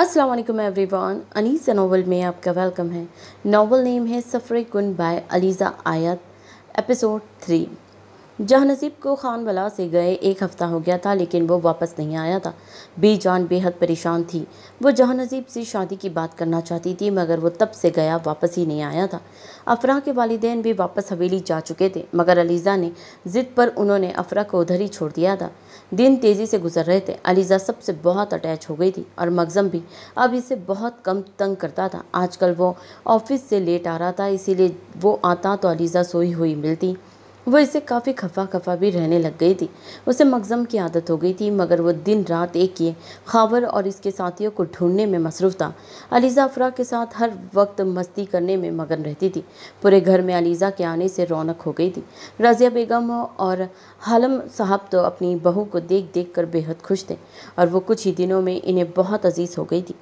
अस्सलाम वालेकुम everyone Anisa novel में आपका वेलकम है नावल नेम है सफ़र गुन बाय अलीज़ा आयत एपिसोड थ्री जहानसीब को खान बला से गए एक हफ़्ता हो गया था लेकिन वो वापस नहीं आया था बी जान बेहद परेशान थी वो जहानसीब से शादी की बात करना चाहती थी मगर वो तब से गया वापस ही नहीं आया था अफरा के वालदेन भी वापस हवेली जा चुके थे मगर अलीज़ा ने ज़िद पर उन्होंने अफरा को उधर ही छोड़ दिया था दिन तेज़ी से गुजर रहे थे अलीज़ा सबसे बहुत अटैच हो गई थी और मगज़म भी अब इसे बहुत कम तंग करता था आजकल वो ऑफिस से लेट आ रहा था इसीलिए वो आता तो अलीज़ा सोई हुई मिलती वो इसे काफ़ी खफा खफा भी रहने लग गई थी उसे मगज़म की आदत हो गई थी मगर वो दिन रात एक ये खावर और इसके साथियों को ढूंढने में मसरूफ़ था अलीज़ा अफरा के साथ हर वक्त मस्ती करने में मगन रहती थी पूरे घर में अलीज़ा के आने से रौनक हो गई थी रज़िया बेगम और हलम साहब तो अपनी बहू को देख देख कर बेहद खुश थे और वो कुछ ही दिनों में इन्हें बहुत अजीज़ हो गई थी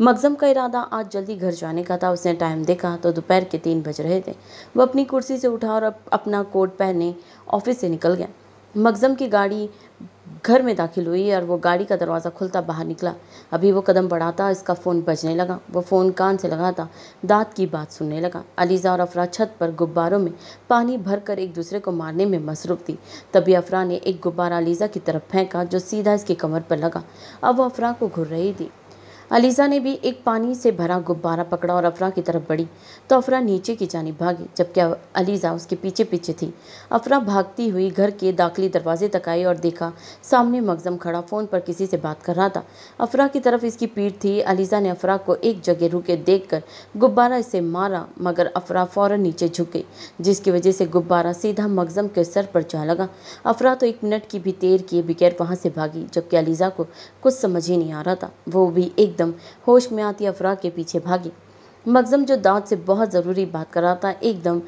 मगज़म का इरादा आज जल्दी घर जाने का था उसने टाइम देखा तो दोपहर के तीन बज रहे थे वह अपनी कुर्सी से उठा और अपना कोट पहने ऑफिस से निकल गया मगज़म की गाड़ी घर में दाखिल हुई और वो गाड़ी का दरवाज़ा खुलता बाहर निकला अभी वो कदम बढ़ाता इसका फ़ोन बजने लगा वो फ़ोन कान से लगाता दांत की बात सुनने लगा अलीज़ा और अफरा छत पर गुब्बारों में पानी भर कर एक दूसरे को मारने में मसरूफ़ थी तभी अफरा ने एक गुब्बारा अलीज़ा की तरफ फेंका जो सीधा इसकी कमर पर लगा अब वह अफरा को घुर रही थी अलीज़ा ने भी एक पानी से भरा गुब्बारा पकड़ा और अफरा की तरफ बढ़ी तो अफरा नीचे की जानी भागी जबकि अलीज़ा उसके पीछे पीछे थी अफरा भागती हुई घर के दाखिली दरवाजे तक आई और देखा सामने मगजम खड़ा फ़ोन पर किसी से बात कर रहा था अफरा की तरफ इसकी पीठ थी अलीज़ा ने अफरा को एक जगह रुके देख गुब्बारा इसे मारा मगर अफरा फ़ौर नीचे झुक गई जिसकी वजह से गुब्बारा सीधा मगजम के सर पर जा लगा अफरा तो एक मिनट की भी देर किए बगैर वहाँ से भागी जबकि अलीज़ा को कुछ समझ ही नहीं आ रहा था वो भी एकदम एकदम होश में आती अफरा के पीछे भागी मगज़म जो दांत से बहुत ज़रूरी बात कर रहा था एकदम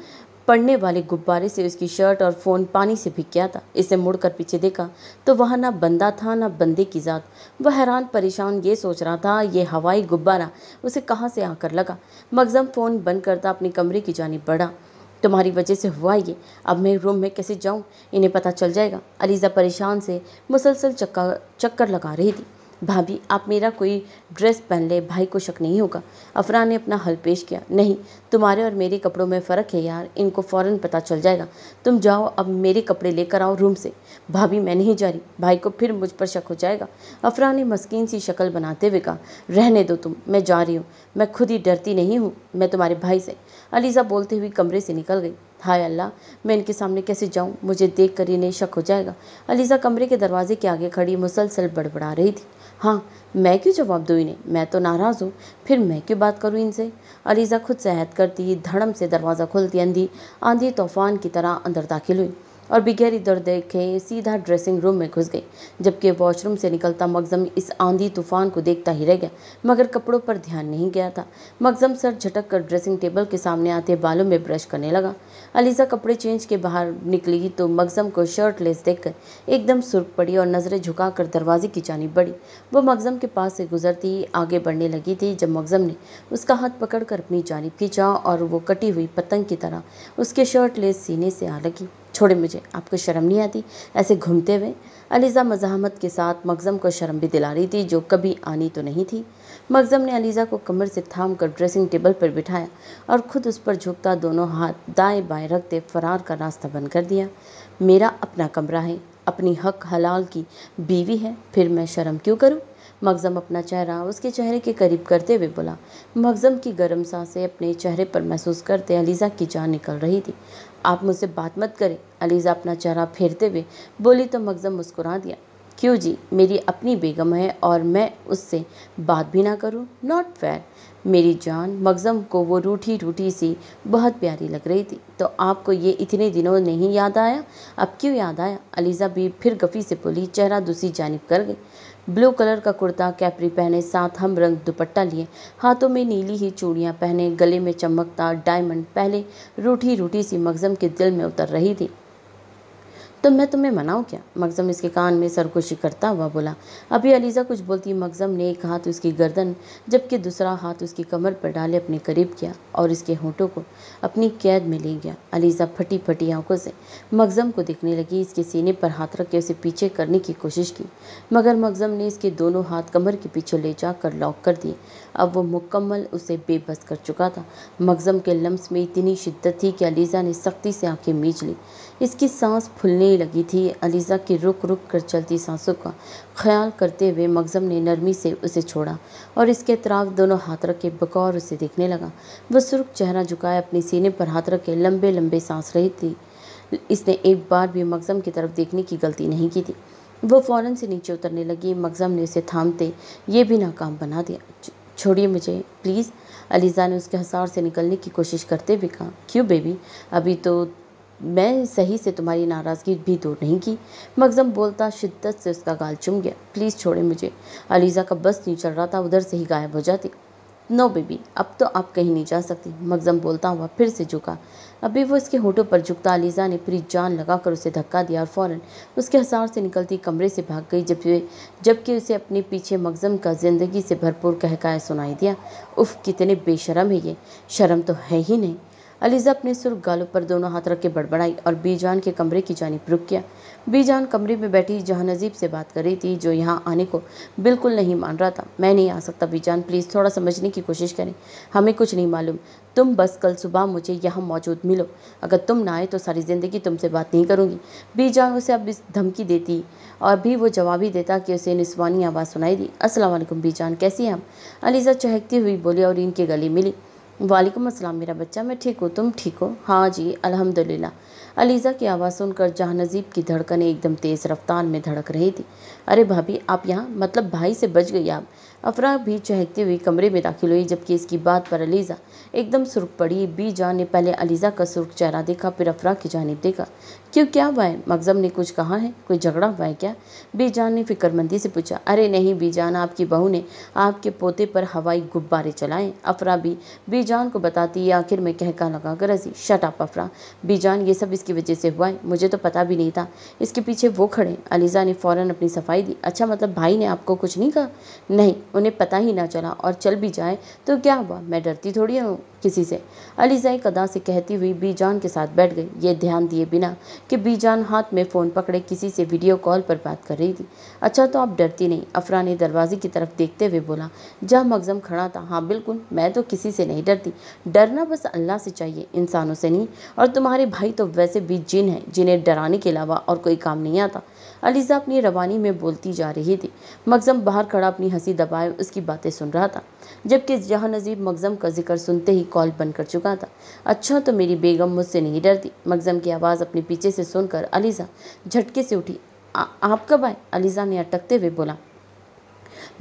पड़ने वाले गुब्बारे से उसकी शर्ट और फ़ोन पानी से भीग गया था इसे मुड़कर पीछे देखा तो वहाँ ना बंदा था ना बंदे की ज़ात वह हैरान परेशान ये सोच रहा था ये हवाई गुब्बारा उसे कहाँ से आकर लगा मगज़म फ़ोन बंद करता अपने कमरे की जानी बढ़ा तुम्हारी वजह से हुआ ये अब मैं रूम में कैसे जाऊँ इन्हें पता चल जाएगा अलीज़ा परेशान से मुसलसल चक्कर चक्कर लगा रही थी भाभी आप मेरा कोई ड्रेस पहन ले भाई को शक नहीं होगा अफरा ने अपना हल पेश किया नहीं तुम्हारे और मेरे कपड़ों में फ़र्क है यार इनको फ़ौरन पता चल जाएगा तुम जाओ अब मेरे कपड़े लेकर आओ रूम से भाभी मैं नहीं जा रही भाई को फिर मुझ पर शक हो जाएगा अफरा ने मस्किन सी शक्ल बनाते हुए कहा रहने दो तुम मैं जा रही हूँ मैं खुद ही डरती नहीं हूँ मैं तुम्हारे भाई से अलीज़ा बोलते हुए कमरे से निकल गई हाय अल्लाह मैं इनके सामने कैसे जाऊँ मुझे देख कर इन्हें शक हो जाएगा अलीज़ा कमरे के दरवाजे के आगे खड़ी मुसलसल बड़बड़ा रही थी हाँ मैं क्यों जवाब दूँ इन्हें मैं तो नाराज़ हूँ फिर मैं क्यों बात करूँ इनसे अलीज़ा खुद से करती धड़म से दरवाज़ा खोलती दिया आंधी तूफ़ान की तरह अंदर दाखिल हुई और बगैर इधर देखे सीधा ड्रेसिंग रूम में घुस गई जबकि वॉशरूम से निकलता मगजम इस आंधी तूफान को देखता ही रह गया मगर कपड़ों पर ध्यान नहीं गया था मगजम सर झटक कर ड्रेसिंग टेबल के सामने आते बालों में ब्रश करने लगा अलीसा कपड़े चेंज के बाहर निकली तो मगजम को शर्ट लेस देख एकदम सुरख पड़ी और नज़रें कर दरवाजे की जानी बढ़ी वो मगजम के पास से गुजरती आगे बढ़ने लगी थी जब मगजम ने उसका हाथ कर अपनी जानी खींचा और वो कटी हुई पतंग की तरह उसके शर्ट लेस सीने से आ लगी छोड़े मुझे आपको शर्म नहीं आती ऐसे घूमते हुए अलीज़ा मजामत के साथ मगज़म को शर्म भी दिला रही थी जो कभी आनी तो नहीं थी मगज़म ने अलीज़ा को कमर से थाम कर ड्रेसिंग टेबल पर बिठाया और ख़ुद उस पर झुकता दोनों हाथ दाएं बाएं रखते फरार का रास्ता बंद कर दिया मेरा अपना कमरा है अपनी हक हलाल की बीवी है फिर मैं शर्म क्यों करूँ मगज़म अपना चेहरा उसके चेहरे के करीब करते हुए बोला मगज़म की गर्म सांसें अपने चेहरे पर महसूस करते अलीज़ा की जान निकल रही थी आप मुझसे बात मत करें अलीज़ा अपना चेहरा फेरते हुए बोली तो मकज़म मुस्कुरा दिया क्यों जी मेरी अपनी बेगम है और मैं उससे बात भी ना करूं नॉट फेयर मेरी जान मगज़म को वो रूठी रूठी सी बहुत प्यारी लग रही थी तो आपको ये इतने दिनों नहीं याद आया अब क्यों याद आया अलीज़ा भी फिर गफ़ी से बोली चेहरा दूसरी जानब कर गई ब्लू कलर का कुर्ता कैपरी पहने साथ हम रंग दुपट्टा लिए हाथों में नीली ही चूड़ियाँ पहने गले में चमकता डायमंड पहले रूठी रूठी सी मगजम के दिल में उतर रही थी तो मैं तुम्हें मनाऊँ क्या मगज़म इसके कान में सरकुशी करता हुआ बोला अभी अलीज़ा कुछ बोलती मगज़म ने एक हाथ उसकी गर्दन जबकि दूसरा हाथ उसकी कमर पर डाले अपने करीब किया और इसके होठों को अपनी कैद में ले गया अलीज़ा फटी फटी आंखों से मगज़म को देखने लगी इसके सीने पर हाथ रख के उसे पीछे करने की कोशिश की मगर मगज़म ने इसके दोनों हाथ कमर के पीछे ले जाकर लॉक कर दिए अब वो मुकम्मल उसे बेबस कर चुका था मगज़म के लम्स में इतनी शिद्दत थी कि अलीज़ा ने सख्ती से आँखें मीच ली इसकी सांस फूलने लगी थी अलीज़ा की रुक रुक कर चलती सांसों का ख्याल करते हुए मगज़म ने नरमी से उसे छोड़ा और इसके अतराफ दोनों हाथ रख के बकौर उसे देखने लगा वह सुरख चेहरा झुकाए अपने सीने पर हाथ रख के लंबे लंबे सांस रही थी इसने एक बार भी मगज़म की तरफ देखने की गलती नहीं की थी वो फ़ौर से नीचे उतरने लगी मगज़म ने उसे थामते ये भी नाकाम बना दिया छोड़िए मुझे प्लीज़ अलीज़ा ने उसके हसार से निकलने की कोशिश करते हुए कहा क्यों बेबी अभी तो मैं सही से तुम्हारी नाराज़गी भी दूर नहीं की मगज़म बोलता शिद्दत से उसका गाल चुम गया प्लीज़ छोड़े मुझे अलीज़ा का बस नहीं चल रहा था उधर से ही गायब हो जाती नो बेबी अब तो आप कहीं नहीं जा सकती मगज़म बोलता हुआ फिर से झुका अभी वो इसके होठों पर झुकता अलीज़ा ने पूरी जान लगाकर उसे धक्का दिया और फ़ौरन उसके हसार से निकलती कमरे से भाग गई जब जबकि उसे अपने पीछे मगज़म का ज़िंदगी से भरपूर कहकाया सुनाई दिया उफ कितने बेशरम है ये शर्म तो है ही नहीं अलीजा अपने सुर्ख गालों पर दोनों हाथ रख के बड़बड़ाई और बीजान के कमरे की जानब रुक गया बीजान कमरे में बैठी जहाँ नजीब से बात कर रही थी जो यहाँ आने को बिल्कुल नहीं मान रहा था मैं नहीं आ सकता बीजान प्लीज़ थोड़ा समझने की कोशिश करें हमें कुछ नहीं मालूम तुम बस कल सुबह मुझे यहाँ मौजूद मिलो अगर तुम ना आए तो सारी ज़िंदगी तुमसे बात नहीं करूँगी बीजान उसे अब इस धमकी देती और भी वो जवाब ही देता कि उसे निस्वानी आवाज़ सुनाई दी असलम बीजान कैसी हम अलीज़ा चहकती हुई बोली और इनके गले मिली वालेकुम अस्सलाम मेरा बच्चा मैं ठीक हूँ तुम ठीक हो हाँ जी अल्हम्दुलिल्लाह अलीज़ा की आवाज़ सुनकर जहाँ नजीब की धड़कनें एकदम तेज़ रफ्तार में धड़क रही थी अरे भाभी आप यहाँ मतलब भाई से बच गई आप अफरा भी चहकती हुई कमरे में दाखिल हुई जबकि इसकी बात पर अलीज़ा एकदम सुर्ख पड़ी बी जान ने पहले अलीज़ा का सुर्ख चेहरा देखा फिर अफरा की जानब देखा क्यों क्या हुआ है मकजम ने कुछ कहा है कोई झगड़ा हुआ है क्या बीजान ने फिक्रमंदी से पूछा अरे नहीं बीजान आपकी बहू ने आपके पोते पर हवाई गुब्बारे चलाए अफरा भी बीजान को बताती है आखिर में कहका लगा कर हंसी शट अप अफरा बीजान ये सब इसकी वजह से हुआ है मुझे तो पता भी नहीं था इसके पीछे वो खड़े अलीज़ा ने फ़ौरन अपनी सफाई दी अच्छा मतलब भाई ने आपको कुछ नहीं कहा नहीं उन्हें पता ही ना चला और चल भी जाए तो क्या हुआ मैं डरती थोड़ी हूँ किसी से अलीज़ाई कदा से कहती हुई बीजान के साथ बैठ गई ये ध्यान दिए बिना कि बीजान हाथ में फ़ोन पकड़े किसी से वीडियो कॉल पर बात कर रही थी अच्छा तो आप डरती नहीं अफरा ने दरवाजे की तरफ देखते हुए बोला जहाँ मगजम खड़ा था हाँ बिल्कुल मैं तो किसी से नहीं डरती डरना बस अल्लाह से चाहिए इंसानों से नहीं और तुम्हारे भाई तो वैसे भी जिन हैं जिन्हें डराने के अलावा और कोई काम नहीं आता अलीज़ा अपनी रवानी में बोलती जा रही थी मगज़म बाहर खड़ा अपनी हंसी दबाए उसकी बातें सुन रहा था जबकि जहाँ नजीब मगज़म का जिक्र सुनते ही कॉल बंद कर चुका था अच्छा तो मेरी बेगम मुझसे नहीं डरती मगज़म की आवाज़ अपने पीछे से सुनकर अलीज़ा झटके से उठी आ, आप कब आए अलीज़ा ने अटकते हुए बोला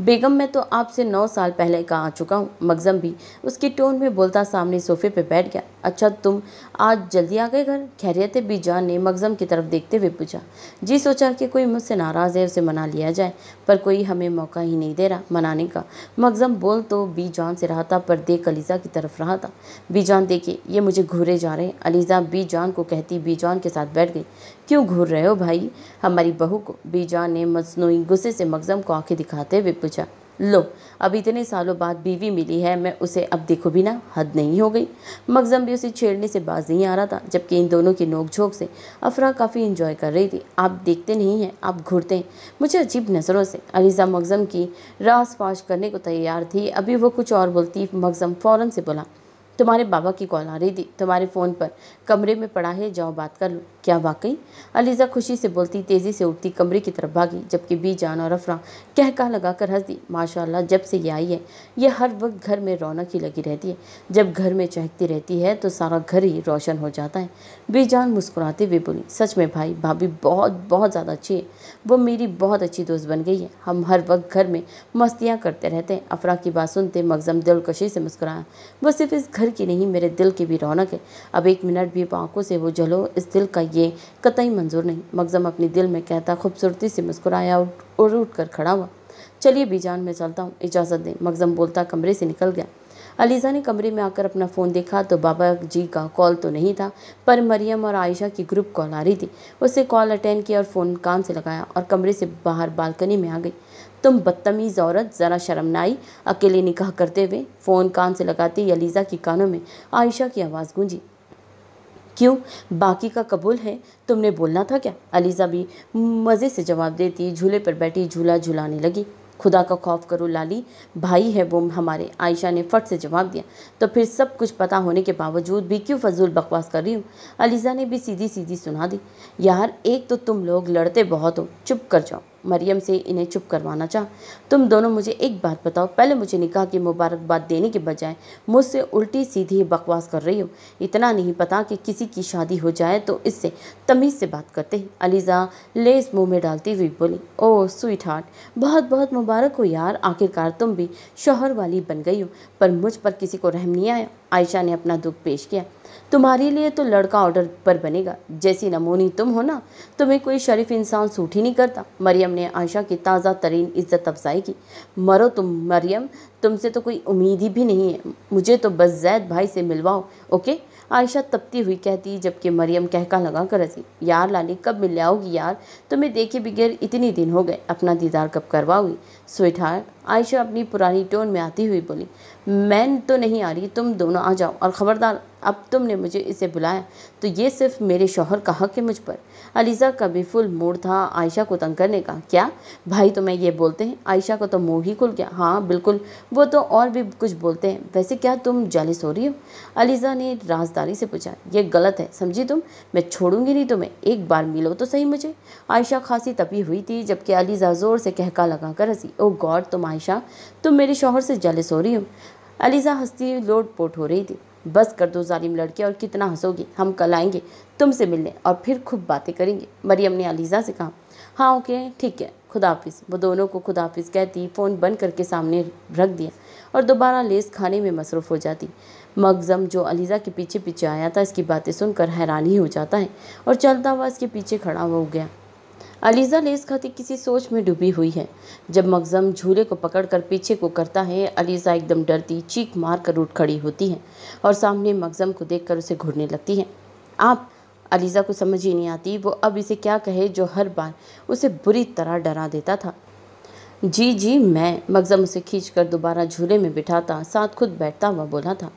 बेगम मैं तो आपसे नौ साल पहले कहाँ चुका हूँ मगजम भी उसकी टोन में बोलता सामने सोफे पे बैठ गया अच्छा तुम आज जल्दी आ गए घर खैरियत जान ने मगजम की तरफ देखते हुए पूछा जी सोचा कि कोई मुझसे नाराज़ है उसे मना लिया जाए पर कोई हमें मौका ही नहीं दे रहा मनाने का मगजम बोल तो बी जान से रहा था पर देख अलीजा की तरफ रहा था बी जान देखिए ये मुझे घूरे जा रहे हैं अलीज़ा जान को कहती बी जान के साथ बैठ गई क्यों घूर रहे हो भाई हमारी बहू को बीजा ने मसनू गुस्से से मकजम को आंखें दिखाते हुए पूछा लो अब इतने सालों बाद बीवी मिली है मैं उसे अब देखो भी ना हद नहीं हो गई मगजम भी उसे छेड़ने से बाज नहीं आ रहा था जबकि इन दोनों की नोकझोंक से अफरा काफ़ी इंजॉय कर रही थी आप देखते नहीं हैं आप घूरते हैं मुझे अजीब नज़रों से अलीज़ा मगजम की रास पाश करने को तैयार थी अभी वो कुछ और बोलती मगजम फ़ौरन से बोला तुम्हारे बाबा की कॉल आ रही थी तुम्हारे फ़ोन पर कमरे में पड़ा है जाओ बात कर लो क्या वाकई अलीज़ा खुशी से बोलती तेज़ी से उठती कमरे की तरफ भागी जबकि बी जान और अफरा कह लगा कर हंस दी माशाला जब से ये आई है ये हर वक्त घर में रौनक ही लगी रहती है जब घर में चहकती रहती है तो सारा घर ही रोशन हो जाता है बी जान मुस्कुराते हुए बोली सच में भाई भाभी बहुत बहुत ज़्यादा अच्छी है वो मेरी बहुत अच्छी दोस्त बन गई है हम हर वक्त घर में मस्तियाँ करते रहते हैं अफरा की बात सुनते मगजम दिलकशी से मुस्कुराया वो सिर्फ इस घर घर की नहीं मेरे दिल की भी रौनक है अब एक मिनट भी आंखों से वो जलो इस दिल का ये कतई मंजूर नहीं मगजम अपने दिल में कहता खूबसूरती से मुस्कुराया और उठ कर खड़ा हुआ चलिए भी जान मैं चलता हूँ इजाज़त दें मगजम बोलता कमरे से निकल गया अलीज़ा ने कमरे में आकर अपना फ़ोन देखा तो बाबा जी का कॉल तो नहीं था पर मरियम और आयशा की ग्रुप कॉल आ रही थी उसे कॉल अटेंड किया और फ़ोन कान से लगाया और कमरे से बाहर बालकनी में आ गई तुम बदतमीज़ औरत ज़रा शर्मनाई अकेले निकाह करते हुए फ़ोन कान से लगाते ही अलीज़ा के कानों में आयशा की आवाज़ गूंजी क्यों बाकी का कबूल है तुमने बोलना था क्या अलीज़ा भी मज़े से जवाब देती झूले पर बैठी झूला झूलाने लगी खुदा का खौफ करो लाली भाई है वो हमारे आयशा ने फट से जवाब दिया तो फिर सब कुछ पता होने के बावजूद भी क्यों फजूल बकवास कर रही हूँ अलीज़ा ने भी सीधी सीधी सुना दी यार एक तो तुम लोग लड़ते बहुत हो चुप कर जाओ मरियम से इन्हें चुप करवाना चाह तुम दोनों मुझे एक बात बताओ पहले मुझे निकाह की मुबारकबाद देने के बजाय मुझसे उल्टी सीधी बकवास कर रही हो इतना नहीं पता कि किसी की शादी हो जाए तो इससे तमीज़ से बात करते ही अलीज़ा लेस मुंह में डालती हुई बोली ओह स्वीट हार्ट बहुत बहुत मुबारक हो यार आखिरकार तुम भी शोहर वाली बन गई हो पर मुझ पर किसी को रहम नहीं आया आयशा ने अपना दुख पेश किया तुम्हारे लिए तो लड़का ऑर्डर पर बनेगा जैसी नमूनी तुम हो ना तुम्हें कोई शरीफ इंसान सूट ही नहीं करता मरियम ने आयशा की ताज़ा तरीन इज्जत अफजाई की मरो तुम मरियम तुमसे तो कोई उम्मीद ही भी नहीं है मुझे तो बस जैद भाई से मिलवाओ ओके आयशा तपती हुई कहती जबकि मरियम कहका लगा कर रसी यार लाली कब मिल आओगी यार तुम्हें देखे बगैर इतने दिन हो गए अपना दीदार कब करवाओगी स्वीट हार्ट आयशा अपनी पुरानी टोन में आती हुई बोली मैं तो नहीं आ रही तुम दोनों आ जाओ और ख़बरदार अब तुमने मुझे इसे बुलाया तो ये सिर्फ मेरे शोहर का हक है मुझ पर अलीज़ा का भी फुल मूड था आयशा को तंग करने का क्या भाई तुम्हें ये बोलते हैं आयशा का तो मुँह ही खुल गया हाँ बिल्कुल वो तो और भी कुछ बोलते हैं वैसे क्या तुम जालिस हो रही हो अलीज़ा ने राजदारी से पूछा ये गलत है समझी तुम मैं छोड़ूंगी नहीं तुम्हें एक बार मिलो तो सही मुझे आयशा खासी तपी हुई थी जबकि अलीज़ा ज़ोर से कहका लगा कर हंसी ओ गॉड तुम आयशा तुम मेरे शोहर से जालिस हो रही हो अलीज़ा हंसती लोट पोट हो रही थी बस कर दो जालिम लड़के और कितना हंसोगे हम कल आएंगे तुमसे मिलने और फिर खूब बातें करेंगे मरियम ने अलीज़ा से कहा हाँ ओके ठीक है खुदाफिस हाफिज़ वो दोनों को खुदाफिस कहती फ़ोन बंद करके सामने रख दिया और दोबारा लेस खाने में मसरूफ़ हो जाती मगज़म जो अलीज़ा के पीछे पीछे आया था इसकी बातें सुनकर हैरान ही हो जाता है और चलता हुआ इसके पीछे खड़ा हो गया अलीज़ा लेस खाती किसी सोच में डूबी हुई है जब मगज़म झूले को पकड़कर पीछे को करता है अलीज़ा एकदम डरती चीख मार कर उठ खड़ी होती है और सामने मगज़म को देख उसे घूरने लगती है आप अलीज़ा को समझ ही नहीं आती वो अब इसे क्या कहे जो हर बार उसे बुरी तरह डरा देता था जी जी मैं मगज़म उसे खींच कर दोबारा झूले में बिठाता साथ खुद बैठता हुआ बोला था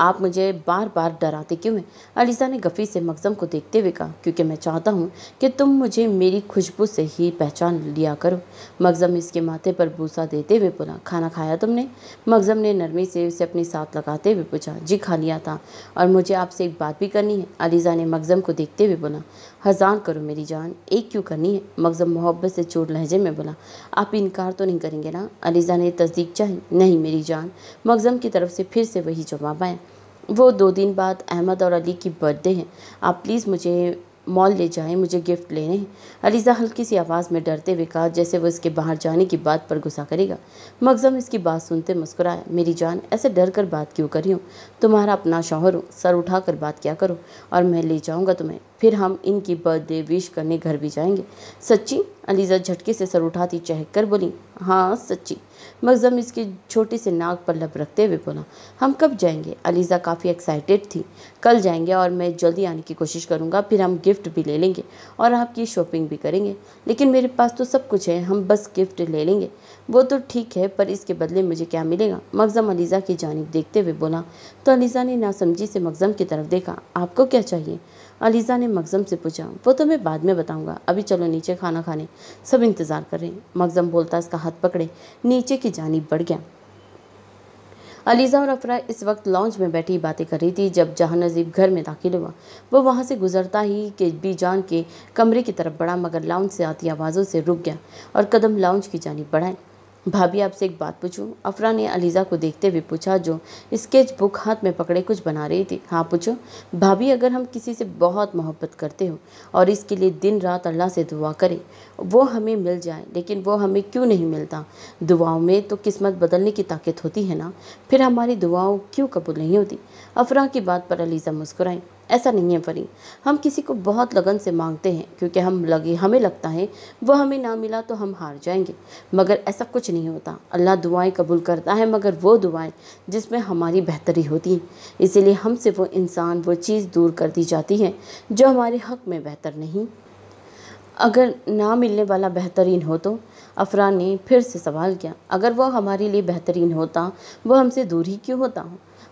आप मुझे बार बार डराते क्यों हैं अलीज़ा ने गफ़ी से मकज़म को देखते हुए कहा क्योंकि मैं चाहता हूँ कि तुम मुझे मेरी खुशबू से ही पहचान लिया करो मकज़म इसके माथे पर भूसा देते हुए बोला खाना खाया तुमने मकज़म ने नरमी से उसे अपने साथ लगाते हुए पूछा जी खा लिया था और मुझे आपसे एक बात भी करनी है अलीज़ा ने मकज़म को देखते हुए बोला हजार करो मेरी जान एक क्यों करनी है मगजब मोहब्बत से चोट लहजे में बोला आप इनकार तो नहीं करेंगे ना अलीज़ा ने तस्दीक चाहिए नहीं मेरी जान मगजम की तरफ से फिर से वही जवाब आया वो दो दिन बाद अहमद और अली की बर्थडे है आप प्लीज़ मुझे मॉल ले जाएं मुझे गिफ्ट लेने अलीज़ा हल्की सी आवाज़ में डरते हुए कहा जैसे वो इसके बाहर जाने की बात पर गुस्सा करेगा मगज़म इसकी बात सुनते मुस्कुराया मेरी जान ऐसे डर कर बात क्यों करी हूँ तुम्हारा अपना शौहर हो सर उठा कर बात क्या करो और मैं ले जाऊँगा तुम्हें फिर हम इनकी बर्थडे विश करने घर भी जाएंगे सच्ची अलीज़ा झटके से सर उठाती चहक कर बोली हाँ सच्ची मगजम इसके छोटे से नाक पर लब रखते हुए बोला हम कब जाएंगे अलीज़ा काफ़ी एक्साइटेड थी कल जाएंगे और मैं जल्दी आने की कोशिश करूँगा फिर हम गिफ्ट भी ले लेंगे और आपकी शॉपिंग भी करेंगे लेकिन मेरे पास तो सब कुछ है हम बस गिफ्ट ले लेंगे वो तो ठीक है पर इसके बदले मुझे क्या मिलेगा मगजम अलीज़ा की जानब देखते हुए बोला तो अलीज़ा ने नासमझी से मगजम की तरफ देखा आपको क्या चाहिए अलीज़ा ने मगज़म से पूछा वो तो मैं बाद में बताऊंगा अभी चलो नीचे खाना खाने सब इंतज़ार कर रहे हैं मगज़म बोलता इसका हाथ पकड़े नीचे की जानी बढ़ गया अलीज़ा और अफरा इस वक्त लॉन्च में बैठी बातें कर रही थी जब जहां नजीब घर में दाखिल हुआ वो वहां से गुजरता ही के जान के कमरे की तरफ बढ़ा मगर लाउंज से आती आवाज़ों से रुक गया और कदम लाउंज की जानी बढ़ाए भाभी आपसे एक बात पूछूं अफरा ने अलीज़ा को देखते हुए पूछा जो स्केच बुक हाथ में पकड़े कुछ बना रही थी हाँ पूछो भाभी अगर हम किसी से बहुत मोहब्बत करते हो और इसके लिए दिन रात अल्लाह से दुआ करें वो हमें मिल जाए लेकिन वो हमें क्यों नहीं मिलता दुआओं में तो किस्मत बदलने की ताकत होती है ना फिर हमारी दुआओं क्यों कबूल नहीं होती अफरा की बात पर अलीज़ा मुस्कुराई ऐसा नहीं है परी हम किसी को बहुत लगन से मांगते हैं क्योंकि हम लगे हमें लगता है वह हमें ना मिला तो हम हार जाएंगे मगर ऐसा कुछ नहीं होता अल्लाह दुआएं कबूल करता है मगर वो दुआएं जिसमें हमारी बेहतरी होती है इसीलिए हमसे वो इंसान वो चीज़ दूर कर दी जाती है जो हमारे हक में बेहतर नहीं अगर ना मिलने वाला बेहतरीन हो तो अफ़रा ने फिर से सवाल किया अगर वह हमारे लिए बेहतरीन होता वह हमसे दूर ही क्यों होता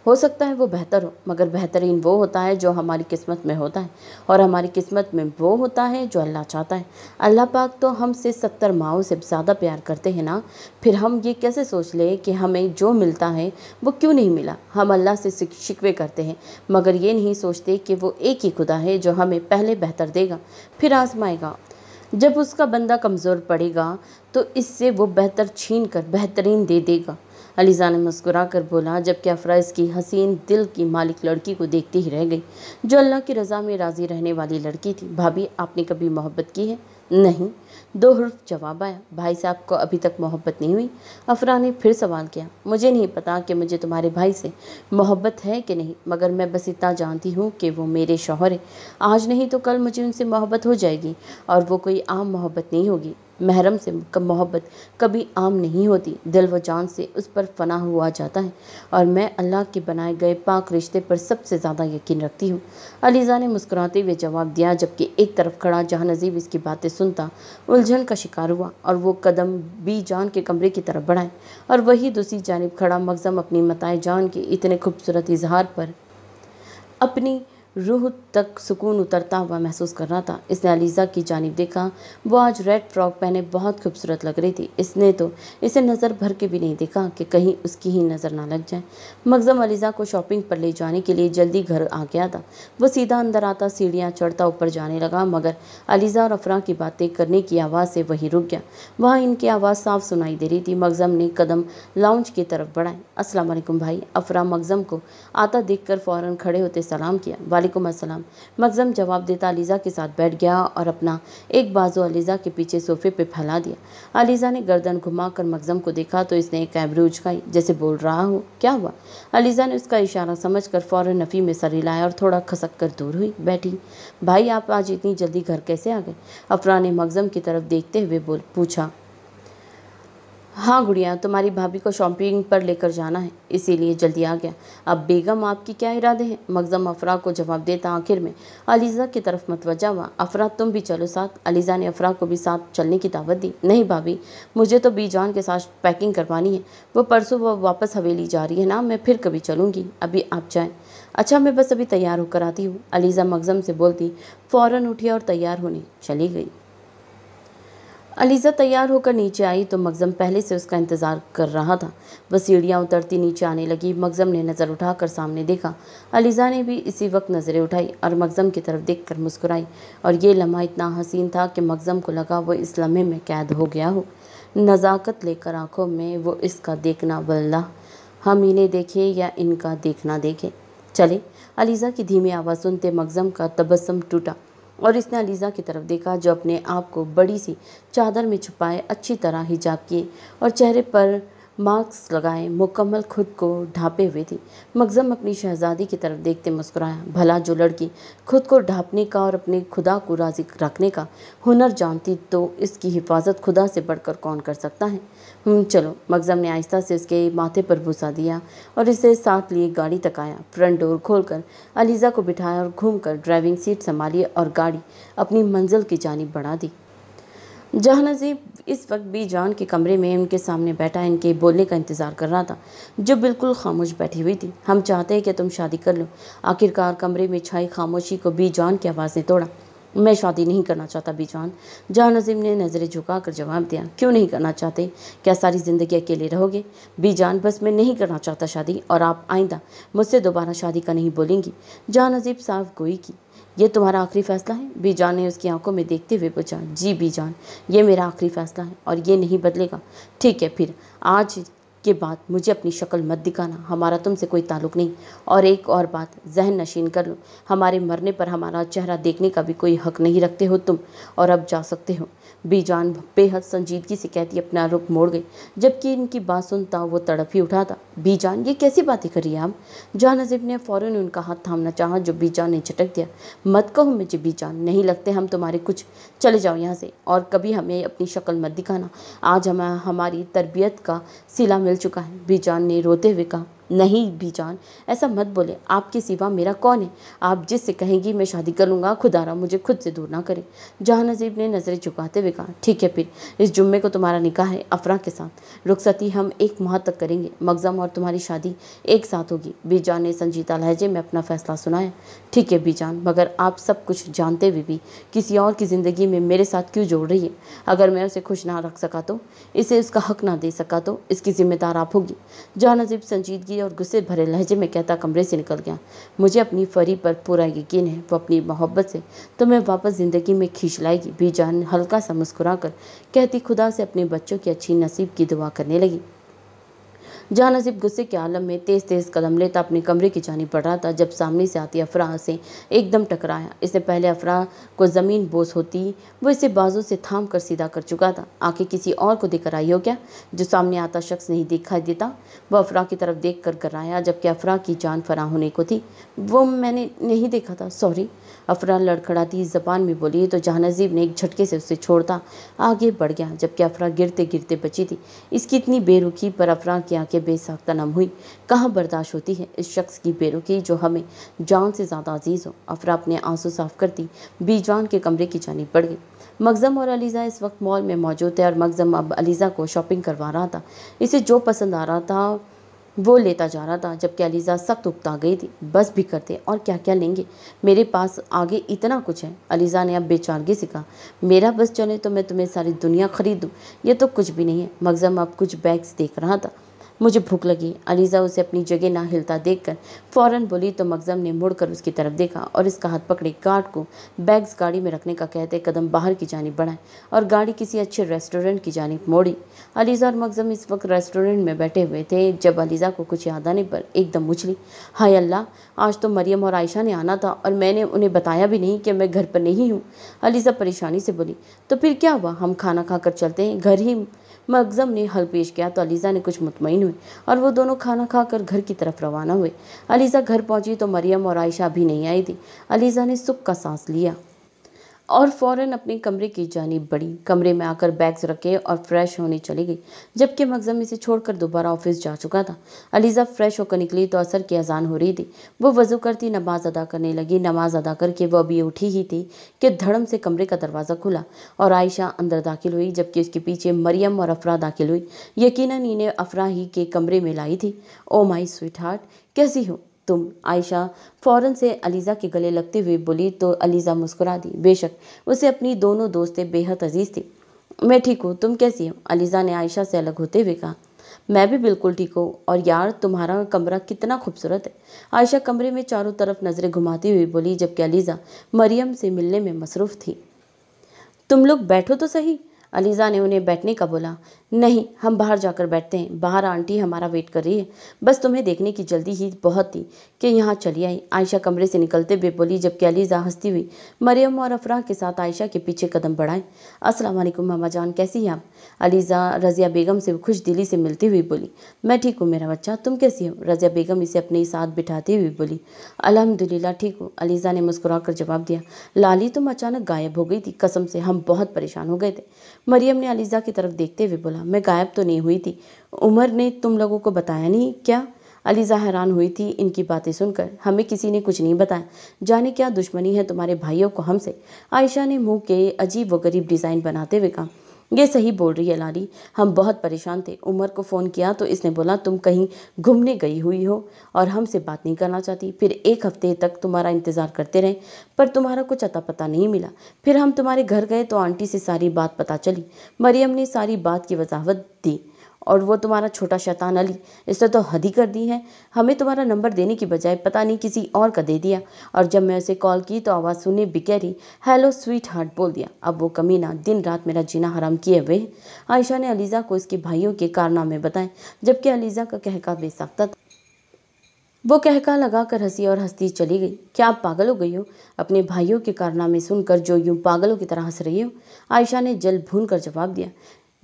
हो सकता है वो बेहतर हो मगर बेहतरीन वो होता है जो हमारी किस्मत में होता है और हमारी किस्मत में वो होता है जो अल्लाह चाहता है अल्लाह पाक तो हमसे सत्तर माओं से ज़्यादा प्यार करते हैं ना फिर हम ये कैसे सोच लें कि हमें जो मिलता है वो क्यों नहीं मिला हम अल्लाह से शिकवे करते हैं मगर ये नहीं सोचते कि वो एक ही खुदा है जो हमें पहले बेहतर देगा फिर आजमाएगा जब उसका बंदा कमज़ोर पड़ेगा तो इससे वो बेहतर छीन कर बेहतरीन दे देगा अलीज़ा ने मुस्कुरा कर बोला जबकि अफरा इसकी हसीन दिल की मालिक लड़की को देखती ही रह गई जो अल्लाह की रज़ा में राज़ी रहने वाली लड़की थी भाभी आपने कभी मोहब्बत की है नहीं दो हर्फ जवाब आया भाई साहब को अभी तक मोहब्बत नहीं हुई अफरा ने फिर सवाल किया मुझे नहीं पता कि मुझे तुम्हारे भाई से मोहब्बत है कि नहीं मगर मैं बस इतना जानती हूँ कि वो मेरे शौहर है आज नहीं तो कल मुझे उनसे मोहब्बत हो जाएगी और वो कोई आम मोहब्बत नहीं होगी महरम से मोहब्बत कभी आम नहीं होती दिल व जान से उस पर फना हुआ जाता है और मैं अल्लाह के बनाए गए पाक रिश्ते पर सबसे ज़्यादा यकीन रखती हूँ अलीज़ा ने मुस्कुराते हुए जवाब दिया जबकि एक तरफ खड़ा जहाँ नजीब इसकी बातें सुनता उलझन का शिकार हुआ और वो कदम बी जान के कमरे की तरफ बढ़ाए और वही दूसरी जानब खड़ा मगज़म अपनी मताए जान के इतने खूबसूरत इजहार पर अपनी रूह तक सुकून उतरता हुआ महसूस कर रहा था इसने अलीज़ा की जानब देखा वो आज रेड फ्रॉक पहने बहुत खूबसूरत लग रही थी इसने तो इसे नज़र भर के भी नहीं देखा कि कहीं उसकी ही नज़र ना लग जाए मगज़म अलीज़ा को शॉपिंग पर ले जाने के लिए जल्दी घर आ गया था वो सीधा अंदर आता सीढ़ियाँ चढ़ता ऊपर जाने लगा मगर अलीज़ा और अफरा की बातें करने की आवाज़ से वहीं रुक गया वहाँ इनकी आवाज़ साफ सुनाई दे रही थी मगज़म ने कदम लाउंज की तरफ बढ़ाए असलम भाई अफरा मगज़म को आता देख कर खड़े होते सलाम किया वालेकुम अस्सलाम मगज़म जवाब देता अलीज़ा के साथ बैठ गया और अपना एक बाजू अलीज़ा के पीछे सोफे पे फैला दिया अलीज़ा ने गर्दन घुमाकर मगज़म को देखा तो इसने एक कैमरे उछकाई जैसे बोल रहा हो क्या हुआ अलीज़ा ने उसका इशारा समझ कर फ़ौर नफ़ी में सर हिलाया और थोड़ा खसक कर दूर हुई बैठी भाई आप आज इतनी जल्दी घर कैसे आ गए अफरा ने मगज़म की तरफ देखते हुए बोल पूछा हाँ गुड़िया तुम्हारी भाभी को शॉपिंग पर लेकर जाना है इसीलिए जल्दी आ गया अब बेगम आपके क्या इरादे हैं मगजम अफरा को जवाब देता आखिर में अलीज़ा की तरफ मतवजा हुआ अफरा तुम भी चलो साथ अलीज़ा ने अफरा को भी साथ चलने की दावत दी नहीं भाभी मुझे तो बी जान के साथ पैकिंग करवानी है वो परसों वो वापस हवेली जा रही है ना मैं फिर कभी चलूँगी अभी आप जाएँ अच्छा मैं बस अभी तैयार होकर आती हूँ अलीज़ा मगजम से बोलती फ़ौर उठी और तैयार होने चली गई अलीज़ा तैयार होकर नीचे आई तो मगज़म पहले से उसका इंतज़ार कर रहा था वह सीढ़ियाँ उतरती नीचे आने लगी मगज़म ने नज़र उठाकर सामने देखा अलीज़ा ने भी इसी वक्त नज़रें उठाई और मगज़म की तरफ देख कर मुस्कुराई और ये लम्हा इतना हसीन था कि मगज़म को लगा वह इस लम्हे में कैद हो गया हो नज़ाकत लेकर आंखों में वो इसका देखना बल्ला हम इन्हें देखें या इनका देखना देखें चले अलीज़ा की धीमी आवाज़ सुनते मगज़म का तबस्म टूटा और इसने अलीज़ा की तरफ देखा जो अपने आप को बड़ी सी चादर में छुपाए अच्छी तरह हिजाब किए और चेहरे पर मास्क लगाए मुकम्मल खुद को ढाँपे हुए थी मगज़म अपनी शहज़ादी की तरफ देखते मुस्कुराया भला जो लड़की खुद को ढाँपने का और अपने खुदा को राज़ी रखने का हुनर जानती तो इसकी हिफाजत खुदा से बढ़कर कौन कर सकता है चलो मगज़म ने आहिस्ता से उसके माथे पर भूसा दिया और इसे साथ लिए गाड़ी तक आया फ्रंट डोर खोलकर अलीज़ा को बिठाया और कर ड्राइविंग सीट संभाली और गाड़ी अपनी मंजिल की जानब बढ़ा दी नजीब इस वक्त भी जान के कमरे में उनके सामने बैठा इनके बोलने का इंतज़ार कर रहा था जो बिल्कुल खामोश बैठी हुई थी हम चाहते हैं कि तुम शादी कर लो आखिरकार कमरे में छाई खामोशी को बी जान की आवाज़ ने तोड़ा मैं शादी नहीं करना चाहता बी जान जान अजीम ने नज़रें झुकाकर जवाब दिया क्यों नहीं करना चाहते क्या सारी ज़िंदगी अकेले रहोगे बी जान बस मैं नहीं करना चाहता शादी और आप आइंदा मुझसे दोबारा शादी का नहीं बोलेंगी जान अजीब साफ गोई की ये तुम्हारा आखिरी फैसला है बीजान ने उसकी आंखों में देखते हुए पूछा जी बीजान ये मेरा आखिरी फैसला है और ये नहीं बदलेगा ठीक है फिर आज के बाद मुझे अपनी शक्ल मत दिखाना हमारा तुमसे कोई ताल्लुक नहीं और एक और बात जहन नशीन कर लो हमारे मरने पर हमारा चेहरा देखने का भी कोई हक नहीं रखते हो तुम और अब जा सकते हो बीजान बेहद संजीदगी से कहती अपना रुख मोड़ गई जबकि इनकी बात सुनता वो तड़प ही उठा था बीजान ये कैसी बातें करिए आप जहाँ नजीब ने फ़ौरन उनका हाथ थामना चाहा जो बीजान ने झटक दिया मत कहो मुझे बीजान नहीं लगते हम तुम्हारे कुछ चले जाओ यहाँ से और कभी हमें अपनी शक्ल मत दिखाना आज हम हमारी तरबियत का सिला मिल मिल चुका है बीजान ने रोते हुए कहा नहीं भी जान ऐसा मत बोले आपके सिवा मेरा कौन है आप जिससे कहेंगी मैं शादी कर लूँगा खुदारा मुझे खुद से दूर ना करे जहाँ नजीब ने नज़रें झुकाते हुए कहा ठीक है फिर इस जुम्मे को तुम्हारा निकाह है अफरा के साथ रुखसती हम एक माह तक करेंगे मगज़म और तुम्हारी शादी एक साथ होगी बीजान ने संजीदा लहजे में अपना फैसला सुनाया ठीक है बीजान मगर आप सब कुछ जानते हुए भी किसी और की ज़िंदगी में मेरे साथ क्यों जोड़ रही है अगर मैं उसे खुश ना रख सका तो इसे उसका हक ना दे सका तो इसकी जिम्मेदार आप होगी जहाँ नजीब संजीदगी और गुस्से भरे लहजे में कहता कमरे से निकल गया मुझे अपनी फरी पर पूरा यकीन है वो अपनी मोहब्बत से तो मैं वापस ज़िंदगी में खींच लाएगी बीजान हल्का सा मुस्कुरा कर कहती खुदा से अपने बच्चों की अच्छी नसीब की दुआ करने लगी जहाँ नसीब गुस्से के आलम में तेज़ तेज़ कदम लेता अपने कमरे की जानी पड़ रहा था जब सामने से आती अफराह से एकदम टकराया इसने पहले अफराह को ज़मीन बोस होती वो इसे बाजू से थाम कर सीधा कर चुका था आंखें किसी और को देकर आई हो क्या जो सामने आता शख्स नहीं दिखाई देता वह अफरा की तरफ देख कर आया जबकि अफरा की जान फरा होने को थी वो मैंने नहीं देखा था सॉरी अफरा लड़खड़ाती जबान में बोली तो जहानजीब ने एक झटके से उसे छोड़ता आगे बढ़ गया जबकि अफरा गिरते गिरते बची थी इसकी इतनी बेरुखी पर अफरा की आंखें बेसाख्ता नम हुई कहाँ बर्दाश्त होती है इस शख्स की बेरुखी जो हमें जान से ज़्यादा अजीज़ हो अफरा अपने आंसू साफ करती बीजान के कमरे की जानी पड़ गई मगज़म और अलीज़ा इस वक्त मॉल में मौजूद थे और मगज़म अब अलीज़ा को शॉपिंग करवा रहा था इसे जो पसंद आ रहा था वो लेता जा रहा था जबकि अलीज़ा सख्त उगता गई थी बस भी करते और क्या क्या लेंगे मेरे पास आगे इतना कुछ है अलीज़ा ने अब बेचारगी से कहा मेरा बस चले तो मैं तुम्हें सारी दुनिया खरीद दूँ ये तो कुछ भी नहीं है मगजम अब कुछ बैग्स देख रहा था मुझे भूख लगी अलीज़ा उसे अपनी जगह ना हिलता देखकर फौरन बोली तो मगज़म ने मुड़कर उसकी तरफ देखा और इसका हाथ पकड़े गार्ड को बैग्स गाड़ी में रखने का कहते कदम बाहर की जानब बढ़ाए और गाड़ी किसी अच्छे रेस्टोरेंट की जानब मोड़ी अलीज़ा और मगज़म इस वक्त रेस्टोरेंट में बैठे हुए थे जब अलीज़ा को कुछ याद आने पर एकदम उछली हाय अल्लाह आज तो मरियम और आयशा ने आना था और मैंने उन्हें बताया भी नहीं कि मैं घर पर नहीं हूँ अलीज़ा परेशानी से बोली तो फिर क्या हुआ हम खाना खाकर चलते हैं घर ही मगज़म ने हल पेश किया तो अलीज़ा ने कुछ मुतमिन हुई और वो दोनों खाना खाकर घर की तरफ रवाना हुए अलीज़ा घर पहुंची तो मरियम और आयशा भी नहीं आई थी अलीज़ा ने सुख का सांस लिया और फ़ौरन अपने कमरे की जानी बढ़ी कमरे में आकर बैग्स रखे और फ्रेश होने चली गई जबकि मकजम इसे छोड़कर दोबारा ऑफिस जा चुका था अलीज़ा फ्रेश होकर निकली तो असर की अजान हो रही थी वो वजू करती नमाज़ अदा करने लगी नमाज़ अदा करके वो अभी उठी ही थी कि धड़म से कमरे का दरवाज़ा खुला और आयशा अंदर दाखिल हुई जबकि उसके पीछे मरियम और अफरा दाखिल हुई यकीन इन्हें अफरा ही के कमरे में लाई थी ओ माई स्वीट हार्ट कैसी हो तुम आयशा फ़ौरन से अलीज़ा के गले लगते हुए बोली तो अलीज़ा मुस्कुरा दी बेशक उसे अपनी दोनों दोस्तें बेहद अजीज़ थी मैं ठीक हूँ तुम कैसी हो अलीज़ा ने आयशा से अलग होते हुए कहा मैं भी बिल्कुल ठीक हूँ और यार तुम्हारा कमरा कितना खूबसूरत है आयशा कमरे में चारों तरफ नज़रें घुमाती हुई बोली जबकि अलीज़ा मरियम से मिलने में मसरूफ़ थी तुम लोग बैठो तो सही अलीज़ा ने उन्हें बैठने का बोला नहीं हम बाहर जाकर बैठते हैं बाहर आंटी हमारा वेट कर रही है बस तुम्हें देखने की जल्दी ही बहुत थी कि यहाँ चली आई आयशा कमरे से निकलते हुए बोली जबकि अलीज़ा हंसती हुई मरियम और अफराह के साथ आयशा के पीछे कदम बढ़ाए अस्सलाम वालेकुम मामा जान कैसी हैं आप अलीज़ा रज़िया बेगम से खुश दिली से मिलती हुई बोली मैं ठीक हूँ मेरा बच्चा तुम कैसी हो रज़िया बेगम इसे अपने साथ बिठाती हुई बोली अलहमदिल्ला ठीक हूँ अलीज़ा ने मुस्कुरा कर जवाब दिया लाली तुम अचानक गायब हो गई थी कसम से हम बहुत परेशान हो गए थे मरियम ने अलीज़ा की तरफ देखते हुए बोला मैं गायब तो नहीं हुई थी उमर ने तुम लोगों को बताया नहीं क्या अलीज़ा हैरान हुई थी इनकी बातें सुनकर हमें किसी ने कुछ नहीं बताया जाने क्या दुश्मनी है तुम्हारे भाइयों को हमसे आयशा ने मुंह के अजीब व गरीब डिज़ाइन बनाते हुए कहा ये सही बोल रही है लारी हम बहुत परेशान थे उमर को फ़ोन किया तो इसने बोला तुम कहीं घूमने गई हुई हो और हमसे बात नहीं करना चाहती फिर एक हफ्ते तक तुम्हारा इंतज़ार करते रहे पर तुम्हारा कुछ अता पता नहीं मिला फिर हम तुम्हारे घर गए तो आंटी से सारी बात पता चली मरियम ने सारी बात की वजाहत दी और वो तुम्हारा छोटा शैतान अली इसने तो हद ही कर दी है हमें तुम्हारा नंबर देने की बजाय पता नहीं किसी और का दे दिया और जब मैं उसे कॉल की तो आवाज़ सुने बिकेरी हेलो स्वीट हार्ट बोल दिया अब वो कमीना दिन रात मेरा जीना हराम किए हुए आयशा ने अलीज़ा को इसके भाइयों के कारनामे बताए जबकि अलीज़ा का कहका बेसाख्ता था वो कहका लगाकर हंसी और हंसती चली गई क्या आप पागल हो गई हो अपने भाइयों के कारनामे सुनकर जो यूं पागलों की तरह हंस रही हो आयशा ने जल भून कर जवाब दिया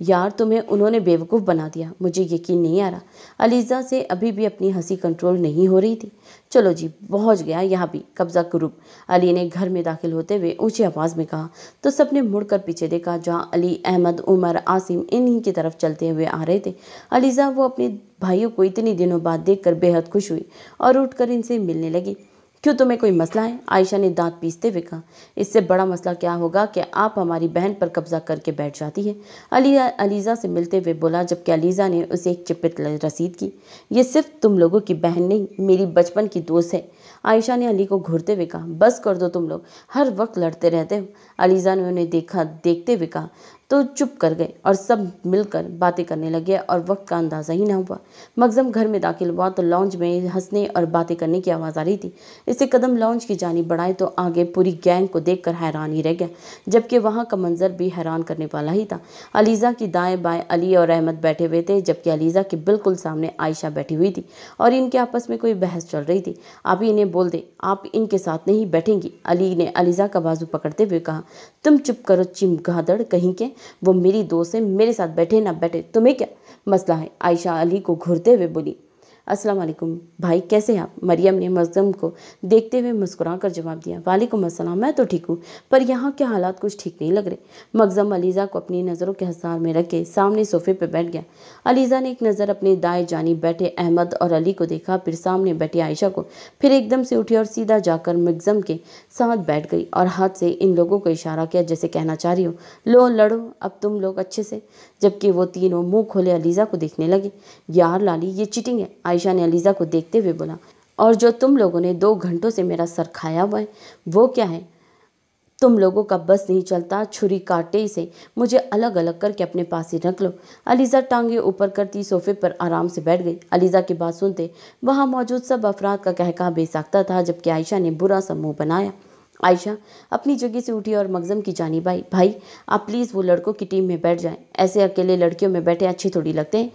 यार तुम्हें उन्होंने बेवकूफ़ बना दिया मुझे यकीन नहीं आ रहा अलीज़ा से अभी भी अपनी हंसी कंट्रोल नहीं हो रही थी चलो जी पहुंच गया यहाँ भी कब्ज़ा ग्रुप अली ने घर में दाखिल होते हुए ऊंची आवाज़ में कहा तो सबने मुड़कर पीछे देखा जहाँ अली अहमद उमर आसिम इन्हीं की तरफ चलते हुए आ रहे थे अलीज़ा वो अपने भाइयों को इतने दिनों बाद देख बेहद खुश हुई और उठकर इनसे मिलने लगी क्यों तुम्हें कोई मसला है आयशा ने दांत पीसते हुए कहा इससे बड़ा मसला क्या होगा कि आप हमारी बहन पर कब्जा करके बैठ जाती है अली अलीज़ा से मिलते हुए बोला जबकि अलीज़ा ने उसे एक चिपित रसीद की ये सिर्फ तुम लोगों की बहन नहीं मेरी बचपन की दोस्त है आयशा ने अली को घूरते हुए कहा बस कर दो तुम लोग हर वक्त लड़ते रहते हो अलीज़ा ने उन्हें देखा देखते हुए कहा तो चुप कर गए और सब मिलकर बातें करने लगे और वक्त का अंदाज़ा ही ना हुआ मगजम घर में दाखिल हुआ तो लॉन्च में हंसने और बातें करने की आवाज़ आ रही थी इसे कदम लॉन्च की जानी बढ़ाए तो आगे पूरी गैंग को देखकर हैरान ही रह गया जबकि वहाँ का मंजर भी हैरान करने वाला ही था अलीज़ा की दाएँ बाएँ अली और अहमद बैठे हुए थे जबकि अलीज़ा के बिल्कुल सामने आयशा बैठी हुई थी और इनके आपस में कोई बहस चल रही थी आप ही इन्हें बोल दें आप इनके साथ नहीं बैठेंगी अली ने अलीज़ा का बाजू पकड़ते हुए कहा तुम चुप करो चिमगादड़ कहीं के वो मेरी दोस्त है मेरे साथ बैठे ना बैठे तुम्हें क्या मसला है आयशा अली को घूरते हुए बोली अस्सलाम वालेकुम भाई कैसे हैं आप मरियम ने मजदम को देखते हुए मुस्कुरा कर जवाब दिया वालेकुम अस्सलाम मैं तो ठीक हूँ पर यहाँ के हालात कुछ ठीक नहीं लग रहे मकजम अलीज़ा को अपनी नज़रों के हसार में रखे सामने सोफे पर बैठ गया अलीज़ा ने एक नज़र अपने दाएँ जानी बैठे अहमद और अली को देखा फिर सामने बैठी आयशा को फिर एकदम से उठी और सीधा जाकर मगजम के साथ बैठ गई और हाथ से इन लोगों को इशारा किया जैसे कहना चाह रही हो लो लड़ो अब तुम लोग अच्छे से जबकि वो तीनों मुंह खोले अलीज़ा को देखने लगे यार लाली ये चिटिंग है आयशा ने अलीज़ा को देखते हुए बोला और जो तुम लोगों ने दो घंटों से मेरा सर खाया हुआ है वो क्या है तुम लोगों का बस नहीं चलता छुरी काटे से मुझे अलग अलग करके अपने पास ही रख लो अलीज़ा टांगे ऊपर करती सोफे पर आराम से बैठ गई अलीज़ा की बात सुनते वहाँ मौजूद सब अफराद का कहका बेसाखता था जबकि आयशा ने बुरा सा मुंह बनाया आयशा अपनी जगह से उठी और मगज़म की जानी भाई भाई आप प्लीज़ वो लड़कों की टीम में बैठ जाएं ऐसे अकेले लड़कियों में बैठे अच्छे थोड़ी लगते हैं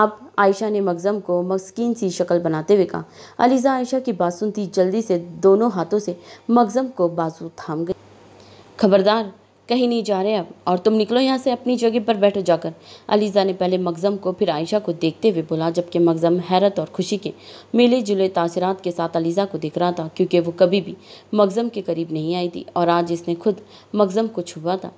आप आयशा ने मगज़म को मस्किन सी शक्ल बनाते हुए कहा अलीज़ा आयशा की बात सुनती जल्दी से दोनों हाथों से मगज़म को बाजू थाम गई खबरदार कहीं नहीं जा रहे अब और तुम निकलो यहाँ से अपनी जगह पर बैठो जाकर अलीज़ा ने पहले मगज़म को फिर आयशा को देखते हुए बोला जबकि मगज़म हैरत और खुशी के मिले जुले तासरत के साथ अलीज़ा को दिख रहा था क्योंकि वो कभी भी मगज़म के करीब नहीं आई थी और आज इसने खुद मगज़म को छुआ था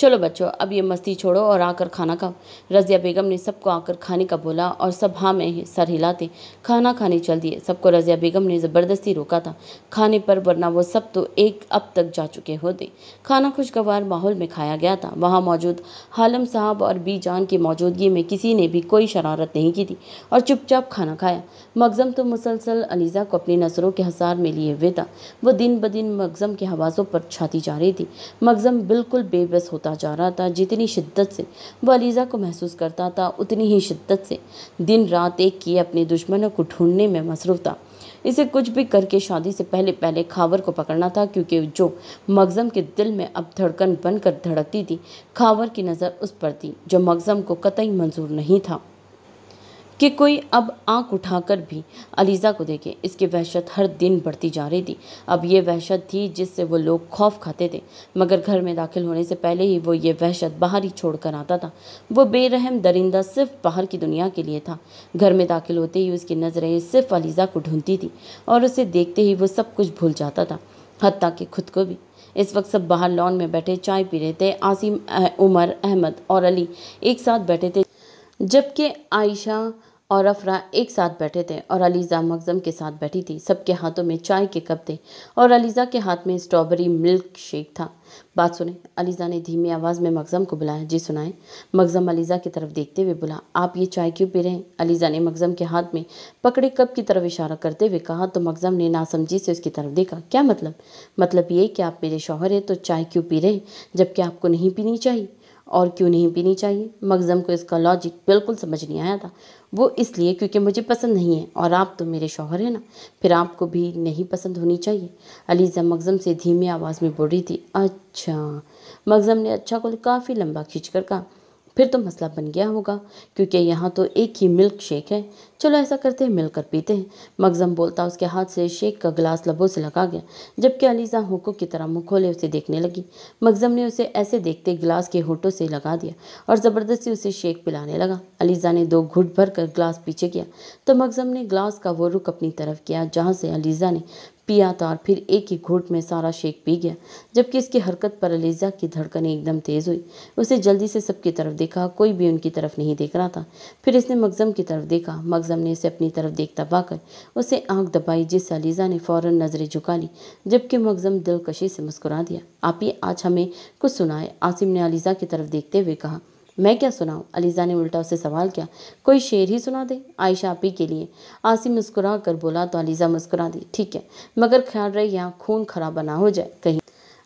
चलो बच्चों अब ये मस्ती छोड़ो और आकर खाना खाओ रजिया बेगम ने सबको आकर खाने का बोला और सब हाँ में सर हिलाते खाना खाने चल दिए सबको रजिया बेगम ने ज़बरदस्ती रोका था खाने पर वरना वो सब तो एक अब तक जा चुके होते खाना खुशगवार माहौल में खाया गया था वहाँ मौजूद हालम साहब और बी जान की मौजूदगी में किसी ने भी कोई शरारत नहीं की थी और चुपचाप खाना खाया मगज़म तो मुसलसल अलीज़ा को अपनी नज़रों के हसार में लिए हुए था वो दिन ब दिन मगज़म के हवासों पर छाती जा रही थी मगज़म बिल्कुल बेबस होता होता जा रहा था जितनी शिद्दत से वह अलीज़ा को महसूस करता था उतनी ही शिद्दत से दिन रात एक किए अपने दुश्मनों को ढूंढने में मसरूफ़ था इसे कुछ भी करके शादी से पहले पहले खावर को पकड़ना था क्योंकि जो मगज़म के दिल में अब धड़कन बनकर धड़कती थी खावर की नज़र उस पर थी जो मगज़म को कतई मंजूर नहीं था कि कोई अब आंख उठाकर भी अलीज़ा को देखे इसकी वहशत हर दिन बढ़ती जा रही थी अब ये वहशत थी जिससे वो लोग खौफ खाते थे मगर घर में दाखिल होने से पहले ही वो ये वहशत बाहर ही छोड़ कर आता था वो बेरहम दरिंदा सिर्फ बाहर की दुनिया के लिए था घर में दाखिल होते ही उसकी नज़रें सिर्फ अलीज़ा को ढूंढती थी और उसे देखते ही वो सब कुछ भूल जाता था हती कि खुद को भी इस वक्त सब बाहर लॉन में बैठे चाय पी रहे थे आसिम उमर अहमद और अली एक साथ बैठे थे जबकि आयशा और अफरा एक साथ बैठे थे और अलीज़ा मगज़म के साथ बैठी थी सबके हाथों में चाय के कप थे और अलीज़ा के हाथ में स्ट्रॉबेरी मिल्क शेक था बात सुने अलीज़ा ने धीमी आवाज़ में मगज़म को बुलाया जी सुनाए मगज़म अलीज़ा की तरफ देखते हुए बोला आप ये चाय क्यों पी रहे हैं अलीज़ा ने मगज़म के हाथ में पकड़े कप की तरफ इशारा करते हुए कहा तो मगज़म ने नासमझी से उसकी तरफ देखा क्या मतलब मतलब ये कि आप मेरे शोहर हैं तो चाय क्यों पी रहे हैं जबकि आपको नहीं पीनी चाहिए और क्यों नहीं पीनी चाहिए मगज़म को इसका लॉजिक बिल्कुल समझ नहीं आया था वो इसलिए क्योंकि मुझे पसंद नहीं है और आप तो मेरे शौहर हैं ना फिर आपको भी नहीं पसंद होनी चाहिए अलीज़ा मगज़म से धीमी आवाज़ में बोल रही थी अच्छा मगज़म ने अच्छा को काफ़ी लंबा खींच कर कहा फिर तो मसला बन गया होगा क्योंकि यहाँ तो एक ही मिल्क शेक है चलो ऐसा करते हैं मिलकर पीते हैं मगजम बोलता उसके हाथ से शेक का गिलास लबों से लगा गया जबकि अलीज़ा होको की तरह मुँह खोले उसे देखने लगी मगजम ने उसे ऐसे देखते गिलास के होठों से लगा दिया और ज़बरदस्ती उसे शेक पिलाने लगा अलीज़ा ने दो घुट भर कर गिलास पीछे किया तो मगजम ने गिलास का वो रुख अपनी तरफ किया जहाँ से अलीज़ा ने पिया था और फिर एक ही घोट में सारा शेक पी गया जबकि इसकी हरकत पर अलीजा की धड़कनें एकदम तेज़ हुई उसे जल्दी से सबकी तरफ देखा कोई भी उनकी तरफ नहीं देख रहा था फिर इसने मगज़म की तरफ देखा मगज़म ने इसे अपनी तरफ देखता पाकर उसे आंख दबाई जिससे अलीजा ने फौरन नज़रें झुका ली जबकि मगज़म दिलकशी से मुस्कुरा दिया आप ही आज हमें कुछ सुनाए आसिम ने अलीजा की तरफ देखते हुए कहा मैं क्या सुनाऊँ अलीज़ा ने उल्टा उसे सवाल किया कोई शेर ही सुना दे आयशा ही के लिए आसिम मुस्कुरा कर बोला तो अलीज़ा मुस्कुरा दी ठीक है मगर ख्याल रहे यहाँ खून खराबा ना हो जाए कहीं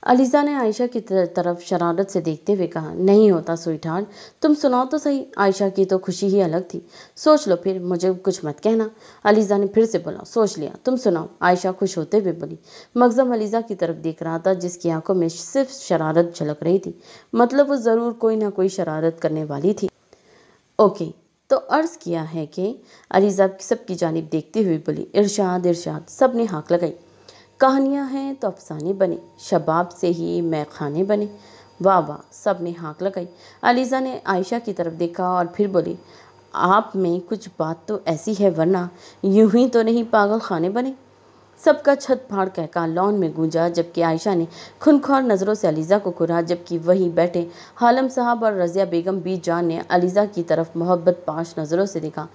अलीज़ा ने आयशा की तरफ शरारत से देखते हुए कहा नहीं होता सुई ठाट तुम सुनाओ तो सही आयशा की तो खुशी ही अलग थी सोच लो फिर मुझे कुछ मत कहना अलीज़ा ने फिर से बोला सोच लिया तुम सुनाओ आयशा खुश होते हुए बोली मगजम अलीज़ा की तरफ देख रहा था जिसकी आंखों में सिर्फ शरारत झलक रही थी मतलब वो ज़रूर कोई ना कोई शरारत करने वाली थी ओके तो अर्ज़ किया है कि अलीज़ा सबकी जानब देखते हुए बोली इर्शाद इर्शाद सब ने हाँक लगाई कहानियाँ हैं तो अफसाने बने शबाब से ही मैं खाने बने वाह वाह सब ने हाँक लगाई अलीज़ा ने आयशा की तरफ देखा और फिर बोली आप में कुछ बात तो ऐसी है वरना यूं ही तो नहीं पागल खाने बने सबका छत फाड़ कहका लॉन में गूंजा जबकि आयशा ने खुनखार नज़रों से अलीज़ा को घुरा जबकि वहीं बैठे हालम साहब और रज़िया बेगम बी जान ने अलीज़ा की तरफ मोहब्बत पाश नज़रों से देखा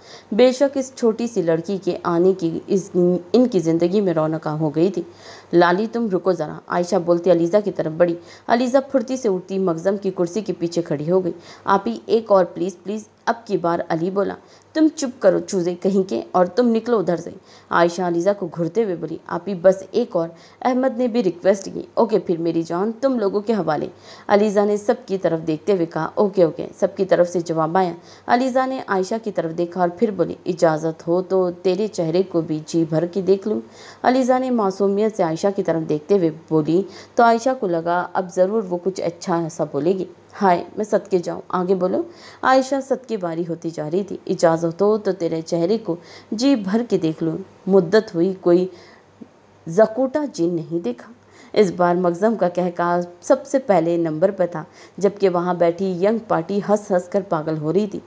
बेशक इस छोटी सी लड़की के आने की इस इनकी ज़िंदगी में रौनक हो गई थी लाली तुम रुको ज़रा आयशा बोलती अलीज़ा की तरफ बढ़ी अलीज़ा फुर्ती से उठती मगज़म की कुर्सी के पीछे खड़ी हो गई आप ही एक और प्लीज़ प्लीज़ अब की बार अली बोला तुम चुप करो चूज़े कहीं के और तुम निकलो उधर से आयशा अलीज़ा को घुरते हुए बोली आप ही बस एक और अहमद ने भी रिक्वेस्ट की ओके फिर मेरी जान तुम लोगों के हवाले अलीज़ा ने सबकी तरफ देखते हुए कहा ओके ओके सबकी तरफ से जवाब आया अलीज़ा ने आयशा की तरफ देखा और फिर बोली इजाज़त हो तो तेरे चेहरे को भी जी भर के देख लूँ अलीज़ा ने मासूमियत से आयशा की तरफ देखते हुए बोली तो आयशा को लगा अब ज़रूर वो कुछ अच्छा ऐसा बोलेगी हाय मैं सदके जाऊँ आगे बोलो आयशा सदके बारी होती जा रही थी इजाज़त हो तो तेरे चेहरे को जी भर के देख लूँ मुद्दत हुई कोई जकोटा जिन नहीं देखा इस बार मगज़म का कहका सबसे पहले नंबर पर था जबकि वहाँ बैठी यंग पार्टी हंस हंस कर पागल हो रही थी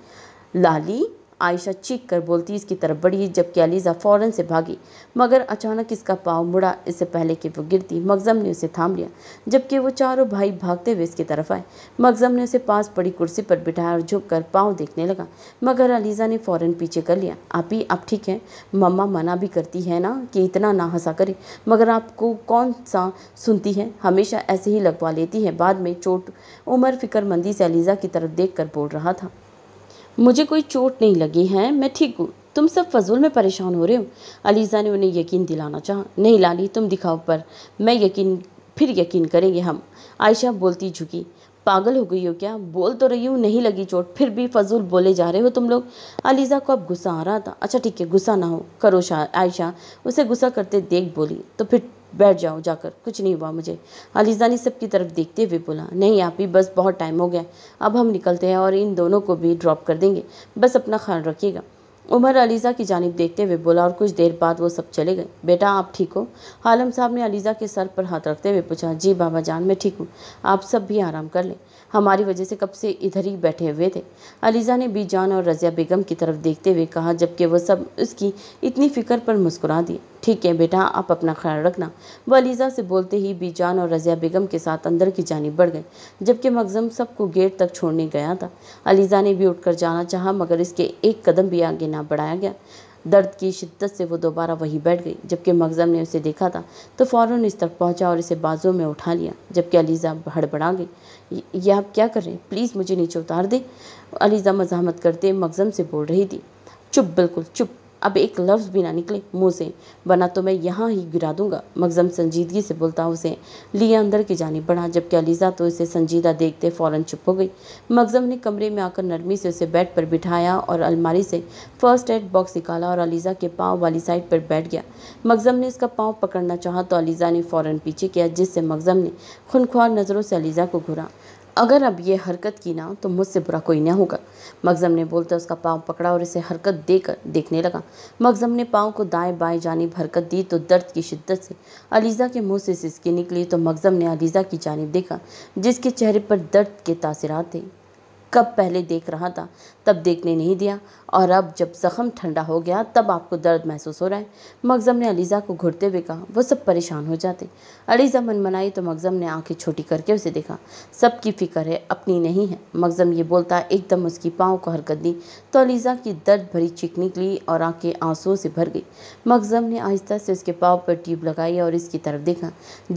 लाली आयशा चीख कर बोलती इसकी तरफ बढ़ी जबकि अलीज़ा फ़ौरन से भागी मगर अचानक इसका पाँव मुड़ा इससे पहले कि वो गिरती मगज़म ने उसे थाम लिया जबकि वो चारों भाई भागते हुए इसकी तरफ आए मगज़म ने उसे पास पड़ी कुर्सी पर बिठाया और झुक कर पाँव देखने लगा मगर अलीज़ा ने फ़ौरन पीछे कर लिया आप ही आप ठीक हैं मम्मा मना भी करती है ना कि इतना ना हंसा करे मगर आपको कौन सा सुनती है हमेशा ऐसे ही लगवा लेती है बाद में चोट उमर फिक्रमंदी से अलीज़ा की तरफ देख कर बोल रहा था मुझे कोई चोट नहीं लगी है मैं ठीक हूँ तुम सब फजूल में परेशान हो रहे हो अलीज़ा ने उन्हें यकीन दिलाना चाहा नहीं लाली तुम दिखाओ पर मैं यकीन फिर यकीन करेंगे हम आयशा बोलती झुकी पागल हो गई हो क्या बोल तो रही हूँ नहीं लगी चोट फिर भी फजूल बोले जा रहे हो तुम लोग अलीज़ा को अब गुस्सा आ रहा था अच्छा ठीक है गुस्सा ना हो करो आयशा उसे गुस्सा करते देख बोली तो फिर बैठ जाओ जाकर कुछ नहीं हुआ मुझे अलीज़ा ने सबकी तरफ देखते हुए बोला नहीं आप ही बस बहुत टाइम हो गया अब हम निकलते हैं और इन दोनों को भी ड्रॉप कर देंगे बस अपना ख्याल रखिएगा उमर अलीज़ा की जानब देखते हुए बोला और कुछ देर बाद वो सब चले गए बेटा आप ठीक हो आलम साहब ने अलीज़ा के सर पर हाथ रखते हुए पूछा जी बाबा जान मैं ठीक हूँ आप सब भी आराम कर लें हमारी वजह से कब से इधर ही बैठे हुए थे अलीज़ा ने बीजान और रज़िया बेगम की तरफ देखते हुए कहा जबकि वह सब उसकी इतनी फिक्र पर मुस्कुरा दिए ठीक है बेटा आप अपना ख्याल रखना वह अलीज़ा से बोलते ही बीजान और रज़िया बेगम के साथ अंदर की जानी बढ़ गए जबकि मगज़म सबको गेट तक छोड़ने गया था अलीज़ा ने भी उठकर जाना चाहा मगर इसके एक कदम भी आगे ना बढ़ाया गया दर्द की शिद्दत से वो दोबारा वहीं बैठ गई जबकि मगज़म ने उसे देखा था तो फ़ौर इस तक पहुंचा और इसे बाजू में उठा लिया जबकि अलीज़ा हड़बड़ा गई ये आप क्या कर रहे हैं प्लीज़ मुझे नीचे उतार दें अलीज़ा मज़ामत करते मगज़म से बोल रही थी चुप बिल्कुल चुप अब एक लफ्ज़ भी ना निकले मुँह से बना तो मैं यहाँ ही गिरा दूंगा मगजम संजीदगी से बोलता उसे लिया अंदर की जानी बढ़ा जबकि अलीज़ा तो इसे संजीदा देखते फ़ौरन चुप हो गई मगजम ने कमरे में आकर नरमी से उसे बेड पर बिठाया और अलमारी से फर्स्ट एड बॉक्स निकाला और अलीज़ा के पाँव वाली साइड पर बैठ गया मगजम ने इसका पाँव पकड़ना चाहा तो अलीज़ा ने फ़ौरन पीछे किया जिससे मगजम ने खुनख्वार नज़रों से अलीज़ा को घुरा अगर अब ये हरकत की ना तो मुझसे बुरा कोई ना होगा मगज़म ने बोलते उसका पाँव पकड़ा और इसे हरकत देकर देखने लगा मगज़म ने पाँव को दाएं बाएं जानब हरकत दी तो दर्द की शिद्दत से अलीज़ा के मुंह से सिसकी निकली तो मगज़म ने अलीज़ा की जानब देखा जिसके चेहरे पर दर्द के तासरात थे कब पहले देख रहा था तब देखने नहीं दिया और अब जब ज़ख़म ठंडा हो गया तब आपको दर्द महसूस हो रहा है मगज़म ने अलीज़ा को घुरते हुए कहा वो सब परेशान हो जाते अलीज़ा मनमनाई तो मगज़म ने आंखें छोटी करके उसे देखा सबकी फ़िक्र है अपनी नहीं है मगज़म ये बोलता एकदम उसकी पाँव को हरकत दी तो अलीज़ा की दर्द भरी चिक निकली और आँखें आंसुओं से भर गई मगज़म ने आहिस्ता से उसके पाँव पर ट्यूब लगाई और इसकी तरफ देखा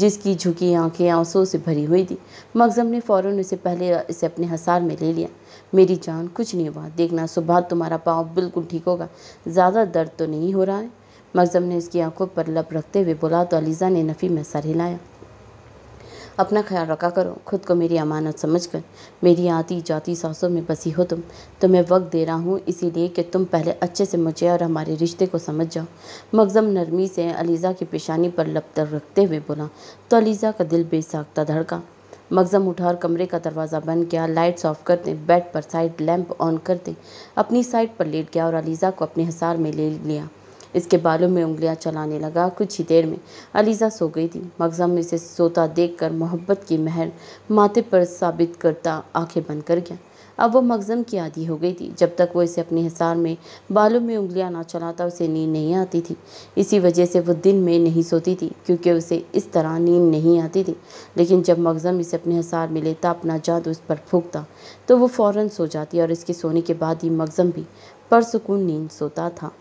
जिसकी झुकी आँखें आंसुओं से भरी हुई थी मगज़म ने फ़ौर उसे पहले इसे अपने हसार में ले लिया मेरी जान कुछ नहीं हुआ देखना सुबह तुम्हारा पाँव बिल्कुल ठीक होगा ज़्यादा दर्द तो नहीं हो रहा है मगजम ने उसकी आंखों पर लब रखते हुए बोला तो अलीज़ा ने नफ़ी में सर हिलाया अपना ख्याल रखा करो खुद को मेरी अमानत समझ कर मेरी आती जाती सांसों में बसी हो तुम तो मैं वक्त दे रहा हूँ इसीलिए कि तुम पहले अच्छे से मुझे और हमारे रिश्ते को समझ जाओ मगज़म नरमी से अलीज़ा की पेशानी पर लप रखते हुए बोला तो अलीज़ा का दिल बेसाख्ता धड़का मगज़म उठा और कमरे का दरवाज़ा बंद किया लाइट्स ऑफ कर दें बेड पर साइड लैंप ऑन कर दें अपनी साइड पर लेट गया और अलीज़ा को अपने हिसार में ले लिया इसके बालों में उंगलियां चलाने लगा कुछ ही देर में अलीज़ा सो गई थी मगज़म इसे सोता देखकर मोहब्बत की महर माथे पर साबित करता आंखें बंद कर गया अब वो मगजम की आदि हो गई थी जब तक वो इसे अपने हिसार में बालों में उंगलियां ना चलाता उसे नींद नहीं आती थी इसी वजह से वो दिन में नहीं सोती थी क्योंकि उसे इस तरह नींद नहीं आती थी लेकिन जब मगजम इसे अपने हिसार में लेता अपना जादू उस पर फूकता तो वो फ़ौर सो जाती और इसके सोने के बाद ही मगजम भी परसकून नींद सोता था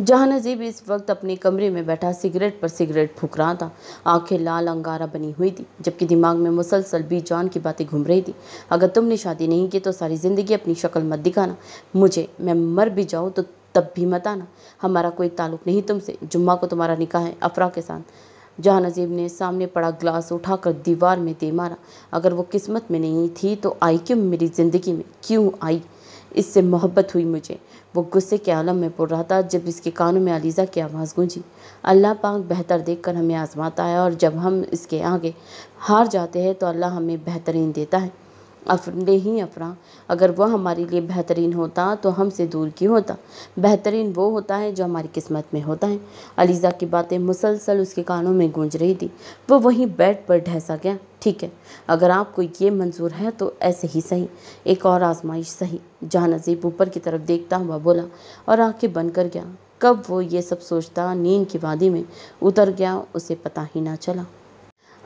नजीब इस वक्त अपने कमरे में बैठा सिगरेट पर सिगरेट फूक रहा था आंखें लाल अंगारा बनी हुई थी जबकि दिमाग में मुसलसल भी जान की बातें घूम रही थी अगर तुमने शादी नहीं की तो सारी ज़िंदगी अपनी शक्ल मत दिखाना मुझे मैं मर भी जाऊँ तो तब भी मत आना हमारा कोई ताल्लुक नहीं तुमसे जुम्मा को तुम्हारा निकाह है अफरा के साथ जहाँ नजीब ने सामने पड़ा ग्लास उठाकर दीवार में दे मारा अगर वो किस्मत में नहीं थी तो आई क्यों मेरी ज़िंदगी में क्यों आई इससे मोहब्बत हुई मुझे वो गुस्से के आलम में पुर रहा था जब इसके कानों में अलीज़ा की आवाज़ गूंजी अल्लाह पाक बेहतर देखकर हमें आजमाता है और जब हम इसके आगे हार जाते हैं तो अल्लाह हमें बेहतरीन देता है अपने ही अपना अगर वह हमारे लिए बेहतरीन होता तो हमसे दूर क्यों होता बेहतरीन वो होता है जो हमारी किस्मत में होता है अलीज़ा की बातें मुसलसल उसके कानों में गूंज रही थी वो वहीं बेड पर ढहसा गया ठीक है अगर आपको ये मंजूर है तो ऐसे ही सही एक और आजमाइश सही जहाँ नज़ीब ऊपर की तरफ देखता हुआ बोला और आँखें बंद कर गया कब वो ये सब सोचता नींद की वादी में उतर गया उसे पता ही ना चला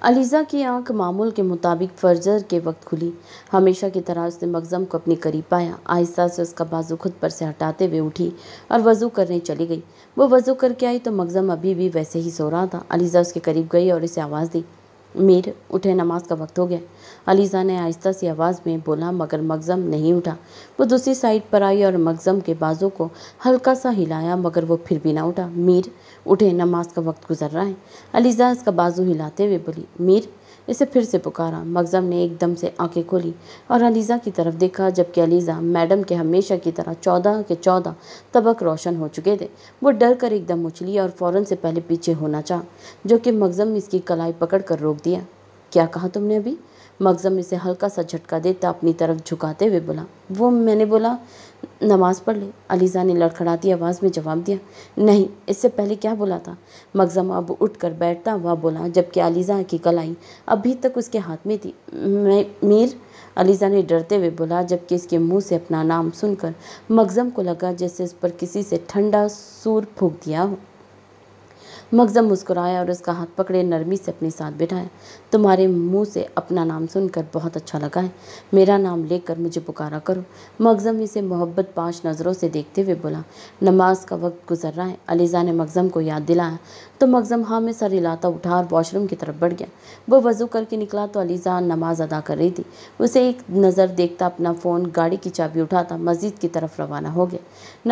अलीज़ा की आंख मामूल के मुताबिक फर्जर के वक्त खुली हमेशा की तरह उसने मगज़म को अपने करीब पाया आहिस्ता से उसका बाजू खुद पर से हटाते हुए उठी और वज़ू करने चली गई वो वज़ू करके आई तो मगज़म अभी भी वैसे ही सो रहा था अलीज़ा उसके करीब गई और इसे आवाज़ दी मीर उठे नमाज का वक्त हो गया अलीज़ा ने आहिस्ता सी आवाज़ में बोला मगर मगज़म नहीं उठा वो दूसरी साइड पर आई और मगज़म के बाजू को हल्का सा हिलाया मगर वो फिर भी ना उठा मीर उठे नमाज का वक्त गुजर रहा है अलीज़ा इसका बाजू हिलाते हुए बोली मीर इसे फिर से पुकारा मगज़म ने एकदम से आंखें खोली और अलीज़ा की तरफ देखा जबकि अलीज़ा मैडम के हमेशा की तरह चौदह के चौदह तबक रोशन हो चुके थे वो डर कर एकदम उछली और फ़ौरन से पहले पीछे होना चाह जो कि मगज़म इसकी कलाई पकड़ कर रोक दिया क्या कहा तुमने अभी मगज़म इसे हल्का सा झटका देता अपनी तरफ झुकाते हुए बोला वो मैंने बोला नमाज़ पढ़ ले अलीज़ा ने लड़खड़ाती आवाज़ में जवाब दिया नहीं इससे पहले क्या बोला था मगज़म अब उठ कर बैठता हुआ बोला जबकि अलीज़ा की कलाई अभी तक उसके हाथ में थी मीर अलीज़ा ने डरते हुए बोला जबकि इसके मुंह से अपना नाम सुनकर मगज़म को लगा जैसे उस पर किसी से ठंडा सूर फूक दिया हो मगज़म मुस्कुराया और उसका हाथ पकड़े नरमी से अपने साथ बिठाया तुम्हारे मुंह से अपना नाम सुनकर बहुत अच्छा लगा है मेरा नाम लेकर मुझे पुकारा करो मगज़म इसे मोहब्बत पांच नज़रों से देखते हुए बोला नमाज का वक्त गुजर रहा है अलीज़ा ने मगज़म को याद दिलाया तो मगज़म हाँ में सर हिलाता उठा और वॉशरूम की तरफ बढ़ गया वो वज़ू करके निकला तो अलीज़ा नमाज अदा कर रही थी उसे एक नज़र देखता अपना फ़ोन गाड़ी की चाबी उठाता मस्जिद की तरफ रवाना हो गया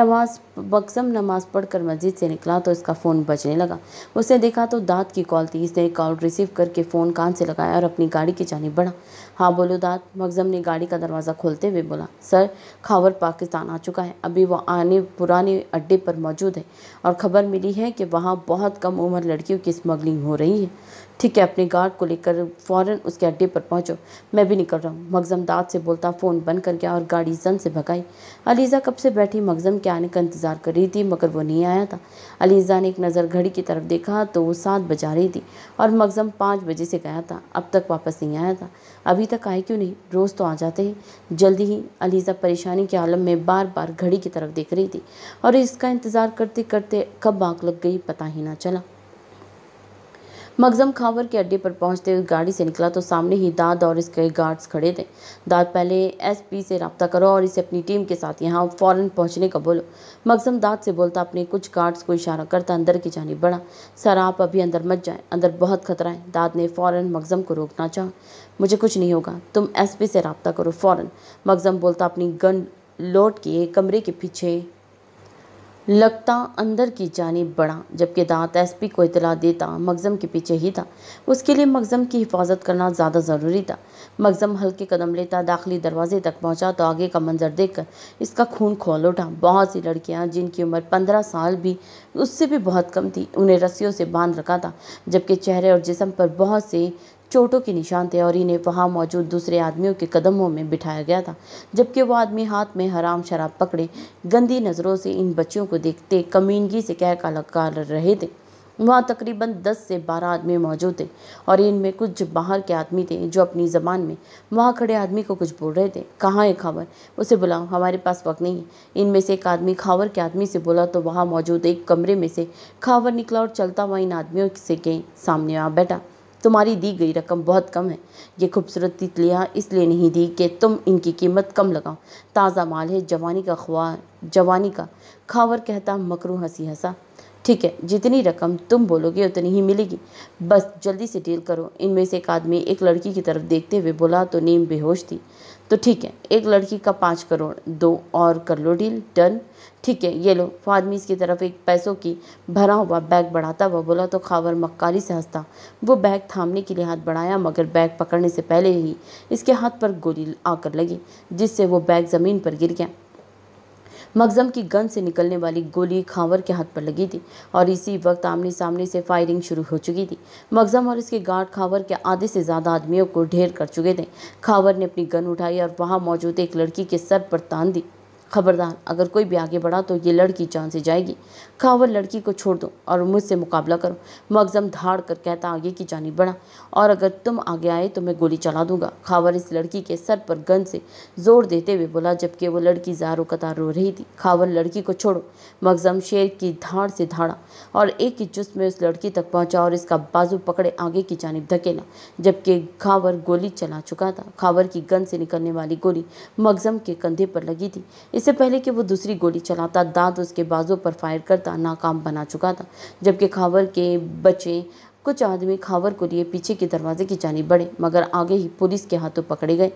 नमाज मगज़म नमाज पढ़कर मस्जिद से निकला तो इसका फ़ोन बजने लगा उसने देखा तो दाँत की कॉल थी इसने कॉल रिसीव करके फ़ोन कहाँ कान से लगाया और अपनी गाड़ी की जानी बढ़ा हाँ दाद मगजम ने गाड़ी का दरवाज़ा खोलते हुए बोला सर खावर पाकिस्तान आ चुका है अभी वो आने पुराने अड्डे पर मौजूद है और ख़बर मिली है कि वहाँ बहुत कम उम्र लड़कियों की स्मगलिंग हो रही है ठीक है अपने गार्ड को लेकर फ़ौरन उसके अड्डे पर पहुंचो मैं भी निकल रहा हूँ दाद से बोलता फ़ोन बंद कर गया और गाड़ी जन से भगाई अलीज़ा कब से बैठी मगज़म के आने का इंतज़ार कर रही थी मगर वो नहीं आया था अलीज़ा ने एक नज़र घड़ी की तरफ देखा तो वो सात बजा रही थी और मगज़म पाँच बजे से गया था अब तक वापस नहीं आया था अभी तक आए क्यों नहीं रोज़ तो आ जाते हैं जल्दी ही अलीज़ा परेशानी के आलम में बार बार घड़ी की तरफ देख रही थी और इसका इंतज़ार करते करते कब आग लग गई पता ही ना चला मगजम खावर के अड्डे पर पहुंचते हुए गाड़ी से निकला तो सामने ही दाद और इसके गार्ड्स खड़े थे दाद पहले एसपी से रबता करो और इसे अपनी टीम के साथ यहाँ फ़ौरन पहुँचने का बोलो मगजम दाद से बोलता अपने कुछ गार्ड्स को इशारा करता अंदर की जानी बढ़ा सर आप अभी अंदर मत जाएं अंदर बहुत खतरा है दाद ने फ़ौरन मगजम को रोकना चाह मुझे कुछ नहीं होगा तुम एस से रबता करो फ़ौरन मगजम बोलता अपनी गन लौट किए कमरे के पीछे लगता अंदर की जानी बढ़ा जबकि दांत एसपी को इतला देता मगज़म के पीछे ही था उसके लिए मगज़म की हिफाजत करना ज़्यादा ज़रूरी था मगज़म हल्के कदम लेता दाखिली दरवाजे तक पहुंचा तो आगे का मंजर देखकर इसका खून खोल उठा बहुत सी लड़कियां जिनकी उम्र पंद्रह साल भी उससे भी बहुत कम थी उन्हें रस्सियों से बांध रखा था जबकि चेहरे और जिसम पर बहुत से चोटों के निशान थे और इन्हें वहाँ मौजूद दूसरे आदमियों के कदमों में बिठाया गया था जबकि वो आदमी हाथ में हराम शराब पकड़े गंदी नज़रों से इन बच्चियों को देखते कमीनगी से कह का कर रहे थे वहाँ तकरीबन दस से बारह आदमी मौजूद थे और इनमें कुछ बाहर के आदमी थे जो अपनी ज़बान में वहाँ खड़े आदमी को कुछ बोल रहे थे कहाँ है खावर उसे बुलाओ हमारे पास वक्त नहीं है इनमें से एक आदमी खावर के आदमी से बोला तो वहाँ मौजूद एक कमरे में से खावर निकला और चलता हुआ इन आदमियों से के सामने आ बैठा तुम्हारी दी गई रकम बहुत कम है ये खूबसूरत तितलियाँ इसलिए नहीं दी कि तुम इनकी कीमत कम लगाओ ताज़ा माल है जवानी का ख्वा जवानी का खावर कहता मकरू हंसी हंसा ठीक है जितनी रकम तुम बोलोगे उतनी ही मिलेगी बस जल्दी से डील करो इनमें से एक आदमी एक लड़की की तरफ देखते हुए बोला तो नीम बेहोश थी तो ठीक है एक लड़की का पाँच करोड़ दो और कर लो डील डन ठीक है ये लो वो आदमी इसकी तरफ एक पैसों की भरा हुआ बैग बढ़ाता हुआ बोला तो खावर मक्कारी से हंसता वो बैग थामने के लिए हाथ बढ़ाया मगर बैग पकड़ने से पहले ही इसके हाथ पर गोली आकर लगी जिससे वो बैग ज़मीन पर गिर गया मगज़म की गन से निकलने वाली गोली खावर के हाथ पर लगी थी और इसी वक्त आमने सामने से फायरिंग शुरू हो चुकी थी मगज़म और इसके गार्ड खावर के आधे से ज़्यादा आदमियों को ढेर कर चुके थे खावर ने अपनी गन उठाई और वहाँ मौजूद एक लड़की के सर पर तान दी खबरदार अगर कोई भी आगे बढ़ा तो ये लड़की जान से जाएगी खावर लड़की को छोड़ दो और मुझसे मुकाबला करो मगज़म धाड़ कर कहता आगे की जानी बढ़ा और अगर तुम आगे आए तो मैं गोली चला दूंगा खावर इस लड़की के सर पर गन से जोर देते हुए बोला जबकि वो लड़की जारो कतार रो रही थी खावर लड़की को छोड़ो मगज़म शेर की धाड़ से धाड़ा और एक ही चुस्त में उस लड़की तक पहुंचा और इसका बाजू पकड़े आगे की जानब धकेला जबकि खावर गोली चला चुका था खावर की गन से निकलने वाली गोली मगज़म के कंधे पर लगी थी इससे पहले कि वो दूसरी गोली चलाता दांत उसके बाजू पर फायर करता नाकाम बना चुका था जबकि खावर के बचे कुछ आदमी खावर को लिए पीछे के दरवाजे की जानी बढ़े मगर आगे ही पुलिस के हाथों पकड़े गए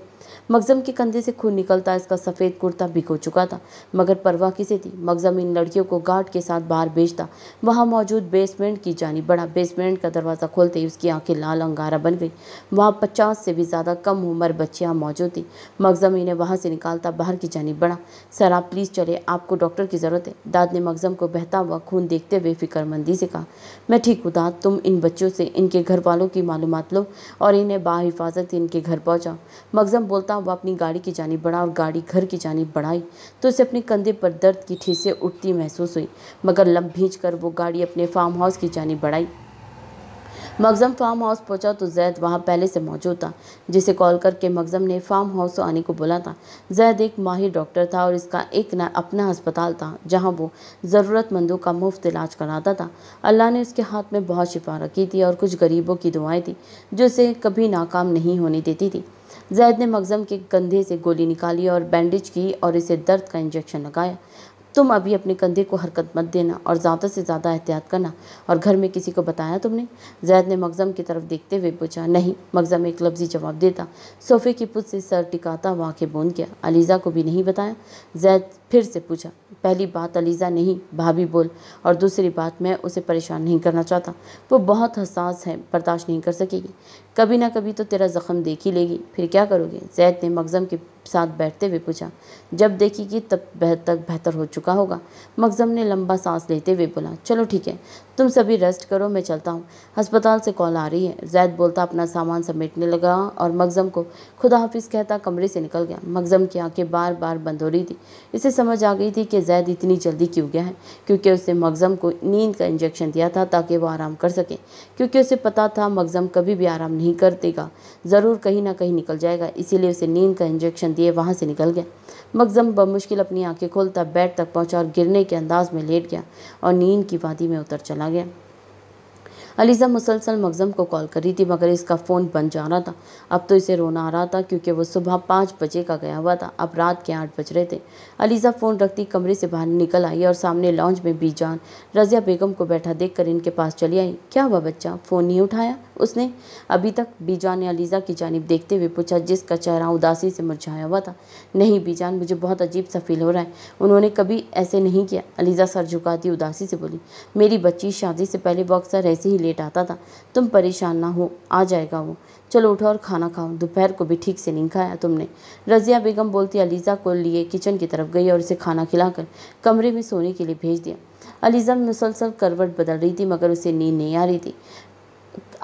मगज़म के कंधे से खून निकलता इसका सफ़ेद कुर्ता भिगो चुका था मगर परवाह किसे थी मगज़म इन लड़कियों को गार्ड के साथ बाहर भेजता वहाँ मौजूद बेसमेंट की जानी बढ़ा बेसमेंट का दरवाज़ा खोलते ही उसकी आंखें लाल अंगारा बन गई वहाँ पचास से भी ज़्यादा कम उम्र बच्चियाँ मौजूद थी मगज़म इन्हें वहाँ से निकालता बाहर की जानी बढ़ा सर आप प्लीज़ चले आपको डॉक्टर की ज़रूरत है दाद ने मगज़म को बहता हुआ खून देखते हुए फिक्रमंदी से कहा मैं ठीक हूँ दाद तुम इन बच्चों से इनके घर वालों की मालूम लो और इन्हें बाहिफाजत इनके घर पहुँचाओ मगज़म बोलता बढ़ता हुआ अपनी गाड़ी की जानी बढ़ा और गाड़ी घर की जानी बढ़ाई तो उसे अपने कंधे पर दर्द की ठेसें उठती महसूस हुई मगर लम भींच कर वो गाड़ी अपने फार्म हाउस की जानी बढ़ाई मगज़म फार्म हाउस पहुंचा तो जैद वहां पहले से मौजूद था जिसे कॉल करके मगज़म ने फार्म हाउस आने को बोला था जैद एक माहिर डॉक्टर था और इसका एक ना अपना अस्पताल था जहां वो ज़रूरतमंदों का मुफ्त इलाज कराता था अल्लाह ने उसके हाथ में बहुत शिफा रखी थी और कुछ गरीबों की दुआएं थी जो उसे कभी नाकाम नहीं होने देती थी जैद ने मगजम के कंधे से गोली निकाली और बैंडेज की और इसे दर्द का इंजेक्शन लगाया तुम अभी अपने कंधे को हरकत मत देना और ज़्यादा से ज़्यादा एहतियात करना और घर में किसी को बताया तुमने जैद ने मगज़म की तरफ देखते हुए पूछा नहीं मगज़म एक लफ्जी जवाब देता सोफे की पुत से सर टिकाता वहाँ के बोन गया अलीज़ा को भी नहीं बताया जैद फिर से पूछा पहली बात अलीज़ा नहीं भाभी बोल और दूसरी बात मैं उसे परेशान नहीं करना चाहता वो बहुत हसास है बर्दाश्त नहीं कर सकेगी कभी ना कभी तो तेरा ज़ख्म देख ही लेगी फिर क्या करोगे जैद ने मगज़म के साथ बैठते हुए पूछा जब देखेगी तब तक बेहतर हो चुका होगा मगज़म ने लंबा सांस लेते हुए बोला चलो ठीक है तुम सभी रेस्ट करो मैं चलता हूँ हस्पताल से कॉल आ रही है जैद बोलता अपना सामान समेटने लगा और मगज़म को खुदा हाफिज़ कहता कमरे से निकल गया मगज़म की आंखें बार बार बंद हो रही थी इसे समझ आ गई थी कि ज़ैद इतनी जल्दी क्यों गया है क्योंकि उसने मगज़म को नींद का इंजेक्शन दिया था ताकि वह आराम कर सके क्योंकि उसे पता था मगज़म कभी भी आराम नहीं कर देगा ज़रूर कहीं ना कहीं निकल जाएगा इसीलिए उसे नींद का इंजेक्शन दिए वहाँ से निकल गया मगज़म बमुश्किल अपनी आँखें खोलता बेड तक पहुँचा और गिरने के अंदाज में लेट गया और नींद की वादी में उतर चला गया अलीज़ा मुसलसल मगज़म को कॉल करी थी मगर इसका फ़ोन बन जा रहा था अब तो इसे रोना आ रहा था क्योंकि वो सुबह पाँच बजे का गया हुआ था अब रात के आठ बज रहे थे अलीज़ा फ़ोन रखती कमरे से बाहर निकल आई और सामने लॉन्च में बीजान रज़िया बेगम को बैठा देख कर इनके पास चली आई क्या हुआ बच्चा फ़ोन नहीं उठाया उसने अभी तक बीजान ने अलीज़ा की जानब देखते हुए पूछा जिसका चेहरा उदासी से मुरझाया हुआ था नहीं बीजान मुझे बहुत अजीब सा फील हो रहा है उन्होंने कभी ऐसे नहीं किया अलीज़ा सर झुकाती उदासी से बोली मेरी बच्ची शादी से पहले वो अक्सर ऐसे ही लेट आता था तुम परेशान ना हो आ जाएगा वो चलो उठो और खाना खाओ दोपहर को भी ठीक से नहीं खाया तुमने रज़िया बेगम बोलती अलीज़ा को लिए किचन की तरफ गई और उसे खाना खिलाकर कमरे में सोने के लिए भेज दिया अलीज़ा मुसलसल करवट बदल रही थी मगर उसे नींद नहीं आ रही थी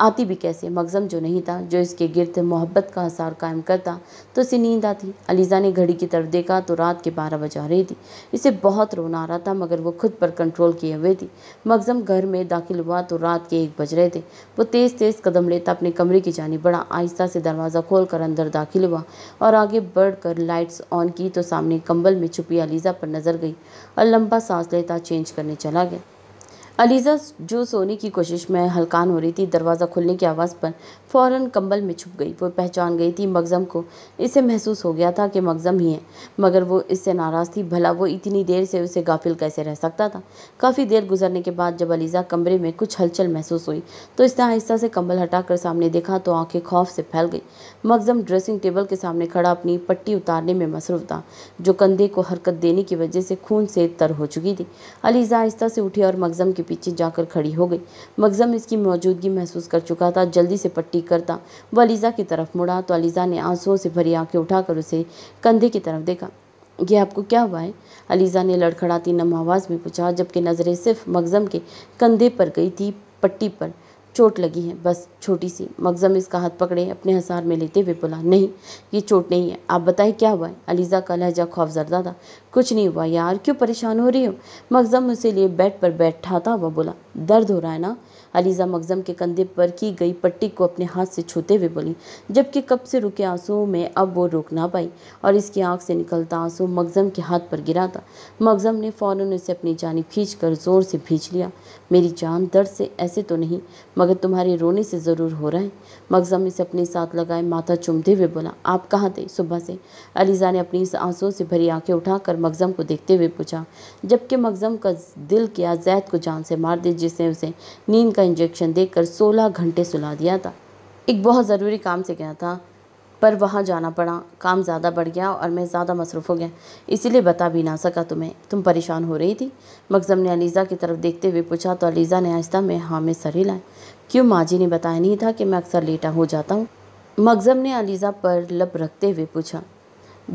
आती भी कैसे मगज़म जो नहीं था जो इसके गिरद मोहब्बत का आसार कायम करता तो इसे नींद आती अलीज़ा ने घड़ी की तरफ देखा तो रात के बारह बजा रही थी इसे बहुत रोना आ रहा था मगर वो खुद पर कंट्रोल किए हुए थी मगज़म घर में दाखिल हुआ तो रात के एक बज रहे थे वो तेज़ तेज़ कदम लेता अपने कमरे की जानी बड़ा आहिस्ता से दरवाज़ा खोल कर अंदर दाखिल हुआ और आगे बढ़ कर लाइट्स ऑन की तो सामने कंबल में छुपी अलीज़ा पर नज़र गई और लंबा सांस लेता चेंज करने चला गया अलीज़ा जो सोने की कोशिश में हलकान हो रही थी दरवाज़ा खुलने की आवाज़ पर फौरन कंबल में छुप गई वो पहचान गई थी मगज़म को इसे महसूस हो गया था कि मगज़म ही है मगर वो इससे नाराज़ थी भला वो इतनी देर से उसे गाफिल कैसे रह सकता था काफ़ी देर गुजरने के बाद जब अलीज़ा कमरे में कुछ हलचल महसूस हुई तो इसने आहिस्ता से कंबल कर सामने देखा तो आँखें खौफ से फैल गई मगज़म ड्रेसिंग टेबल के सामने खड़ा अपनी पट्टी उतारने में मसरूफ था जो कंधे को हरकत देने की वजह से खून से तर हो चुकी थी अलीज़ा आहिस्ता से उठी और मगज़म की पीछे जाकर खड़ी हो गई मगजम इसकी मौजूदगी महसूस कर चुका था जल्दी से पट्टी करता वह अलीज़ा की तरफ मुड़ा तो अलीज़ा ने आंसुओं से भरी आंखें उठाकर उसे कंधे की तरफ देखा यह आपको क्या हुआ है अलीज़ा ने लड़खड़ाती नम आवाज़ में पूछा जबकि नज़रें सिर्फ मगजम के कंधे पर गई थी पट्टी पर चोट लगी है बस छोटी सी मगजम इसका हाथ पकड़े अपने हसार में लेते हुए बोला नहीं ये चोट नहीं है आप बताएं क्या हुआ है अलीज़ा का लहजा खौफजरदा था कुछ नहीं हुआ यार क्यों परेशान हो रही हो मगजम उसे लिए बेड पर बैठाता हुआ बोला दर्द हो रहा है ना अलीज़ा मगजम के कंधे पर की गई पट्टी को अपने हाथ से छूते हुए बोली जबकि कब से रुके आंसुओं में अब वो रोक ना पाई और इसकी आँख से निकलता आंसू मगजम के हाथ पर गिरा था मगजम ने फ़ौरन उसे अपनी जानी खींच कर ज़ोर से भींच लिया मेरी जान दर्द से ऐसे तो नहीं मगर तुम्हारे रोने से ज़रूर हो रहा है मगजम इसे अपने साथ लगाए माथा चुमते हुए बोला आप कहाँ थे सुबह से अलीज़ा ने अपनी आंसुओं से भरी आंखें उठाकर मगजम को देखते हुए पूछा जबकि मगजम का दिल किया जैद को जान से मार दे जिसने उसे नींद का इंजेक्शन देकर सोलह घंटे सुला दिया था एक बहुत ज़रूरी काम से गया था पर वहाँ जाना पड़ा काम ज़्यादा बढ़ गया और मैं ज़्यादा मसरूफ़ हो गया इसीलिए बता भी ना सका तुम्हें तुम परेशान हो रही थी मकजम ने अलीज़ा की तरफ देखते हुए पूछा तो अलीज़ा ने आहिस्ता में हाँ में सर हिलाए क्यों माँ जी ने बताया नहीं था कि मैं अक्सर लेटा हो जाता हूँ मकजम ने अलीज़ा पर लब रखते हुए पूछा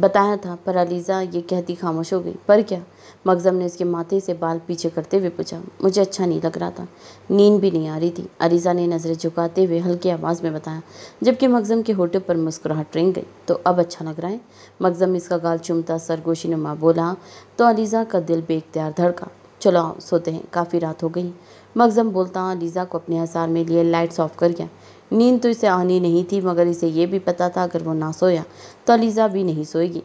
बताया था पर अलीज़ा ये कहती खामोश हो गई पर क्या मगज़म ने उसके माथे से बाल पीछे करते हुए पूछा मुझे अच्छा नहीं लग रहा था नींद भी नहीं आ रही थी अलीज़ा ने नज़रें झुकाते हुए हल्की आवाज़ में बताया जबकि मगज़म के होटे पर मुस्कुराहट रेंग गई तो अब अच्छा लग रहा है मगज़म इसका गाल चुमता सरगोशी नुमा बोला तो अलीज़ा का दिल बेख्तियार धड़का चलो सोते हैं काफ़ी रात हो गई मगज़म बोलता अलीज़ा को अपने हसार में लिए लाइट्स ऑफ कर गया नींद तो इसे आनी नहीं थी मगर इसे ये भी पता था अगर वो ना सोया तो अलीज़ा भी नहीं सोएगी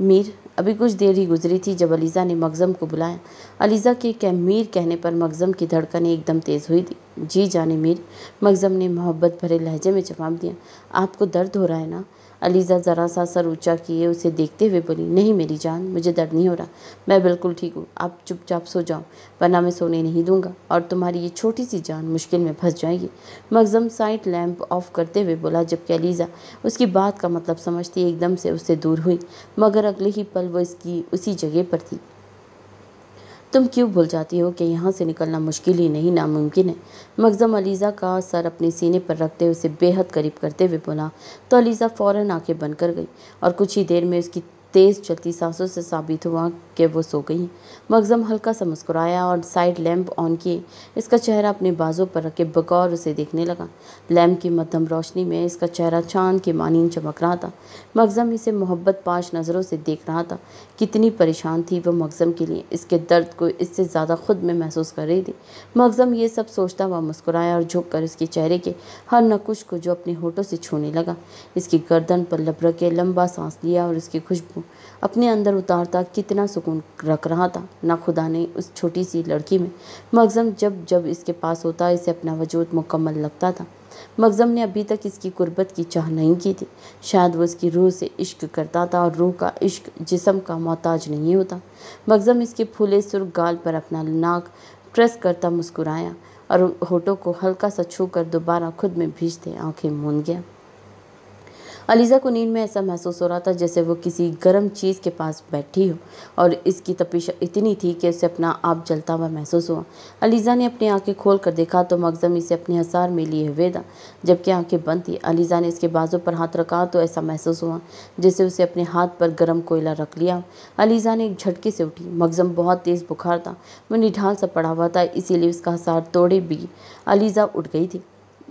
मीर अभी कुछ देर ही गुजरी थी जब अलीज़ा ने मगज़म को बुलाया अलीज़ा के कह मीर कहने पर मगज़म की धड़कन एकदम तेज़ हुई थी जी जाने मीर मगज़म ने मोहब्बत भरे लहजे में जवाब दिया आपको दर्द हो रहा है ना अलीज़ा ज़रा सा सर ऊँचा किए उसे देखते हुए बोली नहीं मेरी जान मुझे दर्द नहीं हो रहा मैं बिल्कुल ठीक हूँ आप चुपचाप सो जाओ वरना मैं सोने नहीं दूंगा और तुम्हारी ये छोटी सी जान मुश्किल में फंस जाएगी मगजम साइड लैंप ऑफ करते हुए बोला जबकि अलीज़ा उसकी बात का मतलब समझती एकदम से उससे दूर हुई मगर अगले ही पल वो इसकी उसी जगह पर थी तुम क्यों भूल जाती हो कि यहाँ से निकलना मुश्किल ही नहीं नामुमकिन है मगज़म अलीज़ा का सर अपने सीने पर रखते हुए उसे बेहद करीब करते हुए बोला तो अलीज़ा फ़ौरन आँखें बंद कर गई और कुछ ही देर में उसकी तेज़ चलती सांसों से साबित हुआ के वो सो गई मगज़म हल्का सा मुस्कुराया और साइड लैंप ऑन किए इसका चेहरा अपने बाजों पर रखे बगौर उसे देखने लगा लैम्प की मध्यम रोशनी में इसका चेहरा चांद के मानी चमक रहा था मगज़म इसे मोहब्बत पाश नज़रों से देख रहा था कितनी परेशान थी वह मगज़म के लिए इसके दर्द को इससे ज़्यादा खुद में महसूस कर रही थी मगज़म ये सब सोचता हुआ मुस्कुराया और झुक कर उसके चेहरे के हर नकुश को जो अपने होठों से छूने लगा इसकी गर्दन पर लबरके लंबा सांस लिया और उसकी खुशबू अपने अंदर उतारता कितना सुकून रख रहा था ना खुदा ने उस छोटी सी लड़की में मगज़म जब जब इसके पास होता इसे अपना वजूद मुकम्मल लगता था मगज़म ने अभी तक इसकी गुर्बत की चाह नहीं की थी शायद वो इसकी रूह से इश्क करता था और रूह का इश्क जिसम का मोहताज नहीं होता मगज़म इसके फूले सुरख गाल पर अपना नाक प्रेस करता मुस्कुराया और होठों को हल्का सा छू कर दोबारा खुद में भीजते आँखें मूंद गया अलीज़ा को नींद में ऐसा महसूस हो रहा था जैसे वो किसी गर्म चीज़ के पास बैठी हो और इसकी तपिश इतनी थी कि उसे अपना आप जलता हुआ महसूस हुआ अलीज़ा ने अपनी आंखें खोल कर देखा तो मगजम इसे अपने हसार में लिए हुए था जबकि आंखें बंद थी अलीज़ा ने इसके बाजू पर हाथ रखा तो ऐसा महसूस हुआ जैसे उसे अपने हाथ पर गर्म कोयला रख लिया अलीज़ा ने एक झटके से उठी मगजम बहुत तेज़ बुखार था वो निढाल सा पड़ा हुआ था इसीलिए उसका हसार तोड़े भी अलीज़ा उठ गई थी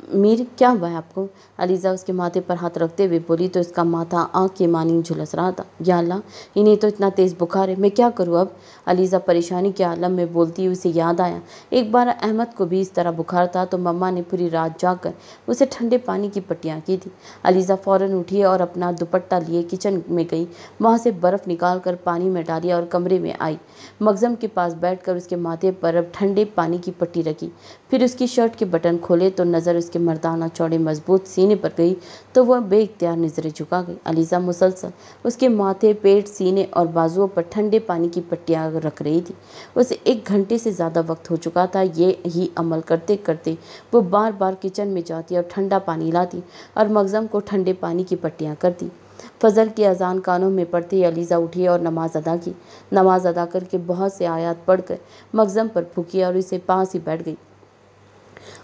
मीर क्या हुआ है आपको अलीज़ा उसके माथे पर हाथ रखते हुए बोली तो इसका माथा आँख के मानी झुलस रहा था या अल्लाह इन्हें तो इतना तेज़ बुखार है मैं क्या करूँ अब अलीज़ा परेशानी के आलम में बोलती हुई उसे याद आया एक बार अहमद को भी इस तरह बुखार था तो मम्मा ने पूरी रात जाकर उसे ठंडे पानी की पट्टियाँ की थी अलीज़ा फ़ौर उठी और अपना दुपट्टा लिए किचन में गई वहाँ से बर्फ़ निकाल कर पानी में डाली और कमरे में आई मगज़म के पास बैठ कर उसके माथे पर अब ठंडे पानी की पट्टी रखी फिर उसकी शर्ट के बटन खोले तो नज़र उसके मर्दाना चौड़े मजबूत सीने पर गई तो वह इख्तियार नज़रें झुका गई अलीज़ा मुसलसल उसके माथे पेट सीने और बाजुओं पर ठंडे पानी की पट्टियाँ रख रही थी उसे एक घंटे से ज़्यादा वक्त हो चुका था ये ही अमल करते करते वो बार बार किचन में जाती और ठंडा पानी लाती और मगज़म को ठंडे पानी की पट्टियाँ करती फजल की अजान कानों में पढ़ते ही अलीज़ा उठी और नमाज़ अदा की नमाज़ अदा करके बहुत से आयात पढ़ कर मगज़म पर फूकी और उसे पास ही बैठ गई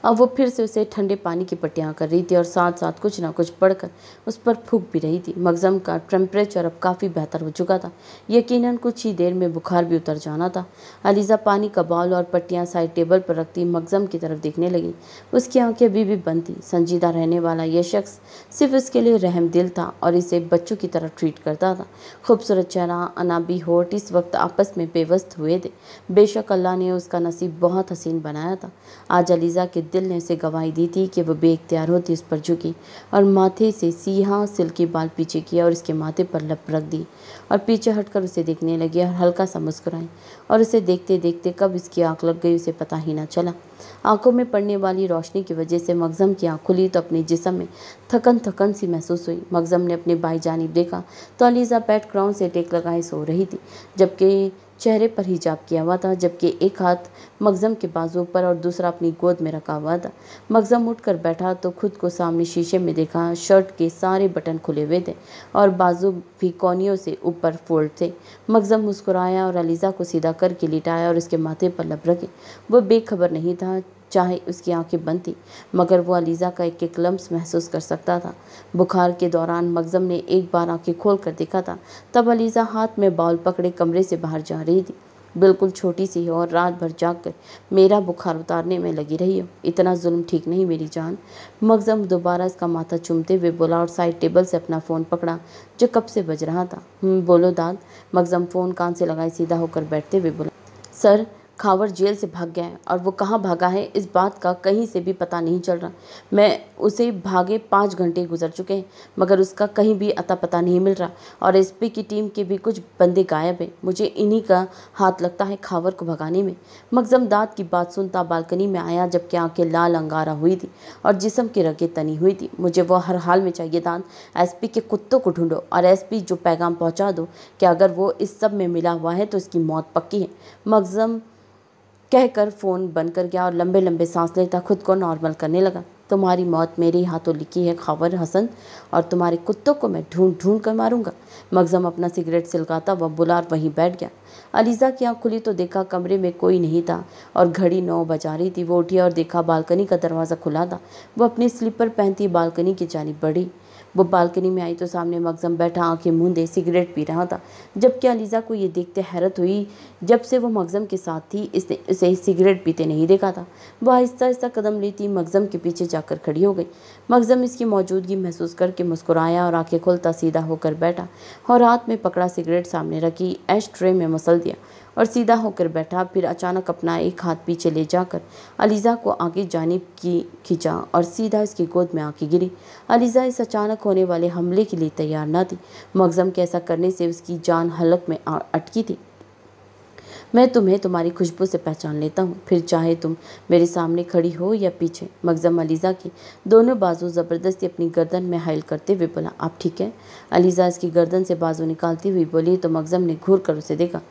अब वो फिर से उसे ठंडे पानी की पट्टियाँ कर रही थी और साथ साथ कुछ ना कुछ पढ़कर उस पर फूक भी रही थी मगज़म का टेम्परेचर अब काफ़ी बेहतर हो चुका था यकीनन कुछ ही देर में बुखार भी उतर जाना था अलीज़ा पानी का बाउल और पट्टियाँ साइड टेबल पर रखती मगज़म की तरफ देखने लगी उसकी आंखें अभी भी बंद थी संजीदा रहने वाला यह शख्स सिर्फ उसके लिए रहम दिल था और इसे बच्चों की तरह ट्रीट करता था खूबसूरत चेहरा अनाबी होट इस वक्त आपस में बेवस्त हुए थे बेशक अल्लाह ने उसका नसीब बहुत हसीन बनाया था आज अलीज़ा के दिल ने उसे गवाही दी थी कि वह बेख्तियार होती उस पर झुकी और माथे से सीहा सिल के बाल पीछे किया और उसके माथे पर लप रख दी और पीछे हटकर उसे देखने लगी और हल्का सा मुस्कुराई और उसे देखते देखते कब इसकी आँख लग गई उसे पता ही ना चला आंखों में पड़ने वाली रोशनी की वजह से मगज़म की आँख खुली तो अपने जिसम में थकन थकन सी महसूस हुई मगज़म ने अपने बाई जानब देखा तो अलीज़ा पैट क्राउन से टेक लगाए सो रही थी जबकि चेहरे पर हिजाब किया हुआ था जबकि एक हाथ मगज़म के बाजू पर और दूसरा अपनी गोद में रखा हुआ था मगज़म उठकर बैठा तो खुद को सामने शीशे में देखा शर्ट के सारे बटन खुले हुए थे और बाजू भी कोनियों से ऊपर फोल्ड थे मगज़म मुस्कुराया और अलीज़ा को सीधा करके लिटाया और उसके माथे पर लब रखे वो बेखबर नहीं था चाहे उसकी आंखें बंद थीं मगर वह अलीज़ा का एक एक लम्स महसूस कर सकता था बुखार के दौरान मगज़म ने एक बार आंखें खोल कर देखा था तब अलीज़ा हाथ में बाउल पकड़े कमरे से बाहर जा रही थी बिल्कुल छोटी सी हो और रात भर जाग कर मेरा बुखार उतारने में लगी रही हो इतना जुल्म ठीक नहीं मेरी जान मगजम दोबारा इसका माथा चूमते हुए बोला और साइड टेबल से अपना फ़ोन पकड़ा जो कब से बज रहा था हम्म, बोलो दाद मगजम फ़ोन कान से लगाए सीधा होकर बैठते हुए बोला सर खावर जेल से भाग गया है और वो कहाँ भागा है इस बात का कहीं से भी पता नहीं चल रहा मैं उसे भागे पाँच घंटे गुजर चुके हैं मगर उसका कहीं भी अता पता नहीं मिल रहा और एसपी की टीम के भी कुछ बंदे गायब हैं मुझे इन्हीं का हाथ लगता है खावर को भगाने में मगजमदाद की बात सुनता बालकनी में आया जबकि आँखें लाल अंगारा हुई थी और जिसम की रगें तनी हुई थी मुझे वह हर हाल में चाहिए दान एस के कुत्तों को ढूंढो और एस जो पैगाम पहुँचा दो कि अगर वो इस सब में मिला हुआ है तो इसकी मौत पक्की है मगजम कहकर फ़ोन बंद कर गया और लंबे लंबे सांस लेता खुद को नॉर्मल करने लगा तुम्हारी मौत मेरे हाथों लिखी है खावर हसन और तुम्हारे कुत्तों को मैं ढूंढ ढूंढ कर मारूंगा मगजम अपना सिगरेट सिलकाता वह बुलार वहीं बैठ गया अलीज़ा की आँख खुली तो देखा कमरे में कोई नहीं था और घड़ी नौ बजा रही थी वो उठी और देखा बालकनी का दरवाज़ा खुला था वह अपनी स्लीपर पहनती बालकनी की जानी बढ़ी वो बालकनी में आई तो सामने मकजम बैठा आंखें मूंदे सिगरेट पी रहा था जबकि अलीज़ा को ये देखते हैरत हुई जब से वो मगज़म के साथ थी इसने उसे सिगरेट पीते नहीं देखा था वह आहिस्ता आहिस्ता कदम लेती मकजम के पीछे जाकर खड़ी हो गई मकजम इसकी मौजूदगी महसूस करके मुस्कुराया और आँखें खुलता सीधा होकर बैठा और हाथ में पकड़ा सिगरेट सामने रखी एश ट्रे में मसल दिया और सीधा होकर बैठा फिर अचानक अपना एक हाथ पीछे ले जाकर अलीज़ा को आगे जानब की खिंचा और सीधा इसकी गोद में आके गिरी अलीज़ा इस अचानक होने वाले हमले के लिए तैयार न थी मगजम के ऐसा करने से उसकी जान हलक में अटकी थी मैं तुम्हें तुम्हारी खुशबू से पहचान लेता हूँ फिर चाहे तुम मेरे सामने खड़ी हो या पीछे मगजम अलीज़ा की दोनों बाजू ज़बरदस्ती अपनी गर्दन में हायल करते हुए बोला आप ठीक है अलीज़ा इसकी गर्दन से बाजू निकालती हुई बोली तो मगजम ने घूर कर उसे देखा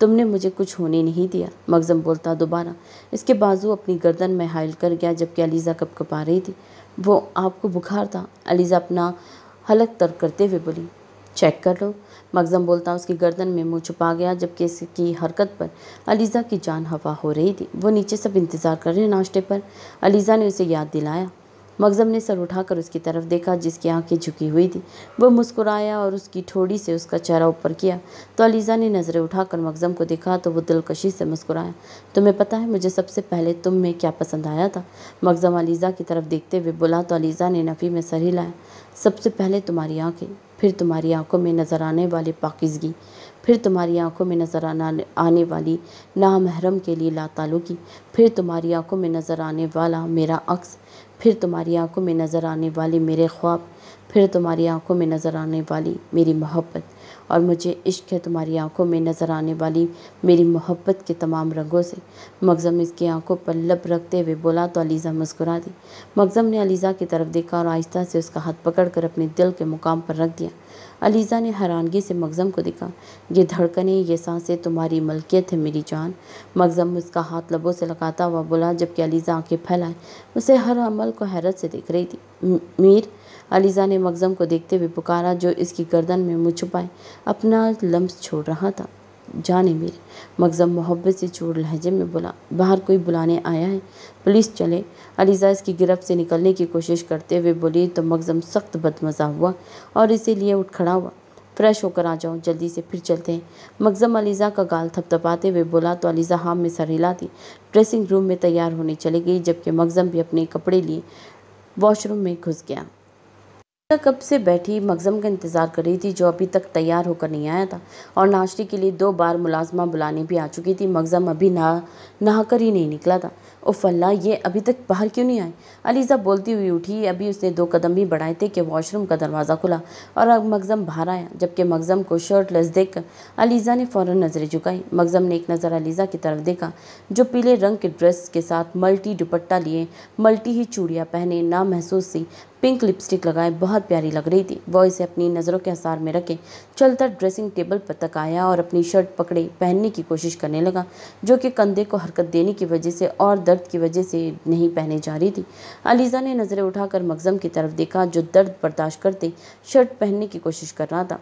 तुमने मुझे कुछ होने नहीं दिया मगज़म बोलता दोबारा इसके बाजू अपनी गर्दन में हायल कर गया जबकि अलीज़ा कपा रही थी वो आपको बुखार था अलीज़ा अपना हलक तर करते हुए बोली चेक कर लो मगज़म बोलता उसकी गर्दन में मुँह छुपा गया जबकि इसकी हरकत पर अलीज़ा की जान हवा हो रही थी वो नीचे सब इंतज़ार कर रहे नाश्ते पर अलीज़ा ने उसे याद दिलाया मगज़म ने सर उठाकर उसकी तरफ देखा जिसकी आंखें झुकी हुई थी वह मुस्कुराया और उसकी ठोड़ी से उसका चेहरा ऊपर किया तो अलीज़ा ने नज़रें उठाकर मगज़म को देखा तो वो दिलकशी से मुस्कुराया तुम्हें पता है मुझे सबसे पहले तुम में क्या पसंद आया था मगज़म अलीज़ा की तरफ देखते हुए बोला तो अलीज़ा ने नफ़ी में सर हिलाया सबसे पहले तुम्हारी आँखें फिर तुम्हारी आंखों में नज़र आने वाली पाकिजगी फिर तुम्हारी आंखों में नज़र आना आने वाली नामहरम के लिए लातालुकी फिर तुम्हारी आंखों में नज़र आने वाला मेरा अक्स फिर तुम्हारी आँखों में नज़र आने वाली मेरे ख्वाब फिर तुम्हारी आँखों में नज़र आने वाली मेरी मोहब्बत और मुझे इश्क है तुम्हारी आँखों में नज़र आने वाली मेरी मोहब्बत के तमाम रंगों से मगज़म इसकी आँखों पर लब रखते हुए बोला तो अलीज़ा मुस्कुरा दी मगज़म ने अलीज़ा की तरफ देखा और आहिस्ता से उसका हाथ पकड़ कर अपने दिल के मुकाम पर रख दिया अलीज़ा ने हैरानगी से मगज़म को देखा ये धड़कने ये सांसें तुम्हारी मलकियत है मेरी जान मगज़म उसका हाथ लबों से लगाता हुआ बोला जबकि अलीज़ा आंखें फैलाए उसे हर अमल को हैरत से देख रही थी मीर अलीज़ा ने मगज़म को देखते हुए पुकारा जो इसकी गर्दन में मुँह छुपाए अपना लम्स छोड़ रहा था जाने मेरे मगज़म मोहब्बत से चूर लहजे में बोला बाहर कोई बुलाने आया है पुलिस चले अलीज़ा इसकी गिरफ्त से निकलने की कोशिश करते हुए बोली तो मगज़म सख्त बदमज़ा हुआ और इसीलिए उठ खड़ा हुआ फ्रेश होकर आ जाओ जल्दी से फिर चलते हैं मगज़म अलीज़ा का गाल थपथपाते हुए बोला तो अलीज़ा हाम में सर हिला दी ड्रेसिंग रूम में तैयार होने चली गई जबकि मगज़म भी अपने कपड़े लिए वॉशरूम में घुस गया कब से बैठी मगज़म का इंतज़ार कर रही थी जो अभी तक तैयार होकर नहीं आया था और नाश्ते के लिए दो बार मुलाजमा बुलाने भी आ चुकी थी मगज़म अभी नहा नहा कर ही नहीं निकला था उफ ये अभी तक बाहर क्यों नहीं आए अलीज़ा बोलती हुई उठी अभी उसने दो कदम भी बढ़ाए थे कि वॉशरूम का दरवाज़ा खुला और अब मगज़म बाहर आया जबकि मगज़म को शर्ट लस देख कर अलीज़ा ने फ़ौर नज़रें झुकाई मगज़म ने एक नज़र अलीज़ा की तरफ देखा जो पीले रंग के ड्रेस के साथ मल्टी दुपट्टा लिए मल्टी ही चूड़ियाँ पहने ना महसूस सी पिंक लिपस्टिक लगाए बहुत प्यारी लग रही थी वह इसे अपनी नज़रों के आसार में रखे चलता ड्रेसिंग टेबल पर तक आया और अपनी शर्ट पकड़े पहनने की कोशिश करने लगा जो कि कंधे को हरकत देने की वजह से और दर्द की वजह से नहीं पहने जा रही थी अलीज़ा ने नज़रें उठाकर मगज़म की तरफ देखा जो दर्द बर्दाश्त करते शर्ट पहनने की कोशिश कर रहा था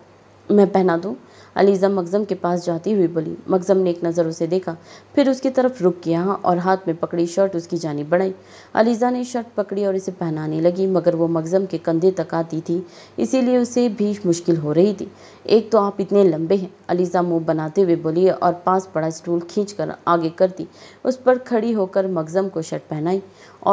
मैं पहना दूँ अलीज़ा मगज़म के पास जाती हुई बोली मगज़म ने एक नज़र उसे देखा फिर उसकी तरफ रुक किया और हाथ में पकड़ी शर्ट उसकी जानी बढ़ाई अलीज़ा ने शर्ट पकड़ी और इसे पहनाने लगी मगर वो मगज़म के कंधे तक आती थी इसीलिए उसे भी मुश्किल हो रही थी एक तो आप इतने लंबे हैं अलीज़ा मुँह बनाते हुए बोली और पास पड़ा स्टूल कर आगे कर दी उस पर खड़ी होकर मगज़म को शर्ट पहनाई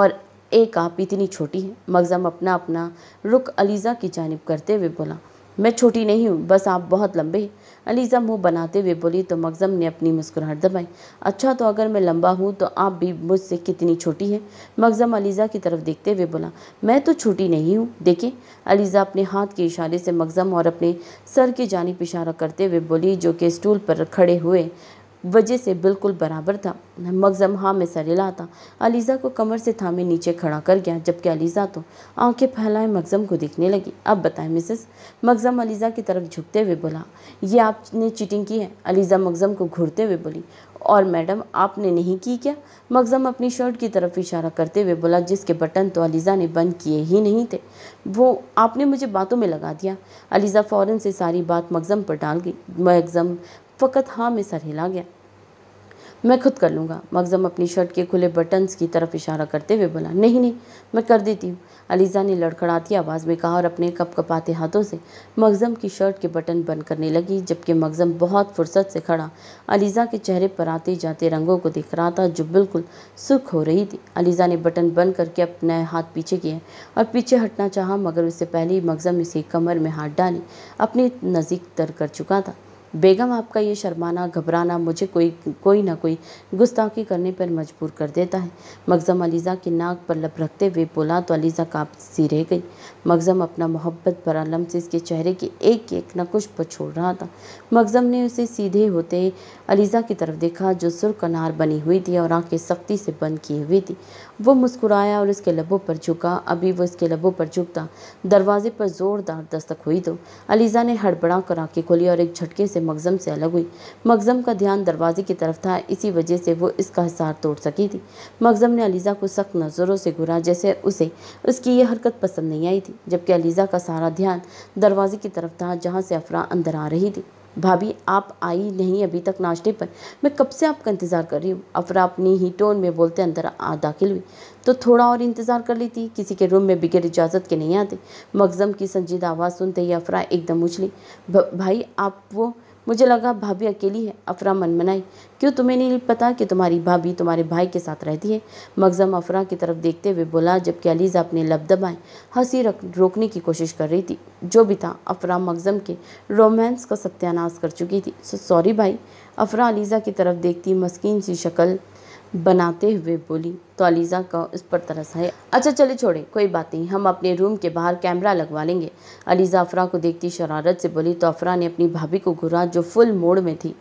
और एक आप इतनी छोटी हैं मगज़म अपना अपना रुख अलीज़ा की जानब करते हुए बोला मैं छोटी नहीं हूँ बस आप बहुत लंबे हैं अलीज़ा मुंह बनाते हुए बोली तो मगज़म ने अपनी मुस्कुराहट दबाई अच्छा तो अगर मैं लंबा हूँ तो आप भी मुझसे कितनी छोटी है मगज़म अलीज़ा की तरफ देखते हुए बोला मैं तो छोटी नहीं हूँ देखें अलीज़ा अपने हाथ के इशारे से मगज़म और अपने सर की जानब इशारा करते हुए बोली जो कि स्टूल पर खड़े हुए वजह से बिल्कुल बराबर था मगजम हाँ में सर था अलीज़ा को कमर से थामे नीचे खड़ा कर गया जबकि अलीज़ा तो आंखें फैलाए मगजम को देखने लगी अब बताएं मिसेस मगजम अलीज़ा की तरफ झुकते हुए बोला ये आपने चीटिंग की है अलीज़ा मगजम को घूरते हुए बोली और मैडम आपने नहीं की क्या मगजम अपनी शर्ट की तरफ इशारा करते हुए बोला जिसके बटन तो अलीज़ा ने बंद किए ही नहीं थे वो आपने मुझे बातों में लगा दिया अलीज़ा फ़ौरन से सारी बात मगजम पर डाल गई मगजम फ़कत हाँ में सर हिला गया मैं खुद कर लूँगा मगज़म अपनी शर्ट के खुले बटन्स की तरफ इशारा करते हुए बोला नहीं नहीं मैं कर देती हूँ अलीज़ा ने लड़खड़ाती आवाज़ में कहा और अपने कप कपाते हाथों से मगज़म की शर्ट के बटन बंद करने लगी जबकि मगज़म बहुत फुर्सत से खड़ा अलीज़ा के चेहरे पर आते जाते रंगों को देख रहा था जो बिल्कुल सुख हो रही थी अलीज़ा ने बटन बंद करके अपने हाथ पीछे किए और पीछे हटना चाहा मगर उससे पहले ही मगज़म इसे कमर में हाथ डाले अपने नज़दीक तर कर चुका था बेगम आपका ये शर्माना घबराना मुझे कोई कोई ना कोई गुस्ताखी करने पर मजबूर कर देता है मगज़म अलीज़ा की नाक पर लब रखते हुए बोला तो अलीज़ा काप सी रह गई मगज़म अपना मोहब्बत भरा लम्स इसके चेहरे के एक एक नकुश पर छोड़ रहा था मगज़म ने उसे सीधे होते अलीज़ा की तरफ देखा जो सुरख अनार बनी हुई थी और आंखें सख्ती से बंद की हुई थी वो मुस्कुराया और उसके लबों पर झुका अभी वो उसके लबों पर झुकता दरवाजे पर ज़ोरदार दस्तक हुई तो अलीज़ा ने हड़बड़ा कर आंखें खोली और एक झटके से मगज़म से अलग हुई मगज़म का ध्यान दरवाजे की तरफ था इसी वजह से वो इसका हिसार तोड़ सकी थी मगज़म ने अलीज़ा को सख्त नज़रों से घुरा जैसे उसे उसकी ये हरकत पसंद नहीं आई थी जबकि अलीज़ा का सारा ध्यान दरवाजे की तरफ था जहाँ से अफरा अंदर आ रही थी भाभी आप आई नहीं अभी तक नाश्ते पर मैं कब से आपका इंतज़ार कर रही हूँ अफरा अपनी ही टोन में बोलते अंदर आ दाखिल हुई तो थोड़ा और इंतज़ार कर लेती किसी के रूम में बगैर इजाज़त के नहीं आते मगज़म की संजीदा आवाज़ सुनते ही अफरा एकदम उछली भाई आप वो मुझे लगा भाभी अकेली है अफरा मन मनाई क्यों तुम्हें नहीं पता कि तुम्हारी भाभी तुम्हारे भाई के साथ रहती है मगजम अफरा की तरफ देखते हुए बोला जबकि अलीज़ा अपने लब दबाए हंसी रोकने की कोशिश कर रही थी जो भी था अफरा मगजम के रोमांस का सत्यानाश कर चुकी थी सॉरी भाई अफरा अलीज़ा की तरफ देखती मस्किन सी शक्ल बनाते हुए बोली तो अलीज़ा का उस पर तरस है अच्छा चले छोड़े कोई बात नहीं हम अपने रूम के बाहर कैमरा लगवा लेंगे अलीज़ा अफरा को देखती शरारत से बोली तो अफरा ने अपनी भाभी को घुरा जो फुल मोड़ में थी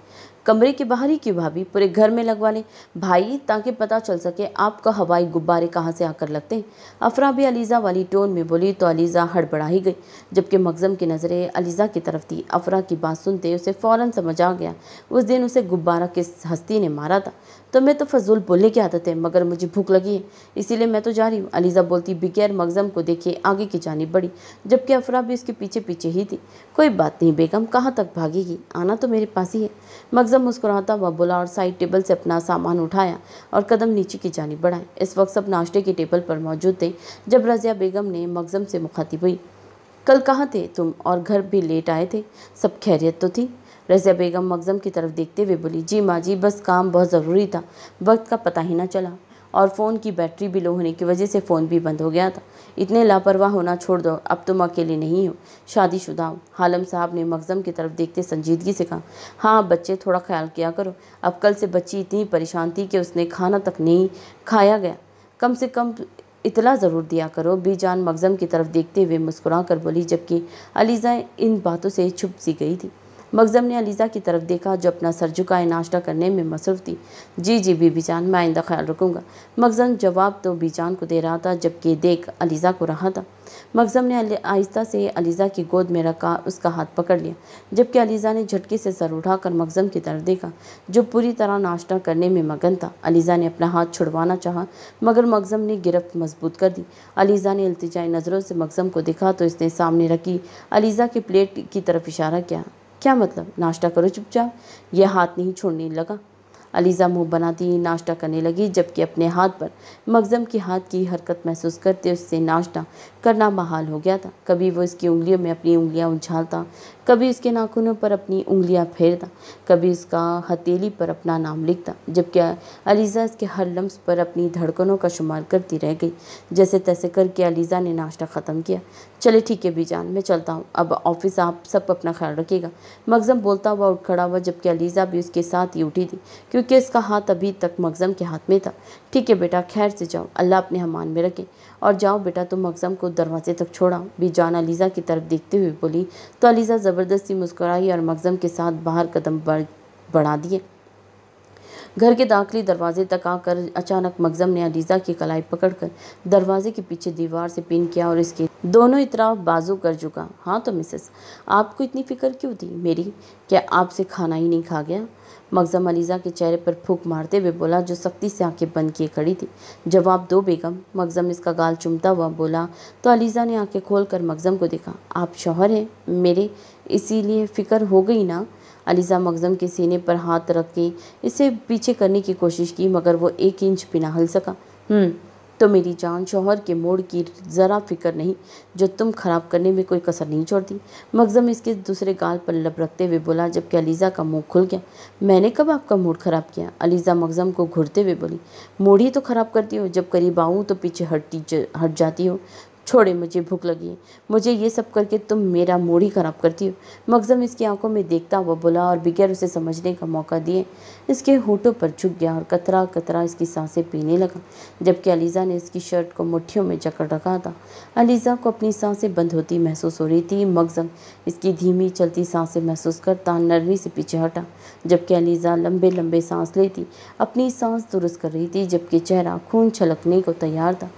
कमरे के बाहर ही क्यों भाभी पूरे घर में लगवा लें भाई ताकि पता चल सके आपका हवाई गुब्बारे कहाँ से आकर लगते हैं अफरा भी अलीज़ा वाली टोन में बोली तो अलीज़ा हड़बड़ा ही गई जबकि मकजम की नज़रें अलीज़ा की तरफ थी अफरा की बात सुनते उसे फ़ौरन समझ आ गया उस दिन उसे गुब्बारा किस हस्ती ने मारा था तो मैं तो फजूल बोलने की आदत है मगर मुझे भूख लगी है इसीलिए मैं तो जा रही हूँ अलीज़ा बोलती बगैर मगज़म को देखे आगे की जानी बढ़ी जबकि अफरा भी उसके पीछे पीछे ही थी कोई बात नहीं बेगम कहाँ तक भागेगी आना तो मेरे पास ही है मगज़म मुस्कुराता हुआ बोला और साइड टेबल से अपना सामान उठाया और कदम नीचे की जानी बढ़ाए इस वक्त सब नाश्ते की टेबल पर मौजूद थे जब रज़िया बेगम ने मगज़म से मुखातिब हुई कल कहाँ थे तुम और घर भी लेट आए थे सब खैरियत तो थी रज़िया बेगम मगज़म की तरफ देखते हुए बोली जी माँ जी बस काम बहुत ज़रूरी था वक्त का पता ही ना चला और फ़ोन की बैटरी भी लो होने की वजह से फ़ोन भी बंद हो गया था इतने लापरवाह होना छोड़ दो अब तुम अकेले नहीं हो शादीशुदा हो हालम साहब ने मगज़म की तरफ देखते संजीदगी से कहा हाँ बच्चे थोड़ा ख्याल किया करो अब कल से बच्ची इतनी परेशान थी कि उसने खाना तक नहीं खाया गया कम से कम इतला ज़रूर दिया करो जान मगज़म की तरफ देखते हुए मुस्कुरा कर बोली जबकि अलीज़ा इन बातों से छुप सी गई थी मगज़म ने अलीज़ा की तरफ देखा जो अपना सर झुकाए नाश्ता करने में मसरूफ़ थी जी जी बीबी जान मैं आइंदा ख्याल रखूँगा मगज़म जवाब तो बी जान को दे रहा था जबकि देख अलीज़ा को रहा था मगज़म ने आहिस्ता से अलीज़ा की गोद में रखा उसका हाथ पकड़ लिया जबकि अलीज़ा ने झटके से सर उठाकर मगज़म की तरफ देखा जो पूरी तरह नाश्ता करने में मगन था अलीज़ा ने अपना हाथ छुड़वाना चाहा मगर मगज़म ने गिरफ्त मजबूत कर दी अलीज़ा ने अल्तजाई नज़रों से मगज़म को देखा तो इसने सामने रखी अलीज़ा की प्लेट की तरफ इशारा किया क्या मतलब नाश्ता करो चुपचाप यह हाथ नहीं छोड़ने लगा अलीज़ा मुंह बनाती नाश्ता करने लगी जबकि अपने हाथ पर मगज़म के हाथ की हरकत महसूस करते उससे नाश्ता करना महाल हो गया था कभी वो इसकी उंगलियों में अपनी उंगलियां उछालता कभी उसके नाखूनों पर अपनी उंगलियां फेरता कभी उसका हथेली पर अपना नाम लिखता जबकि अलीज़ा इसके हर लम्स पर अपनी धड़कनों का शुमार करती रह गई जैसे तैसे करके अलीज़ा ने नाश्ता ख़त्म किया चले ठीक है बीजान मैं चलता हूँ अब ऑफिस आप सब अपना ख्याल रखिएगा मगज़म बोलता हुआ उठ खड़ा हुआ जबकि अलीज़ा भी उसके साथ ही उठी थी क्योंकि इसका हाथ अभी तक मगज़म के हाथ में था ठीक है बेटा खैर से जाओ अल्लाह अपने हमान में रखे और जाओ बेटा तुम मगज़म को दरवाजे तक छोड़ा भी जान अलीज़ा की तरफ देखते हुए बोली तो अलीज़ा ज़बरदस्ती मुस्कुराई और मगज़म के साथ बाहर कदम बढ़ा दिए घर के दाखिली दरवाजे तक आकर अचानक मकजम ने अलीज़ा की कलाई पकड़कर दरवाजे के पीछे दीवार से पिन किया और इसके दोनों इतराफ बाजू कर चुका हाँ तो मिसेस आपको इतनी फिक्र क्यों थी मेरी क्या आपसे खाना ही नहीं खा गया मगजा अलीज़ा के चेहरे पर फूक मारते हुए बोला जो सख्ती से आंखें बंद किए खड़ी थी जवाब दो बेगम मगज़म इसका गाल चुमता हुआ बोला तो अलीज़ा ने आंखें खोल कर मगज़म को देखा आप शौहर हैं मेरे इसीलिए फ़िक्र हो गई ना अलीज़ा मगज़म के सीने पर हाथ रख के इसे पीछे करने की कोशिश की मगर वो एक इंच भी ना सका हम्म, तो मेरी जान शोहर के मोड़ की ज़रा फिक्र नहीं जो तुम खराब करने में कोई कसर नहीं छोड़ती मगजम इसके दूसरे गाल पर लब रखते हुए बोला जबकि अलीज़ा का मुंह खुल गया मैंने कब आपका मूड ख़राब किया अलीज़ा मगजम को घुरते हुए बोली मूड ही तो ख़राब करती हो जब करीब आऊँ तो पीछे हटती हट जाती हो छोड़े मुझे भूख लगी मुझे ये सब करके तुम मेरा मूड ही ख़राब करती हो मगज़म इसकी आंखों में देखता हुआ बोला और बगैर उसे समझने का मौका दिए इसके होठों पर झुक गया और कतरा कतरा इसकी सांसें पीने लगा जबकि अलीज़ा ने इसकी शर्ट को मुठ्ठियों में जकड़ रखा था अलीज़ा को अपनी सांसें बंद होती महसूस हो रही थी मगज़म इसकी धीमी चलती सांसें महसूस करता नरमी से पीछे हटा जबकि अलीज़ा लंबे लंबे सांस लेती अपनी सांस दुरुस्त कर रही थी जबकि चेहरा खून छलकने को तैयार था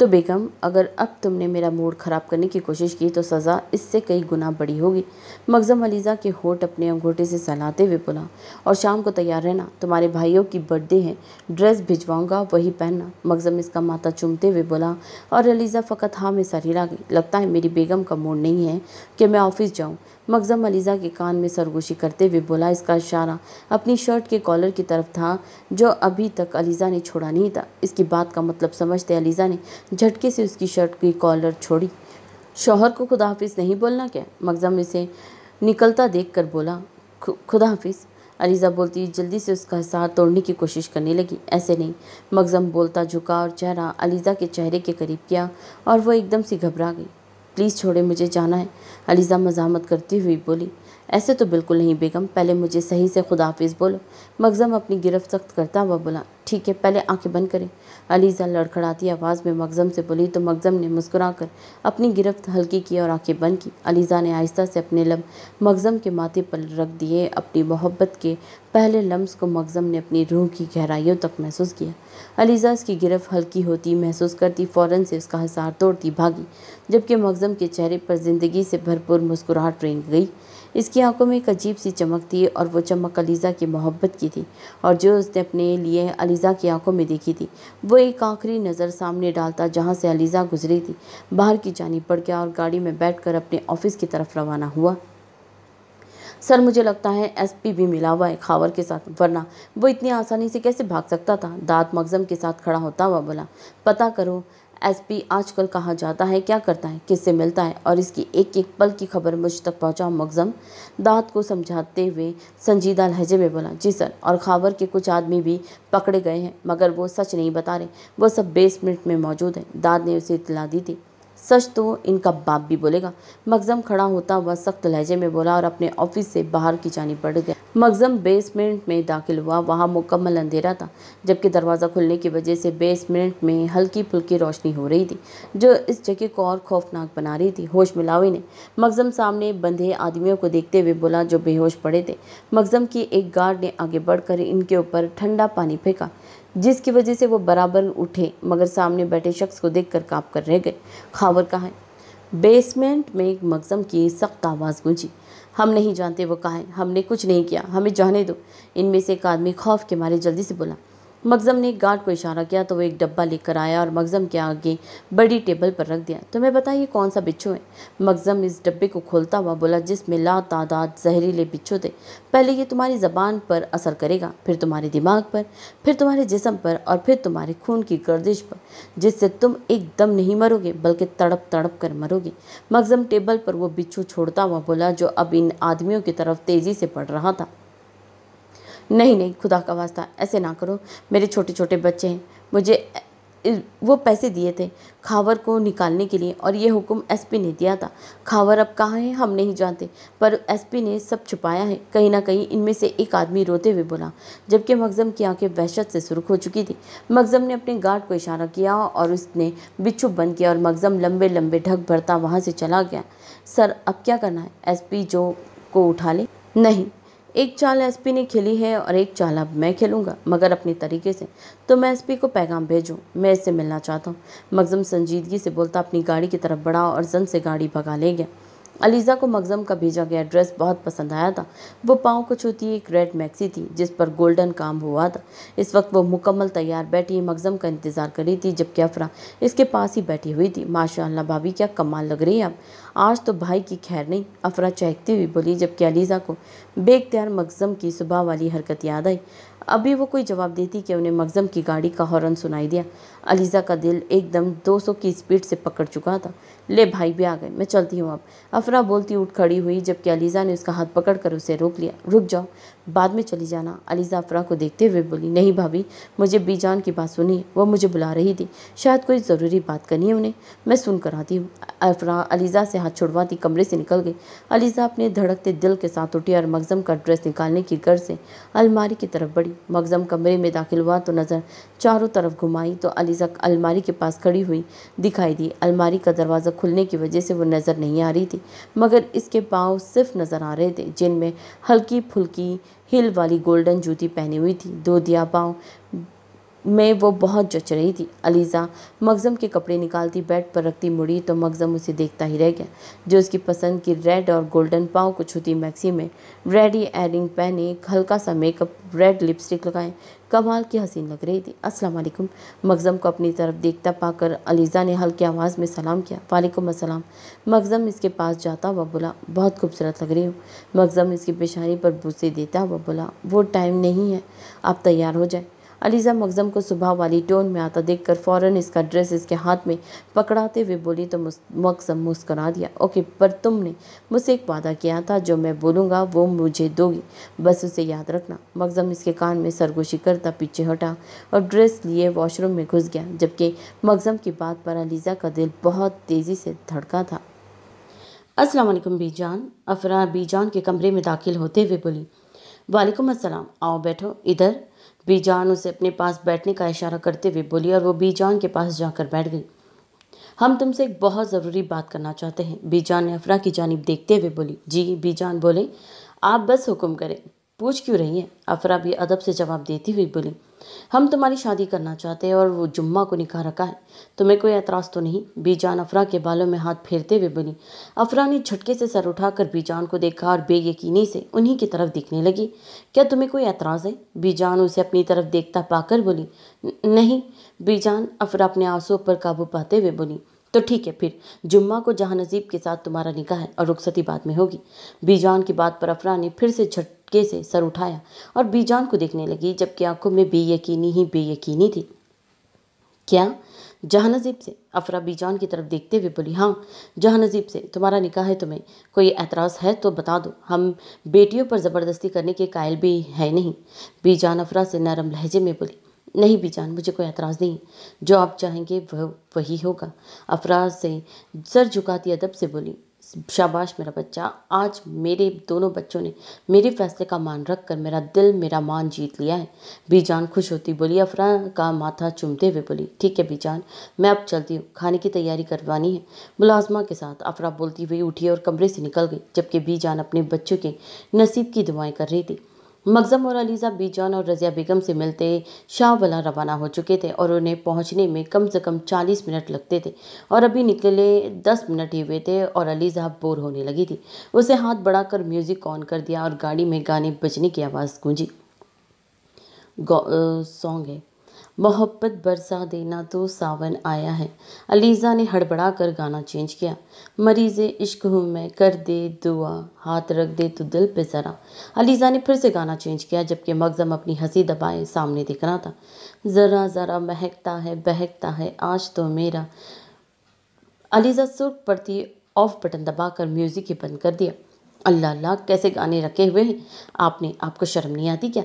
तो बेगम अगर अब तुमने मेरा मूड ख़राब करने की कोशिश की तो सज़ा इससे कई गुना बड़ी होगी मगज़म अलीज़ा के होठ अपने अंगूठे से सहलाते हुए बोला और शाम को तैयार रहना तुम्हारे भाइयों की बर्थडे है ड्रेस भिजवाऊंगा वही पहनना मगज़म इसका माथा चूमते हुए बोला और अलीज़ा फ़कत हाँ में सर हिला गई लगता है मेरी बेगम का मूड नहीं है कि मैं ऑफिस जाऊँ मगजम अलीज़ा के कान में सरगोशी करते हुए बोला इसका इशारा अपनी शर्ट के कॉलर की तरफ था जो अभी तक अलीज़ा ने छोड़ा नहीं था इसकी बात का मतलब समझते अलीज़ा ने झटके से उसकी शर्ट की कॉलर छोड़ी शौहर को हाफिज नहीं बोलना क्या मगजम इसे निकलता देख कर बोला हाफिज अलीज़ा बोलती जल्दी से उसका हिसार तोड़ने की कोशिश करने लगी ऐसे नहीं मगजम बोलता झुका और चेहरा अलीज़ा के चेहरे के करीब किया और वह एकदम से घबरा गई प्लीज़ छोड़े मुझे जाना है अलीज़ा मजामत करती हुई बोली ऐसे तो बिल्कुल नहीं बेगम पहले मुझे सही से खुदाफिज बोलो मगज़म अपनी गिरफ्त सख्त करता हुआ बोला ठीक है पहले आंखें बंद करें अलीज़ा लड़खड़ाती आवाज़ में मगज़म से बोली तो मगज़म ने मुस्कुराकर अपनी गिरफ्त हल्की की और आंखें बंद की अलीज़ा ने आहिस्ता से अपने लम्ब मगज़म के माथे पर रख दिए अपनी मोहब्बत के पहले लम्स को मगज़म ने अपनी रूह की गहराइयों तक महसूस किया अलीज़ा इसकी गिरफ्त हल्की होती महसूस करती फ़ौरन से उसका हिसार तोड़ती भागी जबकि मगज़म के चेहरे पर ज़िंदगी से भरपूर मुस्कुराहट रेंग गई इसकी आंखों में एक अजीब सी चमक थी और वो चमक अलीज़ा की मोहब्बत की थी और जो उसने अपने लिए अलीज़ा की आंखों में देखी थी वो एक आखिरी नज़र सामने डालता जहाँ से अलीज़ा गुजरी थी बाहर की जानी पड़ गया और गाड़ी में बैठकर अपने ऑफिस की तरफ रवाना हुआ सर मुझे लगता है एसपी भी मिला हुआ है खावर के साथ वरना वो इतनी आसानी से कैसे भाग सकता था दांत मगजम के साथ खड़ा होता हुआ बोला पता करो एसपी आजकल कहाँ जाता है क्या करता है किससे मिलता है और इसकी एक एक पल की खबर मुझ तक पहुँचा मगजम दाद को समझाते हुए संजीदा लहजे में बोला जी सर और खावर के कुछ आदमी भी पकड़े गए हैं मगर वो सच नहीं बता रहे वो सब बेसमेंट में मौजूद हैं दाद ने उसे इतला दी थी सच तो इनका बाप भी बोलेगा मगजम खड़ा होता हुआ सख्त लहजे में बोला और अपने ऑफिस से बाहर की जानी पड़ गया मगजम बेसमेंट में दाखिल हुआ वहाँ मुकम्मल अंधेरा था जबकि दरवाज़ा खुलने की वजह से बेसमेंट में हल्की फुल्की रोशनी हो रही थी जो इस जगह को और खौफनाक बना रही थी होश मिलावी ने मगजम सामने बंधे आदमियों को देखते हुए बोला जो बेहोश पड़े थे मगजम की एक गार्ड ने आगे बढ़कर इनके ऊपर ठंडा पानी फेंका जिसकी वजह से वो बराबर उठे मगर सामने बैठे शख्स को देखकर कांप कर रह गए खावर कहा है बेसमेंट में एक मकजम की सख्त आवाज़ गूंजी हम नहीं जानते वो कहाँ है हमने कुछ नहीं किया हमें जाने दो इनमें से एक आदमी खौफ के मारे जल्दी से बोला मगज़म ने एक गार्ड को इशारा किया तो वो एक डब्बा लेकर आया और मगज़म के आगे बड़ी टेबल पर रख दिया तुम्हें पता ये कौन सा बिच्छू है मगज़म इस डब्बे को खोलता हुआ बोला जिसमें ला तादाद जहरीले बिच्छू थे पहले ये तुम्हारी ज़बान पर असर करेगा फिर तुम्हारे दिमाग पर फिर तुम्हारे जिसम पर और फिर तुम्हारे खून की गर्दिश पर जिससे तुम एकदम नहीं मरोगे बल्कि तड़प तड़प कर मरोगे मगज़म टेबल पर वो बिच्छू छोड़ता हुआ बोला जो अब इन आदमियों की तरफ तेज़ी से पड़ रहा था नहीं नहीं खुदा का वास्ता ऐसे ना करो मेरे छोटे छोटे बच्चे हैं मुझे वो पैसे दिए थे खावर को निकालने के लिए और ये हुक्म एसपी ने दिया था खावर अब कहाँ है हम नहीं जानते पर एसपी ने सब छुपाया है कहीं ना कहीं इनमें से एक आदमी रोते हुए बोला जबकि मगज़म की आंखें वहशत से सुरख हो चुकी थी मगज़म ने अपने गार्ड को इशारा किया और उसने बिच्छू बंद किया और मगज़म लंबे लंबे ढक भरता वहाँ से चला गया सर अब क्या करना है एस जो को उठा ले नहीं एक चाल एसपी ने खेली है और एक चाल अब मैं खेलूँगा मगर अपने तरीके से तो मैं एसपी को पैगाम भेजूँ मैं इससे मिलना चाहता हूँ मगजम संजीदगी से बोलता अपनी गाड़ी की तरफ बढ़ा और जन से गाड़ी भगा ले गया अलीज़ा को मगज़म का भेजा गया ड्रेस बहुत पसंद आया था वो पाँव को छूती एक रेड मैक्सी थी जिस पर गोल्डन काम हुआ था इस वक्त वो मुकम्मल तैयार बैठी मगज़म का इंतज़ार कर रही थी जबकि अफरा इसके पास ही बैठी हुई थी माशाल्लाह भाभी क्या कमाल लग रही है आप आज तो भाई की खैर नहीं अफरा चहकती हुई बोली जबकि अलीज़ा को बेख्तियार मगज़म की सुबह वाली हरकत याद आई अभी वो कोई जवाब देती कि उन्हें मगज़म की गाड़ी का हॉर्न सुनाई दिया अलीज़ा का दिल एकदम दो की स्पीड से पकड़ चुका था ले भाई भी आ गए मैं चलती हूँ अब अफरा बोलती उठ खड़ी हुई जबकि अलीज़ा ने उसका हाथ पकड़ कर उसे रोक लिया रुक जाओ बाद में चली जाना अली जाफरा को देखते हुए बोली नहीं भाभी मुझे बीजान की बात सुनी वह मुझे बुला रही थी शायद कोई ज़रूरी बात करनी है उन्हें मैं सुन कर आती हूँ अफरा अलीज़ा से हाथ छुड़वाती कमरे से निकल गई अलीज़ा अपने धड़कते दिल के साथ उठी और मगज़म का ड्रेस निकालने की गर्ज से अलमारी की तरफ बढ़ी मगज़म कमरे में दाखिल हुआ तो नज़र चारों तरफ घुमाई तो अलीज़ा अलमारी के पास खड़ी हुई दिखाई दी अलमारी का दरवाज़ा खुलने की वजह से वो नज़र नहीं आ रही थी मगर इसके पाँव सिर्फ नज़र आ रहे थे जिनमें हल्की फुल्की हिल वाली गोल्डन जूती पहनी हुई थी दो दिया पाँव में वो बहुत जच रही थी अलीज़ा मगज़म के कपड़े निकालती बेड पर रखती मुड़ी तो मगज़म उसे देखता ही रह गया जो उसकी पसंद की रेड और गोल्डन पाँव को छूती मैक्सी में रेड एयरिंग पहने हल्का सा मेकअप रेड लिपस्टिक लगाए कमाल की हसीन लग रही थी अस्सलाम वालेकुम मगज़म को अपनी तरफ देखता पाकर अलीज़ा ने हल्की आवाज़ में सलाम किया वालेकुम अस्सलाम मगज़म इसके पास जाता हुआ बोला बहुत खूबसूरत लग रही हूँ मगज़म इसकी पेशानी पर बूसे देता हुआ बोला वो टाइम नहीं है आप तैयार हो जाए अलीज़ा मकजम को सुबह वाली टोन में आता देखकर फ़ौरन इसका ड्रेस इसके हाथ में पकड़ाते हुए बोली तो मकजम मुस्करा दिया ओके पर तुमने मुझसे एक वादा किया था जो मैं बोलूँगा वो मुझे दोगी बस उसे याद रखना मकजम इसके कान में सरगोशी करता पीछे हटा और ड्रेस लिए वॉशरूम में घुस गया जबकि मगज़म की बात पर अलीज़ा का दिल बहुत तेज़ी से धड़का था अस्सलाम वालेकुम बीजान अफरा बीजान के कमरे में दाखिल होते हुए बोली वालेकुम अस्सलाम आओ बैठो इधर बीजान उसे अपने पास बैठने का इशारा करते हुए बोली और वो बीजान के पास जाकर बैठ गई हम तुमसे एक बहुत ज़रूरी बात करना चाहते हैं बीजान ने अफरा की जानब देखते हुए बोली जी बीजान बोले आप बस हुक्म करें पूछ क्यों रही हैं अफरा भी अदब से जवाब देती हुई बोली हम तुम्हारी शादी करना चाहते हैं और वो जुम्मा को निकाह रखा है तुम्हें कोई एतराज़ तो नहीं बीजान अफरा के बालों में हाथ फेरते हुए बोली अफरा ने झटके से सर उठाकर बीजान को देखा और बेयकीनी से उन्हीं की तरफ देखने लगी क्या तुम्हें कोई एतराज़ है बीजान उसे अपनी तरफ देखता पाकर बोली नहीं बीजान अफरा अपने आंसुओं पर काबू पाते हुए बोली तो ठीक है फिर जुम्मा को जहां नजीब के साथ तुम्हारा निकाह है और रुखसती बाद में होगी बीजान की बात पर अफरा ने फिर से झटके से सर उठाया और बीजान को देखने लगी जबकि आंखों में बेयकीनी ही बेयकीनी थी क्या नजीब से अफरा बीजान की तरफ देखते हुए बोली हाँ नजीब से तुम्हारा निकाह है तुम्हें कोई एतराज़ है तो बता दो हम बेटियों पर ज़बरदस्ती करने के कायल भी है नहीं बीजान अफरा से नरम लहजे में बोली नहीं भी जान मुझे कोई एतराज़ नहीं जो आप चाहेंगे वह वही होगा अफराज से सर झुकाती अदब से बोली शाबाश मेरा बच्चा आज मेरे दोनों बच्चों ने मेरे फैसले का मान रख कर मेरा दिल मेरा मान जीत लिया है बीजान खुश होती बोली अफरा का माथा चूमते हुए बोली ठीक है बीजान मैं अब चलती हूँ खाने की तैयारी करवानी है मुलाजमा के साथ अफरा बोलती हुई उठी और कमरे से निकल गई जबकि बीजान अपने बच्चों के नसीब की दुआएं कर रही थी मगजम और अलीज़ा बीजान और रज़िया बेगम से मिलते शाह शाहबला रवाना हो चुके थे और उन्हें पहुंचने में कम से कम 40 मिनट लगते थे और अभी निकले 10 मिनट ही हुए थे और अलीज़ा बोर होने लगी थी उसे हाथ बढ़ाकर म्यूज़िक ऑन कर दिया और गाड़ी में गाने बजने की आवाज़ गूंजी सॉन्ग है मोहब्बत बरसा देना तो सावन आया है अलीज़ा ने हड़बड़ा कर गाना चेंज किया मरीज़ इश्क हूँ मैं कर दे दुआ हाथ रख दे तो दिल पे ज़रा अलीज़ा ने फिर से गाना चेंज किया जबकि मगज़म अपनी हंसी दबाए सामने दिख रहा था ज़रा ज़रा महकता है बहकता है आज तो मेरा अलीज़ा सुर पड़ती ऑफ बटन दबाकर म्यूज़िक ही बंद कर दिया अल्लाह अल्लाह कैसे गाने रखे हुए हैं आपने आपको शर्म नहीं आती क्या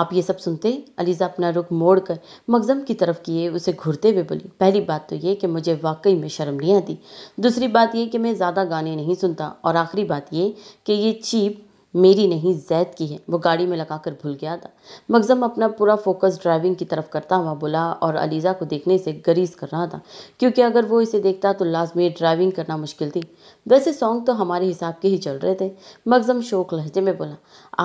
आप ये सब सुनते ही अलीज़ा अपना रुख मोड़ कर मगज़म की तरफ किए उसे घुरते हुए बोली पहली बात तो ये कि मुझे वाकई में शर्म नहीं आती दूसरी बात ये कि मैं ज़्यादा गाने नहीं सुनता और आखिरी बात ये कि ये चीप मेरी नहीं जैद की है वो गाड़ी में लगा कर भूल गया था मगज़म अपना पूरा फोकस ड्राइविंग की तरफ करता हुआ बोला और अलीज़ा को देखने से गरीज कर रहा था क्योंकि अगर वो इसे देखता तो लाजमी ड्राइविंग करना मुश्किल थी वैसे सॉन्ग तो हमारे हिसाब के ही चल रहे थे मगज़म शोक लहजे में बोला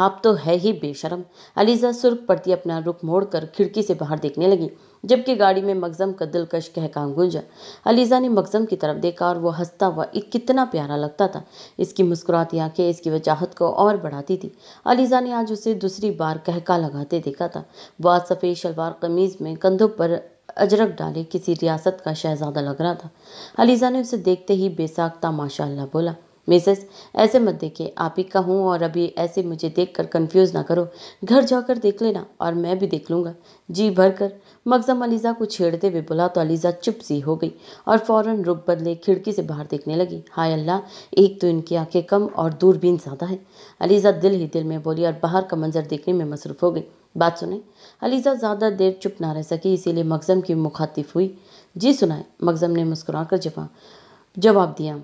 आप तो है ही बेशरम अलीज़ा सुर्ख पड़ती अपना रुख मोड़ कर खिड़की से बाहर देखने लगी जबकि गाड़ी में मगज़म का दिलकश कहका गुंजा अलीज़ा ने मगज़म की तरफ देखा और वह हंसता हुआ कितना प्यारा लगता था इसकी मुस्कुराती आंखें इसकी वजाहत को और बढ़ाती थी अलीज़ा ने आज उसे दूसरी बार कहका लगाते देखा था वह सफ़ेद शलवार कमीज़ में कंधों पर अजरक डाले किसी रियासत का शहजादा लग रहा था अलीज़ा ने उसे देखते ही बेसाखता माशाला बोला मिसेस ऐसे मत देखे आप ही का हूँ और अभी ऐसे मुझे देख कर कन्फ्यूज़ ना करो घर जाकर देख लेना और मैं भी देख लूँगा जी भर कर मगजम अलीज़ा को छेड़ते हुए बोला तो अलीज़ा चुप सी हो गई और फौरन रुक बदले खिड़की से बाहर देखने लगी हाय अल्लाह एक तो इनकी आंखें कम और दूरबीन ज़्यादा है अलीज़ा दिल ही दिल में बोली और बाहर का मंजर देखने में मसरूफ़ हो गई बात सुने अलीज़ा ज़्यादा देर चुप ना रह सकी इसीलिए मगज़म की मुखातिब हुई जी सुनाए मगज़म ने मुस्कुरा कर जवाब जवाब दिया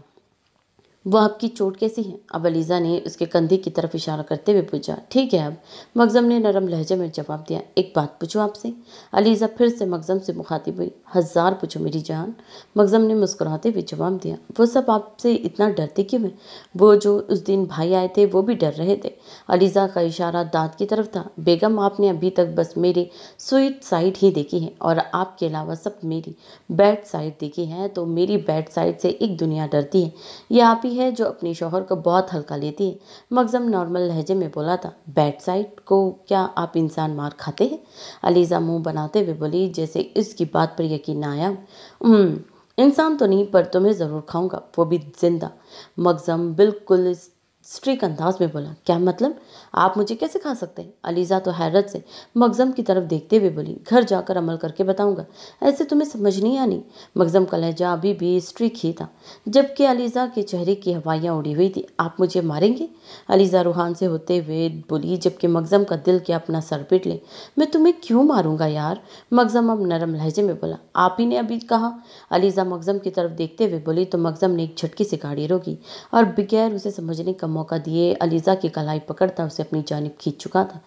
वह आपकी चोट कैसी है अब अलीज़ा ने उसके कंधे की तरफ इशारा करते हुए पूछा ठीक है अब मगज़म ने नरम लहजे में जवाब दिया एक बात पूछूँ आपसे अलीज़ा फिर से मगज़म से मुखातिब हुई हज़ार पूछो मेरी जान मगज़म ने मुस्कुराते हुए जवाब दिया वो सब आपसे इतना डरते क्यों हैं वो जो उस दिन भाई आए थे वो भी डर रहे थे अलीज़ा का इशारा दाँत की तरफ था बेगम आपने अभी तक बस मेरी स्वीट साइड ही देखी है और आपके अलावा सब मेरी बैड साइड देखी है तो मेरी बैड साइड से एक दुनिया डरती है यह आप ही है जो अपने शोहर को बहुत हल्का लेती है मगज़म नॉर्मल लहजे में बोला था बैड साइड को क्या आप इंसान मार खाते हैं अलीज़ा मुंह बनाते हुए बोली जैसे इसकी बात पर यकीन ना आया इंसान तो नहीं पर तुम्हें ज़रूर खाऊंगा वो भी जिंदा मगज़म बिल्कुल स्ट्रिक अंदाज में बोला क्या मतलब आप मुझे कैसे खा सकते हैं अलीज़ा तो हैरत से मगज़म की तरफ देखते हुए बोली घर जाकर अमल करके बताऊंगा ऐसे तुम्हें समझ नहीं आनी मगज़म का लहजा अभी भी स्ट्रिक ही था जबकि अलीज़ा के चेहरे की हवाइयाँ उड़ी हुई थी आप मुझे मारेंगे अलीज़ा रूहान से होते हुए बोली जबकि मगज़म का दिल क्या अपना सर पीट ले मैं तुम्हें क्यों मारूंगा यार मगज़म अब नरम लहजे में बोला आप ही ने अभी कहा अलीज़ा मगज़म की तरफ देखते हुए बोली तो मगज़म ने एक झटकी से गाड़ी रोकी और बगैर उसे समझने का मौका दिए अलीज़ा की कलाई पकड़ता उसे अपनी जानब खींच चुका था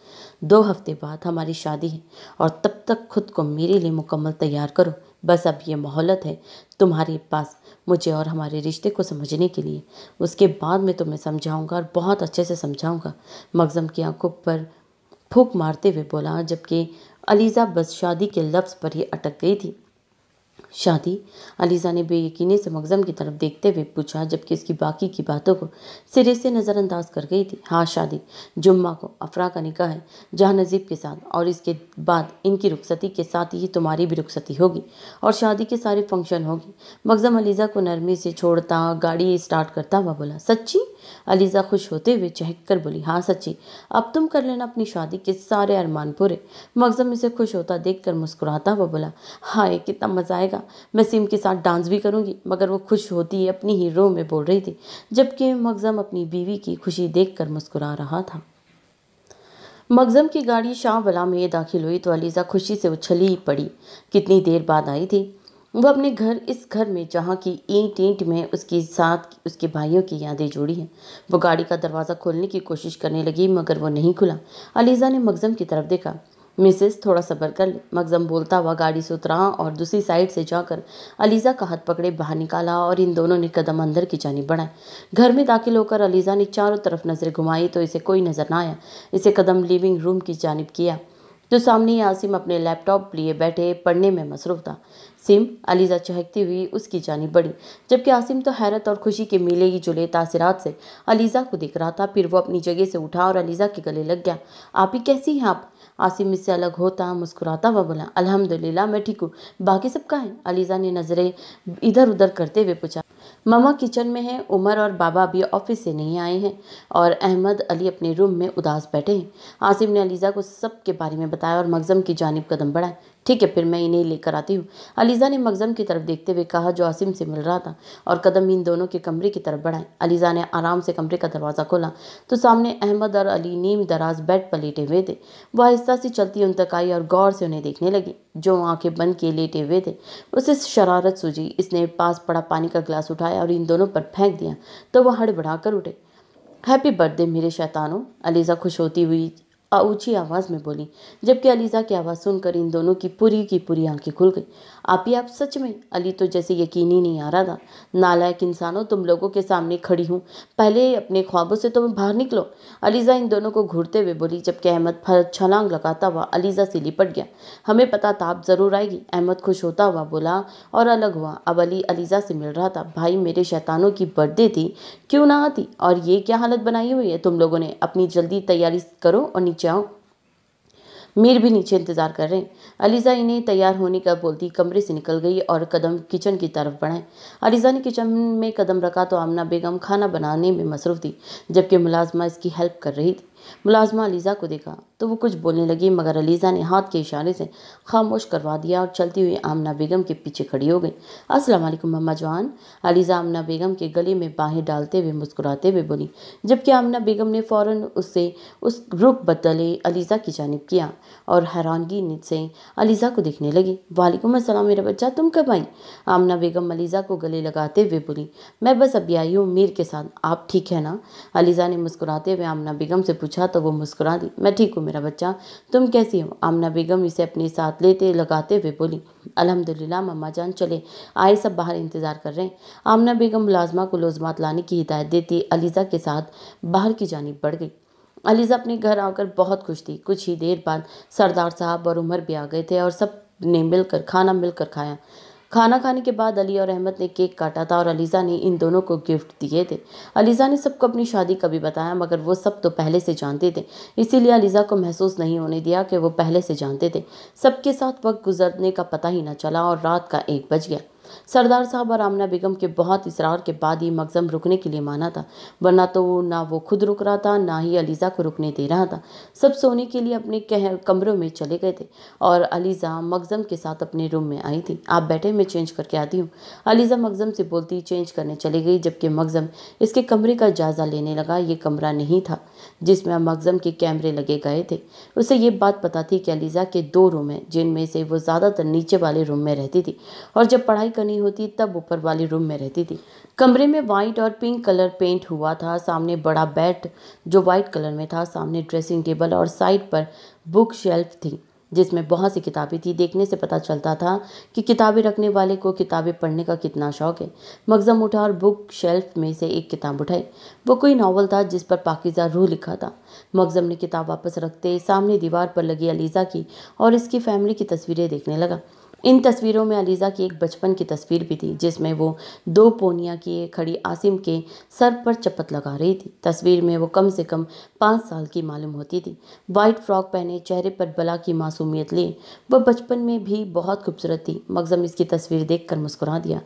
दो हफ्ते बाद हमारी शादी है और तब तक खुद को मेरे लिए मुकम्मल तैयार करो बस अब ये मोहलत है तुम्हारे पास मुझे और हमारे रिश्ते को समझने के लिए उसके बाद में तुम्हें समझाऊंगा और बहुत अच्छे से समझाऊंगा मगज़म की आंखों पर फूक मारते हुए बोला जबकि अलीज़ा बस शादी के लफ्ज़ पर ही अटक गई थी शादी अलीज़ा ने बेयकीनी से मगज़म की तरफ देखते हुए पूछा जबकि उसकी बाकी की बातों को सिरे से नज़रअंदाज कर गई थी हाँ शादी जुम्मा को अफरा का निकाह है जहाँ नजीब के साथ और इसके बाद इनकी रुखसती के साथ ही तुम्हारी भी रुखसती होगी और शादी के सारे फंक्शन होगी मगज़म अलीज़ा को नरमी से छोड़ता गाड़ी स्टार्ट करता हुआ बोला सच्ची अलीज़ा खुश होते हुए चहक कर बोली हाँ सच्ची अब तुम कर लेना अपनी शादी के सारे अरमान पूरे मगज़म इसे खुश होता देख कर मुस्कुराता हुआ बोला हाय कितना मज़ा आएगा किया मैं सिम के साथ डांस भी करूँगी मगर वो खुश होती है अपनी ही रो में बोल रही थी जबकि मगज़म अपनी बीवी की खुशी देखकर मुस्कुरा रहा था मगज़म की गाड़ी शाह बला में दाखिल हुई तो अलीज़ा खुशी से उछली पड़ी कितनी देर बाद आई थी वह अपने घर इस घर में जहाँ की ईंट ईंट में उसके साथ उसके भाइयों की यादें जुड़ी हैं वो गाड़ी का दरवाज़ा खोलने की कोशिश करने लगी मगर वो नहीं खुला अलीज़ा ने मगज़म की तरफ देखा मिसेस थोड़ा सब्र कर ले मगजम बोलता हुआ गाड़ी से उतरा और दूसरी साइड से जाकर अलीज़ा का हाथ पकड़े बाहर निकाला और इन दोनों ने कदम अंदर की जानी बढ़ाए घर में दाखिल होकर अलीज़ा ने चारों तरफ नज़रें घुमाई तो इसे कोई नज़र ना आया इसे कदम लिविंग रूम की जानब किया तो सामने आसिम अपने लैपटॉप लिए बैठे पढ़ने में मसरूफ था सिम अलीज़ा चहकती हुई उसकी जानी बढ़ी जबकि आसिम तो हैरत और खुशी के मिले ही जुले तासरात से अलीज़ा को देख रहा था फिर वो अपनी जगह से उठा और अलीज़ा के गले लग गया आप ही कैसी हैं आप आसिम मुझसे अलग होता मुस्कुराता हुआ बोला अल्हम्दुलिल्लाह मैं ठीक हूँ बाकी सब कहाँ है अलीज़ा ने नज़रें इधर उधर करते हुए पूछा मामा किचन में हैं उमर और बाबा अभी ऑफिस से नहीं आए हैं और अहमद अली अपने रूम में उदास बैठे हैं आसिम ने अलीज़ा को सब के बारे में बताया और मगज़म की जानब कदम बढ़ाए ठीक है फिर मैं इन्हें लेकर आती हूँ अलीज़ा ने मगज़म की तरफ देखते हुए कहा जो आसिम से मिल रहा था और कदम इन दोनों के कमरे की तरफ बढ़ाए अलीज़ा ने आराम से कमरे का दरवाज़ा खोला तो सामने अहमद और अली नीम दराज बेड पर लेटे हुए थे वह आहिस्ता से चलती उन तक आई और गौर से उन्हें देखने लगी जो आंखें बंद किए लेटे हुए थे उसे शरारत सूझी इसने पास पड़ा पानी का गिलास उठाया और इन दोनों पर फेंक दिया तो वह हड़बड़ा कर उठे हैप्पी बर्थडे मेरे शैतानों अलीज़ा खुश होती हुई ऊंची आवाज़ में बोली जबकि अलीज़ा की आवाज़ सुनकर इन दोनों की पूरी की पूरी आंखें खुल गई आप ही आप सच में अली तो जैसे यकीन ही नहीं आ रहा था नालायक इंसानों तुम लोगों के सामने खड़ी हूँ पहले अपने ख्वाबों से तुम तो बाहर निकलो अलीज़ा इन दोनों को घूरते हुए बोली जबकि अहमद फर छलांग अच्छा लगाता हुआ अलीज़ा से लिपट गया हमें पता था आप ज़रूर आएगी अहमद खुश होता हुआ बोला और अलग हुआ अब अली अलीज़ा से मिल रहा था भाई मेरे शैतानों की बर्थडे थी क्यों ना आती और ये क्या हालत बनाई हुई है तुम लोगों ने अपनी जल्दी तैयारी करो और नीचे आओ मीर भी नीचे इंतज़ार कर रहे हैं अलीज़ा इन्हें तैयार होने का बोलती कमरे से निकल गई और कदम किचन की तरफ बढ़ाए अलीज़ा ने किचन में कदम रखा तो आमना बेगम खाना बनाने में मसरूफ़ थी जबकि मुलाजमा इसकी हेल्प कर रही थी मुलाजमा अलीज़ा को देखा तो वो कुछ बोलने लगी मगर अलीज़ा ने हाथ के इशारे से खामोश करवा दिया और चलती हुई आमना बेगम के पीछे खड़ी हो गई अस्सलाम वालेकुम जवान अलीज़ा आमना बेगम के गले में बाहें डालते हुए मुस्कुराते हुए बोली जबकि आमना बेगम ने फ़ौर उससे उस रुख बदले अलीज़ा की जानब किया और हैरानगी से अलीज़ा को देखने लगी वालेकुम अस्सलाम मेरा बच्चा तुम कब आई आमना बेगम अलीज़ा को गले लगाते हुए बोली मैं बस अभी आई हूँ मीर के साथ आप ठीक है ना अलीज़ा ने मुस्कुराते हुए आमना बेगम से पूछा तो वो मुस्कुरा दी मैं ठीक हूँ मेरा बच्चा तुम कैसी हो आमना बेगम इसे अपने साथ लेते लगाते हुए बोली अल्हम्दुलिल्लाह मम्मा जान चले आए सब बाहर इंतज़ार कर रहे हैं आमना बेगम मुलाजमा को लोजमात लाने की हिदायत देती अलीज़ा के साथ बाहर की जानब बढ़ गई अलीज़ा अपने घर आकर बहुत खुश थी कुछ ही देर बाद सरदार साहब और उमर भी आ गए थे और सब ने मिलकर खाना मिलकर खाया खाना खाने के बाद अली और अहमद ने केक काटा था और अलीज़ा ने इन दोनों को गिफ्ट दिए थे अलीज़ा ने सबको अपनी शादी का भी बताया मगर वो सब तो पहले से जानते थे इसीलिए अलीज़ा को महसूस नहीं होने दिया कि वो पहले से जानते थे सबके साथ वक्त गुजरने का पता ही ना चला और रात का एक बज गया सरदार साहब और आमना बेगम के बहुत इसरार के बाद ये मकज़म रुकने के लिए माना था वरना तो ना वो खुद रुक रहा था ना ही अलीज़ा को रुकने दे रहा था सब सोने के लिए अपने कह कमरों में चले गए थे और अलीज़ा मकज़म के साथ अपने रूम में आई थी आप बैठे मैं चेंज करके आती हूँ अलीज़ा मकज़म से बोलती चेंज करने चली गई जबकि मकज़म इसके कमरे का जायज़ा लेने लगा ये कमरा नहीं था जिसमें मकजम के कैमरे लगे गए थे उसे ये बात पता थी कि अलीज़ा के दो रूम हैं जिनमें से वो ज़्यादातर नीचे वाले रूम में रहती थी और जब पढ़ाई करनी होती तब ऊपर वाले रूम में रहती थी कमरे में वाइट और पिंक कलर पेंट हुआ था सामने बड़ा बेड जो वाइट कलर में था सामने ड्रेसिंग टेबल और साइड पर बुक शेल्फ थी जिसमें बहुत सी किताबें थी देखने से पता चलता था कि किताबें रखने वाले को किताबें पढ़ने का कितना शौक है मगज़म उठा और बुक शेल्फ में से एक किताब उठाई वो कोई नावल था जिस पर पाकिजा रूह लिखा था मगज़म ने किताब वापस रखते सामने दीवार पर लगी अलीज़ा की और इसकी फैमिली की तस्वीरें देखने लगा इन तस्वीरों में अलीज़ा की एक बचपन की तस्वीर भी थी जिसमें वो दो पोनिया की खड़ी आसिम के सर पर चपत लगा रही थी तस्वीर में वो कम से कम पाँच साल की मालूम होती थी वाइट फ्रॉक पहने चेहरे पर बला की मासूमियत लिए वह बचपन में भी बहुत खूबसूरत थी मगज़म इसकी तस्वीर देख कर मुस्कुरा दिया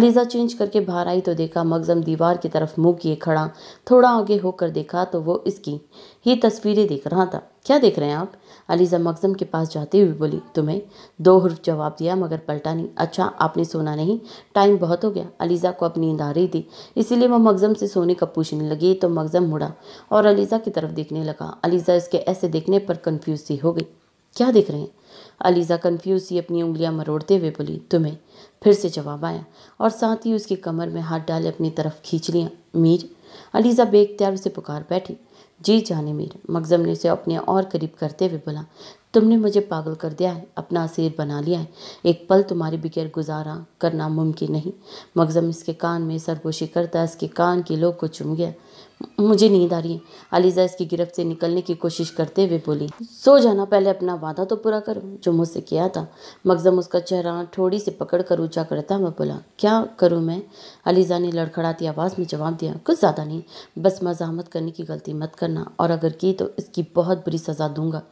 अलीज़ा चेंज करके बाहर आई तो देखा मगज़म दीवार की तरफ मुँह किए खड़ा थोड़ा आगे होकर देखा तो वो इसकी ही तस्वीरें देख रहा था क्या देख रहे हैं आप अलीज़ा मखज़म के पास जाते हुए बोली तुम्हें दो हर्फ जवाब दिया मगर पलटा नहीं अच्छा आपने सोना नहीं टाइम बहुत हो गया अलीज़ा को अपनी नींद आ रही थी इसीलिए वह मखज़म से सोने का पूछने लगी तो मकजम मुड़ा और अलीज़ा की तरफ देखने लगा अलीज़ा इसके ऐसे देखने पर कन्फ्यूज सी हो गई क्या देख रहे हैं अलीज़ा कन्फ्यूज सी अपनी उंगलियाँ मरोड़ते हुए बोली तुम्हें फिर से जवाब आया और साथ ही उसकी कमर में हाथ डाले अपनी तरफ खींच लिया मीर अलीज़ा बेख्तियार उसे पुकार बैठी जी जाने मीर मगज़म ने उसे अपने और करीब करते हुए बोला तुमने मुझे पागल कर दिया है अपना असीर बना लिया है एक पल तुम्हारे बगैर गुजारा करना मुमकिन नहीं मगज़म इसके कान में सरगोशी करता इसके कान के लोग को चुम गया मुझे नींद आ रही है अलीज़ा इसकी गिरफ्त से निकलने की कोशिश करते हुए बोली सो जाना पहले अपना वादा तो पूरा करो जो मुझसे किया था मगजम उसका चेहरा थोड़ी सी पकड़ कर ऊँचा करता मैं बोला क्या करूँ मैं अलीज़ा ने लड़खड़ाती आवाज़ में जवाब दिया कुछ ज़्यादा नहीं बस मजामत करने की गलती मत करना और अगर की तो इसकी बहुत बुरी सज़ा दूंगा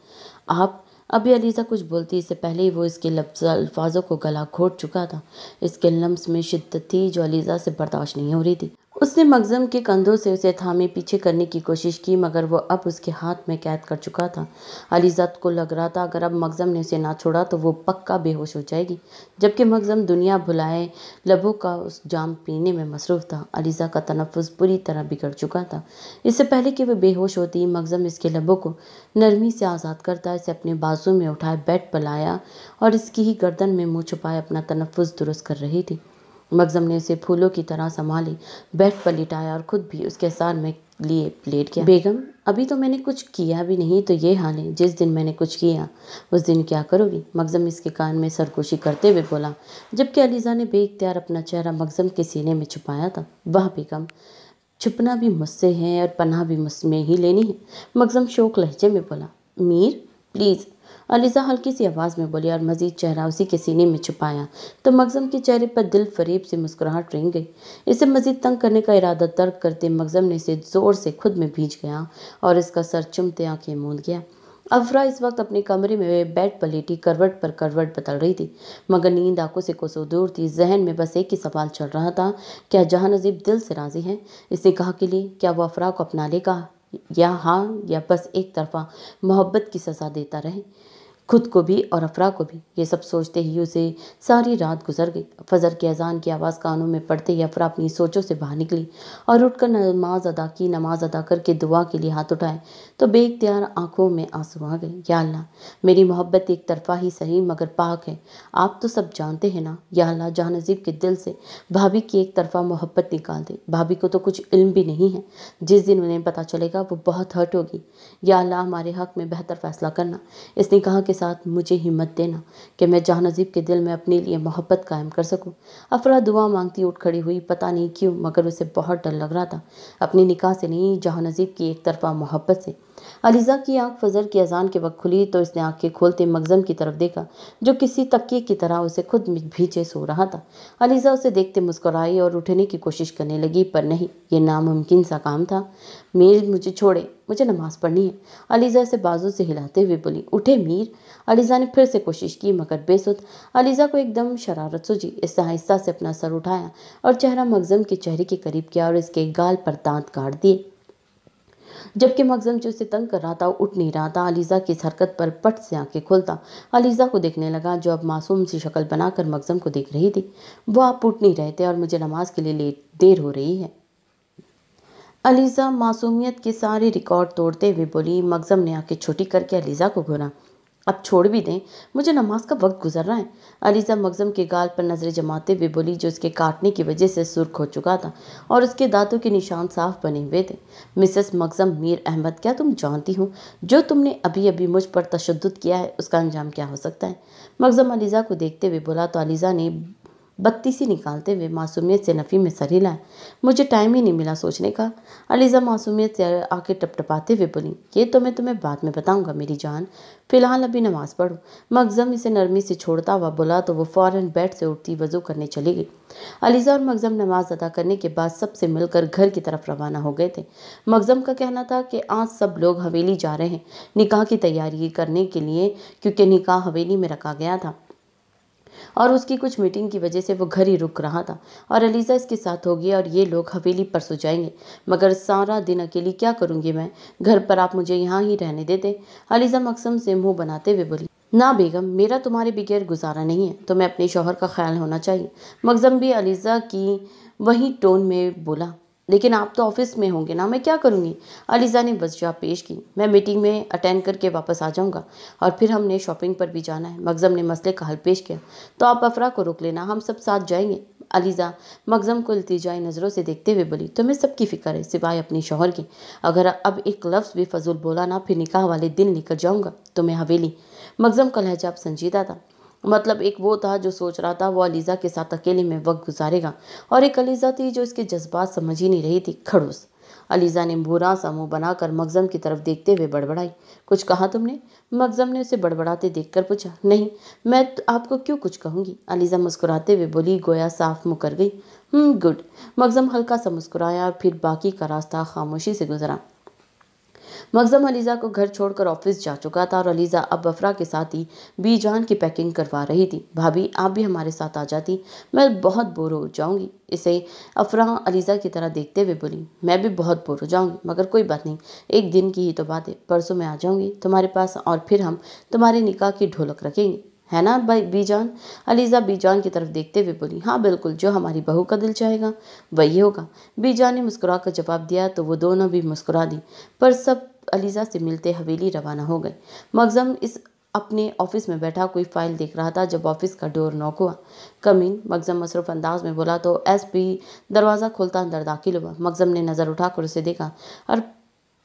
आप अभी अलीज़ा कुछ बोलती इससे पहले ही वो इसके लफ्ज अल्फाजों को गला घोट चुका था इसके लम्स में शिद्दत थी जो अलीज़ा से बर्दाश्त नहीं हो रही थी उसने मगजम के कंधों से उसे थामे पीछे करने की कोशिश की मगर वो अब उसके हाथ में कैद कर चुका था अलीजत को लग रहा था अगर अब मगजम ने उसे ना छोड़ा तो वो पक्का बेहोश हो जाएगी जबकि मगजम दुनिया भुलाए लबों का उस जाम पीने में मसरूफ था अलीजा का तनफ़ बुरी तरह बिगड़ चुका था इससे पहले कि वह बेहोश होती मगजम इसके लबों को नरमी से आज़ाद करता इसे अपने बाजू में उठाए बेड पर लाया और इसकी ही गर्दन में मुँह छुपाए अपना तनफ़ दुरुस्त कर रही थी मगज़म ने उसे फूलों की तरह संभाली बेड पर लिटाया और खुद भी उसके सार में लिए प्लेट किया बेगम अभी तो मैंने कुछ किया भी नहीं तो ये हाल है जिस दिन मैंने कुछ किया उस दिन क्या करोगी मगज़म इसके कान में सरकोशी करते हुए बोला जबकि अलीज़ा ने बेख्तियार अपना चेहरा मगज़म के सीने में छुपाया था वह बेगम छुपना भी मुझसे है और पनाह भी मुझ में ही लेनी है मगज़म शोक लहजे में बोला मीर प्लीज़ अलीज़ा हल्की सी आवाज़ में बोली और मज़ीद चेहरा उसी के सीने में छुपाया तो मगज़म के चेहरे पर दिल फरीब से मुस्कुराहट रेंग गई इसे मज़ीद तंग करने का इरादा तर्क करते मगज़म ने इसे ज़ोर से खुद में भींच गया और इसका सर चुमते आंखें मूंद गया अफरा इस वक्त अपने कमरे में बेड पर लेटी करवट पर करवट बदल रही थी मगर नींद आंखों से कोसों दूर थी जहन में बस एक ही सवाल चल रहा था क्या जहां नजीब दिल से राजी है इसने कहा के लिए क्या वो अफरा को अपना लेगा या हाँ या बस एक तरफ़ा मोहब्बत की सज़ा देता रहे खुद को भी और अफरा को भी ये सब सोचते ही उसे सारी रात गुजर गई फजर की अजान की आवाज़ कानों में पड़ते ही अफरा अपनी सोचों से बाहर निकली और उठकर नमाज अदा की नमाज अदा करके दुआ के लिए हाथ उठाए तो बेख्तियार आंखों में आंसू आ गए या अल्लाह मेरी मोहब्बत एक तरफा ही सही मगर पाक है आप तो सब जानते हैं ना या अल्लाह जहाँ नजीब के दिल से भाभी की एक तरफा मोहब्बत निकाल दे भाभी को तो कुछ इल्म भी नहीं है जिस दिन उन्हें पता चलेगा वो बहुत हर्ट होगी या अल्लाह हमारे हक में बेहतर फैसला करना इसने कहा कि साथ मुझे हिम्मत देना कि मैं जहानजीब के दिल में अपने लिए मोहब्बत कायम कर सकूं। अफरा दुआ मांगती उठ खड़ी हुई पता नहीं क्यों मगर उसे बहुत डर लग रहा था अपनी निकाह से नहीं जहानजीब की एक तरफा मोहब्बत से अलीज़ा की आंख फजर की अजान के वक्त खुली तो इसने आंखें खोलते मगजम की तरफ देखा जो किसी तकिए की तरह उसे खुद भीचे सो रहा था अलीज़ा उसे देखते मुस्कुराई और उठने की कोशिश करने लगी पर नहीं ये नामुमकिन सा काम था मीर मुझे छोड़े मुझे नमाज पढ़नी है अलीज़ा से बाजू से हिलाते हुए बोली उठे मीर अलीज़ा ने फिर से कोशिश की मगर बेसुद अलीज़ा को एकदम शरारत सूझी इस आहिस्ता से अपना सर उठाया और चेहरा मगजम के चेहरे के करीब किया और इसके गाल पर दांत काट दिए जबकि मकजम जो उसे तंग कर रहा था उठ नहीं रहा था अलीज़ा की इस हरकत पर पट से आंखें खोलता अलीज़ा को देखने लगा जो अब मासूम सी शक्ल बनाकर मकजम को देख रही थी वो आप उठ नहीं रहे थे और मुझे नमाज के लिए लेट देर हो रही है अलीज़ा मासूमियत के सारे रिकॉर्ड तोड़ते हुए बोली मगज़म ने आंखें छोटी करके अलीज़ा को घुरा अब छोड़ भी दें मुझे नमाज का वक्त गुजर रहा है अलीज़ा मगज़म के गाल पर नज़रें जमाते हुए बोली जो उसके काटने की वजह से सुर्ख हो चुका था और उसके दांतों के निशान साफ बने हुए थे मिसेस मगज़म मीर अहमद क्या तुम जानती हो जो तुमने अभी अभी मुझ पर तशद किया है उसका अंजाम क्या हो सकता है मगज़म अलीज़ा को देखते हुए बोला तो अलीज़ा ने बत्तीसी निकालते हुए मासूमियत से नफ़ी में सर हिलाए मुझे टाइम ही नहीं मिला सोचने का अलीज़ा मासूमियत से आके टपटपाते हुए बोली ये तो मैं तुम्हें बाद में बताऊंगा मेरी जान फ़िलहाल अभी नमाज़ पढ़ो मगज़म इसे नरमी से छोड़ता हुआ बोला तो वो फ़ौर बेड से उठती वजू करने चली गई अलीज़ा और मगज़म नमाज अदा करने के बाद सबसे मिलकर घर की तरफ रवाना हो गए थे मगज़म का कहना था कि आज सब लोग हवेली जा रहे हैं निकाह की तैयारी करने के लिए क्योंकि निकाह हवेली में रखा गया था और उसकी कुछ मीटिंग की वजह से वो घर ही रुक रहा था और अलीज़ा इसके साथ होगी और ये लोग हवेली परसों जाएंगे मगर सारा दिन अकेली क्या करूँगी मैं घर पर आप मुझे यहाँ ही रहने देते अलीज़ा मकसम से मुँह बनाते हुए बोली ना बेगम मेरा तुम्हारे बगैर गुजारा नहीं है तो मैं अपने शोहर का ख्याल होना चाहिए मकजम भी अलीज़ा की वही टोन में बोला लेकिन आप तो ऑफिस में होंगे ना मैं क्या करूँगी अलीज़ा ने बस वजह पेश की मैं मीटिंग में अटेंड करके वापस आ जाऊँगा और फिर हमने शॉपिंग पर भी जाना है मगज़म ने मसले का हल पेश किया तो आप अफरा को रोक लेना हम सब साथ जाएंगे अलीज़ा मगज़म को इल्तिजाई नज़रों से देखते हुए बोली तुम्हें सबकी फ़िक्र है सिवाय अपने शोहर की अगर अब एक लफ्ज़ भी फजूल बोला ना फिर निकाह वाले दिन निकल जाऊँगा मैं हवेली मगज़म का लहजाब संजीदा था मतलब एक वो था जो सोच रहा था वो अलीज़ा के साथ अकेले में वक्त गुजारेगा और एक अलीज़ा थी जो इसके जज्बात समझ ही नहीं रही थी खड़ूस अलीज़ा ने बुरा सा मुंह बनाकर मगज़म की तरफ देखते हुए बड़बड़ाई कुछ कहा तुमने मगज़म ने उसे बड़बड़ाते देखकर पूछा नहीं मैं तो आपको क्यों कुछ कहूँगी अलीज़ा मुस्कुराते हुए बोली गोया साफ मुकर गई हम्म, गुड मगज़म हल्का सा मुस्कुराया और फिर बाकी का रास्ता खामोशी से गुजरा मकजम अलीज़ा को घर छोड़कर ऑफिस जा चुका था और अलीज़ा अब बफरा के साथ ही बीजान की पैकिंग करवा रही थी भाभी आप भी हमारे साथ आ जाती मैं बहुत बोर हो जाऊंगी इसे अफरा अलीज़ा की तरह देखते हुए बोली मैं भी बहुत बोर हो जाऊंगी मगर कोई बात नहीं एक दिन की ही तो बात है परसों मैं आ जाऊंगी तुम्हारे पास और फिर हम तुम्हारे निकाह की ढोलक रखेंगे है ना भाई बीजान अलीज़ा बीजान की तरफ देखते हुए बोली हाँ बिल्कुल जो हमारी बहू का दिल चाहेगा वही होगा बीजान ने मुस्कुरा कर जवाब दिया तो वो दोनों भी मुस्कुरा दी पर सब अलीज़ा से मिलते हवेली रवाना हो गए मगजम इस अपने ऑफिस में बैठा कोई फाइल देख रहा था जब ऑफिस का डोर नॉक हुआ कमीन मगजम मसरूफ अंदाज में बोला तो एस दरवाज़ा खोलता अंदर दाखिल हुआ मगजम ने नज़र उठाकर उसे देखा और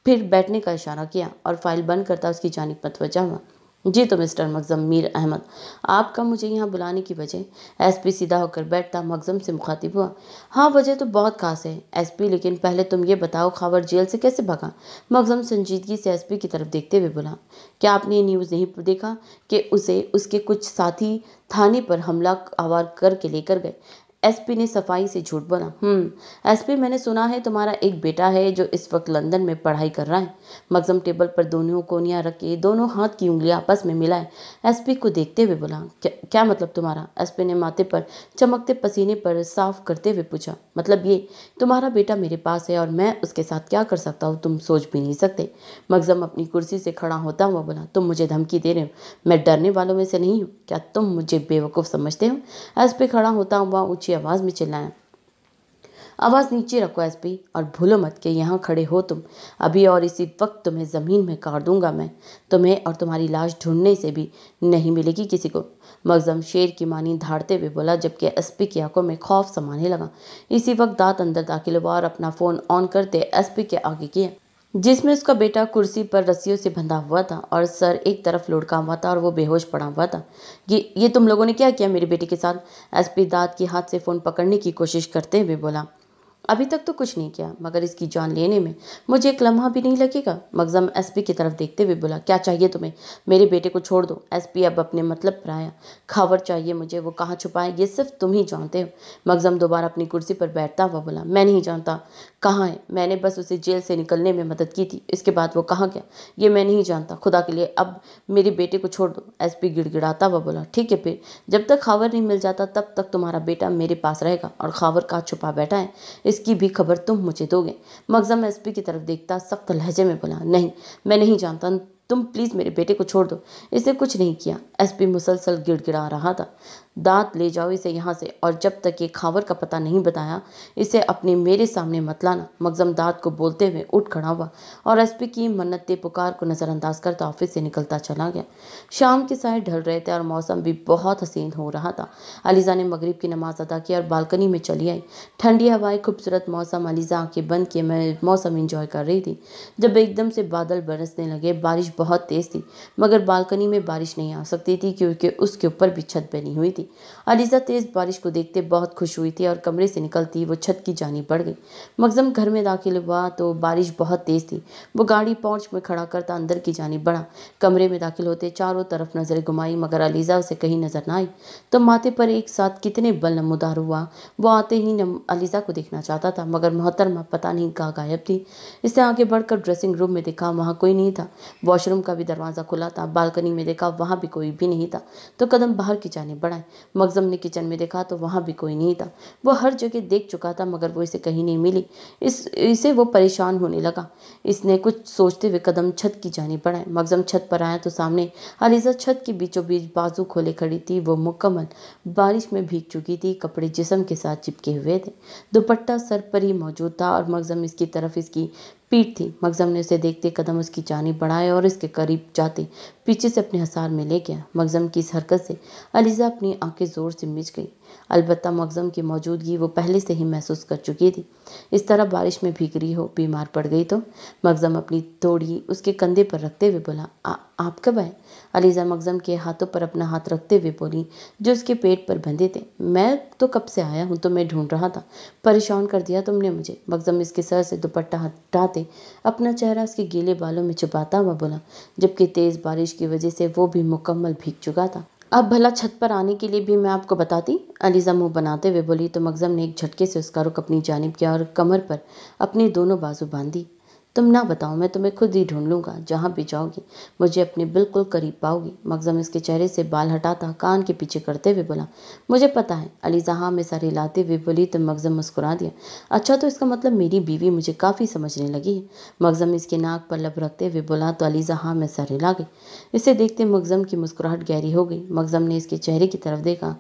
फिर बैठने का इशारा किया और फाइल बंद करता उसकी जानब मतवजा हुआ जी तो मिस्टर मगज़म मीर अहमद आपका मुझे यहाँ बुलाने की वजह एसपी सीधा होकर बैठता मगज़म से मुखातिब हुआ हाँ वजह तो बहुत खास है एसपी लेकिन पहले तुम ये बताओ खावर जेल से कैसे भागा मगज़म संजीदगी से एसपी की तरफ देखते हुए बोला क्या आपने ये न्यूज़ नहीं देखा कि उसे उसके कुछ साथी थाने पर हमला आवार करके लेकर गए एसपी ने सफाई से झूठ बोला हम्म एसपी मैंने सुना है तुम्हारा एक बेटा है जो इस वक्त लंदन में पढ़ाई कर रहा है मगजम टेबल पर दोनों कोनियाँ रखे दोनों हाथ की उंगलियाँ आपस में मिलाए एसपी को देखते हुए बोला क्या, क्या मतलब तुम्हारा एसपी ने माथे पर चमकते पसीने पर साफ करते हुए पूछा मतलब ये तुम्हारा बेटा मेरे पास है और मैं उसके साथ क्या कर सकता हूँ तुम सोच भी नहीं सकते मगजम अपनी कुर्सी से खड़ा होता हुआ बोला तुम मुझे धमकी दे रहे हो मैं डरने वालों में से नहीं हूँ क्या तुम मुझे बेवकूफ़ समझते हो एसपी खड़ा होता हुआ ऊँची ऊंची आवाज़ में चिल्लाया आवाज़ नीचे रखो एस और भूलो मत के यहाँ खड़े हो तुम अभी और इसी वक्त तुम्हें ज़मीन में काट दूंगा मैं तुम्हें और तुम्हारी लाश ढूंढने से भी नहीं मिलेगी किसी को मगजम शेर की मानी धाड़ते हुए बोला जबकि एसपी की आंखों में खौफ समाने लगा इसी वक्त दांत अंदर दाखिल हुआ और अपना फ़ोन ऑन करते पी के आगे किया जिसमें उसका बेटा कुर्सी पर रस्सियों से बंधा हुआ था और सर एक तरफ लुढ़का हुआ था और वो बेहोश पड़ा हुआ था ये ये तुम लोगों ने क्या किया मेरे बेटे के साथ एसपी दाद के हाथ से फ़ोन पकड़ने की कोशिश करते हुए बोला अभी तक तो कुछ नहीं किया मगर इसकी जान लेने में मुझे एक लम्हा भी नहीं लगेगा मगजम एसपी की तरफ देखते हुए बोला क्या चाहिए तुम्हें मेरे बेटे को छोड़ दो एसपी अब अपने मतलब पर आया खबर चाहिए मुझे वो कहाँ छुपाए ये सिर्फ तुम ही जानते हो मगजम दोबारा अपनी कुर्सी पर बैठता हुआ बोला मैं नहीं जानता कहाँ है मैंने बस उसे जेल से निकलने में मदद की थी इसके बाद वो कहाँ गया ये मैं नहीं जानता खुदा के लिए अब मेरे बेटे को छोड़ दो एस पी गिड़गिड़ाता हुआ बोला ठीक है फिर जब तक खावर नहीं मिल जाता तब तक तुम्हारा बेटा मेरे पास रहेगा और खावर कहाँ छुपा बैठा है इसकी भी खबर तुम मुझे दोगे मगजम एसपी की तरफ देखता सख्त लहजे में बोला नहीं मैं नहीं जानता तुम प्लीज़ मेरे बेटे को छोड़ दो इसे कुछ नहीं किया एसपी मुसलसल गिड़गिड़ा रहा था दाँत ले जाओ इसे यहाँ से और जब तक ये खावर का पता नहीं बताया इसे अपने मेरे सामने मत लाना मगजम दांत को बोलते हुए उठ खड़ा हुआ और एसपी की मन्नत पुकार को नज़रअंदाज करता ऑफिस से निकलता चला गया शाम के साय ढल रहे थे और मौसम भी बहुत हसीन हो रहा था अलीज़ा ने मगरब की नमाज अदा की और बालकनी में चली आई ठंडी हवाएं खूबसूरत मौसम अलीज़ा आँखें बंद किए मैं मौसम इंजॉय कर रही थी जब एकदम से बादल बरसने लगे बारिश बहुत तेज़ थी मगर बालकनी में बारिश नहीं आ सकती थी क्योंकि उसके ऊपर भी छत बनी हुई थी थी अलीज़ा तेज़ बारिश को देखते बहुत खुश हुई थी और कमरे से निकलती वो छत की जानी बढ़ गई मगजम घर में दाखिल हुआ तो बारिश बहुत तेज़ थी वो गाड़ी पहुँच में खड़ा करता अंदर की जानी बढ़ा कमरे में दाखिल होते चारों तरफ नज़रें घुमाई मगर अलीज़ा उसे कहीं नज़र ना आई तो माथे पर एक साथ कितने बल नमोदार हुआ वो आते ही अलीज़ा को देखना चाहता था मगर मोहतरमा पता नहीं कहाँ गायब थी इससे आगे बढ़कर ड्रेसिंग रूम में देखा वहाँ कोई नहीं था वॉशरूम का भी दरवाज़ा खुला था बालकनी में देखा वहाँ भी कोई भी नहीं था तो कदम बाहर की जाने बढ़ाए मगजम ने किचन में देखा तो वहाँ भी कोई नहीं था वह हर जगह देख चुका था मगर वो इसे कहीं नहीं मिली इस इसे वो परेशान होने लगा इसने कुछ सोचते हुए कदम छत की जानी पड़ा मगजम छत पर आया तो सामने अलीज़ा छत के बीचों बीच बाजू खोले खड़ी थी वो मुकम्मल बारिश में भीग चुकी थी कपड़े जिसम के साथ चिपके हुए थे दुपट्टा सर पर ही मौजूद था और मगजम इसकी तरफ इसकी पीठ थी मगजम ने उसे देखते कदम उसकी जानी बढ़ाए और इसके करीब जाते पीछे से अपने हसार में ले गया मगजम की इस हरकत से अलीज़ा अपनी आंखें ज़ोर से मिच गई अलबत् मगजम की मौजूदगी वो पहले से ही महसूस कर चुकी थी इस तरह बारिश में भीग रही हो बीमार पड़ गई तो मगजम अपनी थोड़ी उसके कंधे पर रखते हुए बोला आ, आप कब आए अलीज़ा मकजम के हाथों पर अपना हाथ रखते हुए बोली जो उसके पेट पर बंधे थे मैं तो कब से आया हूँ तो मैं ढूंढ रहा था परेशान कर दिया तुमने मुझे मकजम इसके सर से दुपट्टा हटाते अपना चेहरा उसके गीले बालों में छुपाता हुआ बोला जबकि तेज़ बारिश की वजह से वो भी मुकम्मल भीग चुका था अब भला छत पर आने के लिए भी मैं आपको बताती अलीज़ा मुंह बनाते हुए बोली तो मकजम ने एक झटके से उसका रुख अपनी जानब किया और कमर पर अपने दोनों बाजू बांधी तुम ना बताओ मैं तुम्हें खुद ही ढूंढ लूंगा जहाँ भी जाओगी मुझे अपने बिल्कुल करीब पाओगी मगजम इसके चेहरे से बाल हटाता कान के पीछे करते हुए बोला मुझे पता है अली हाँ में सारी लाते हुए बोली तो मगजम मुस्कुरा दिया अच्छा तो इसका मतलब मेरी बीवी मुझे काफ़ी समझने लगी है मगजम इसके नाक पर लब रखते हुए बोला तो अली हाँ में सारे ला गई इसे देखते मगजम की मुस्कुराहट गहरी हो गई मगजम ने इसके चेहरे की तरफ देखा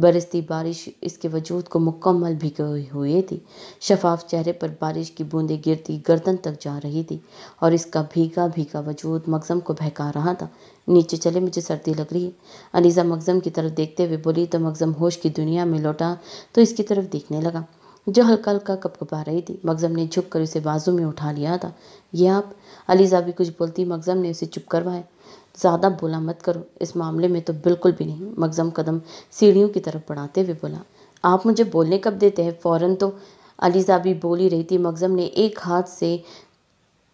बरसती बारिश इसके वजूद को मुकम्मल भिगोई हुई थी शफाफ चेहरे पर बारिश की बूंदें गिरती गर्दन तक जा आ रही थी और इसका भीगा भीगा वजूद मगज़म को बहका रहा था नीचे चले मुझे सर्दी लग रही है अनीजा मगज़म की तरफ देखते हुए बोली तो मगज़म होश की दुनिया में लौटा तो इसकी तरफ देखने लगा जो हल्का हल्का कपकपा रही थी मगज़म ने झुक कर उसे बाजू में उठा लिया था यह आप अलीज़ा भी कुछ बोलती मगज़म ने उसे चुप करवाया ज़्यादा बोला मत करो इस मामले में तो बिल्कुल भी नहीं मगज़म कदम सीढ़ियों की तरफ बढ़ाते हुए बोला आप मुझे बोलने कब देते हैं फ़ौरन तो अलीज़ा भी बोली रही थी मगज़म ने एक हाथ से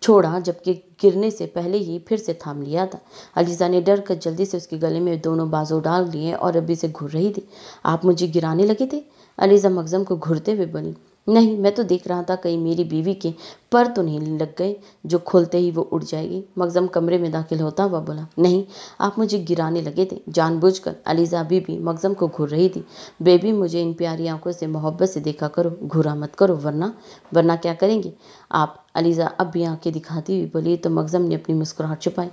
छोड़ा जबकि गिरने से पहले ही फिर से थाम लिया था अलीजा ने डर कर जल्दी से उसके गले में दोनों बाजू डाल लिए और अभी से घूर रही थी आप मुझे गिराने लगे थे अलीजा मकजम को घूरते हुए बोली नहीं मैं तो देख रहा था कहीं मेरी बीवी के पर तो नहीं लग गए जो खोलते ही वो उड़ जाएगी मगज़म कमरे में दाखिल होता हुआ बोला नहीं आप मुझे गिराने लगे थे जानबूझकर अलीज़ा बीबी मगज़म को घूर रही थी बेबी मुझे इन प्यारी आंखों से मोहब्बत से देखा करो घूरा मत करो वरना वरना क्या करेंगे आप अलीज़ा अब भी आंखें दिखाती हुई बोली तो मगज़म ने अपनी मुस्कुराहट छुपाई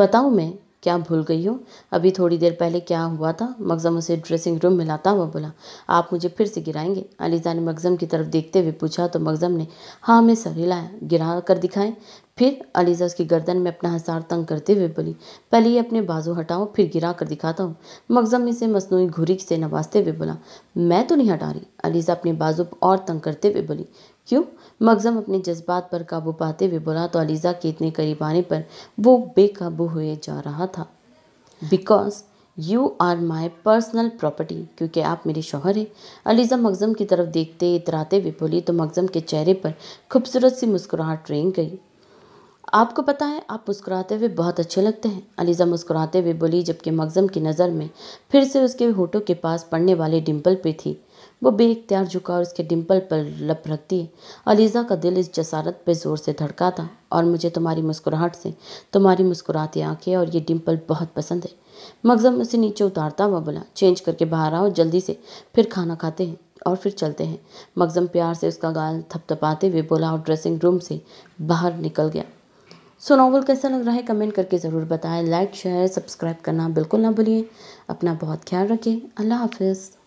बताऊँ मैं क्या भूल गई हो अभी थोड़ी देर पहले क्या हुआ था मगज़म उसे ड्रेसिंग रूम में लाता हुआ बोला आप मुझे फिर से गिराएंगे अलीज़ा ने मगज़म की तरफ देखते हुए पूछा तो मगज़म ने हाँ मैं सर हिलाया गिरा कर दिखाएं फिर अलीज़ा उसकी गर्दन में अपना हसार तंग करते हुए बोली पहले ही अपने बाजू हटाओ फिर गिरा कर दिखाता हूँ मगज़म इसे मसनू घुरी से नवाजते हुए बोला मैं तो नहीं हटा रही अलीज़ा अपने बाजू और तंग करते हुए बोली क्यों मगज़म अपने जज्बात पर काबू पाते हुए बोला तो अलीज़ा के इतने करीब आने पर वो बेकाबू हुए जा रहा था because you are my personal property क्योंकि आप मेरे शोहर हैं अलीज़ा मगज़म की तरफ देखते इतराते हुए बोली तो मगज़म के चेहरे पर खूबसूरत सी मुस्कुराहट रेंग गई आपको पता है आप मुस्कुराते हुए बहुत अच्छे लगते हैं अलीज़ा मुस्कुराते हुए बोली जबकि मगज़म की नज़र में फिर से उसके होठों के पास पड़ने वाले डिम्पल पे थी वो बेख्तियार झुका और उसके डिम्पल पर लप रख दिए अलीज़ा का दिल इस जसारत पर ज़ोर से धड़का था और मुझे तुम्हारी मुस्कुराहट से तुम्हारी मुस्कुराती आँखें और ये डिम्पल बहुत पसंद है मगजम उसे नीचे उतारता हुआ बोला चेंज करके बाहर आओ जल्दी से फिर खाना खाते हैं और फिर चलते हैं मगजम प्यार से उसका गाल थपथपाते हुए बोला और ड्रेसिंग रूम से बाहर निकल गया सो नावल कैसा लग रहा है कमेंट करके ज़रूर बताएं लाइक शेयर सब्सक्राइब करना बिल्कुल ना भूलिए अपना बहुत ख्याल रखें अल्लाह हाफिज़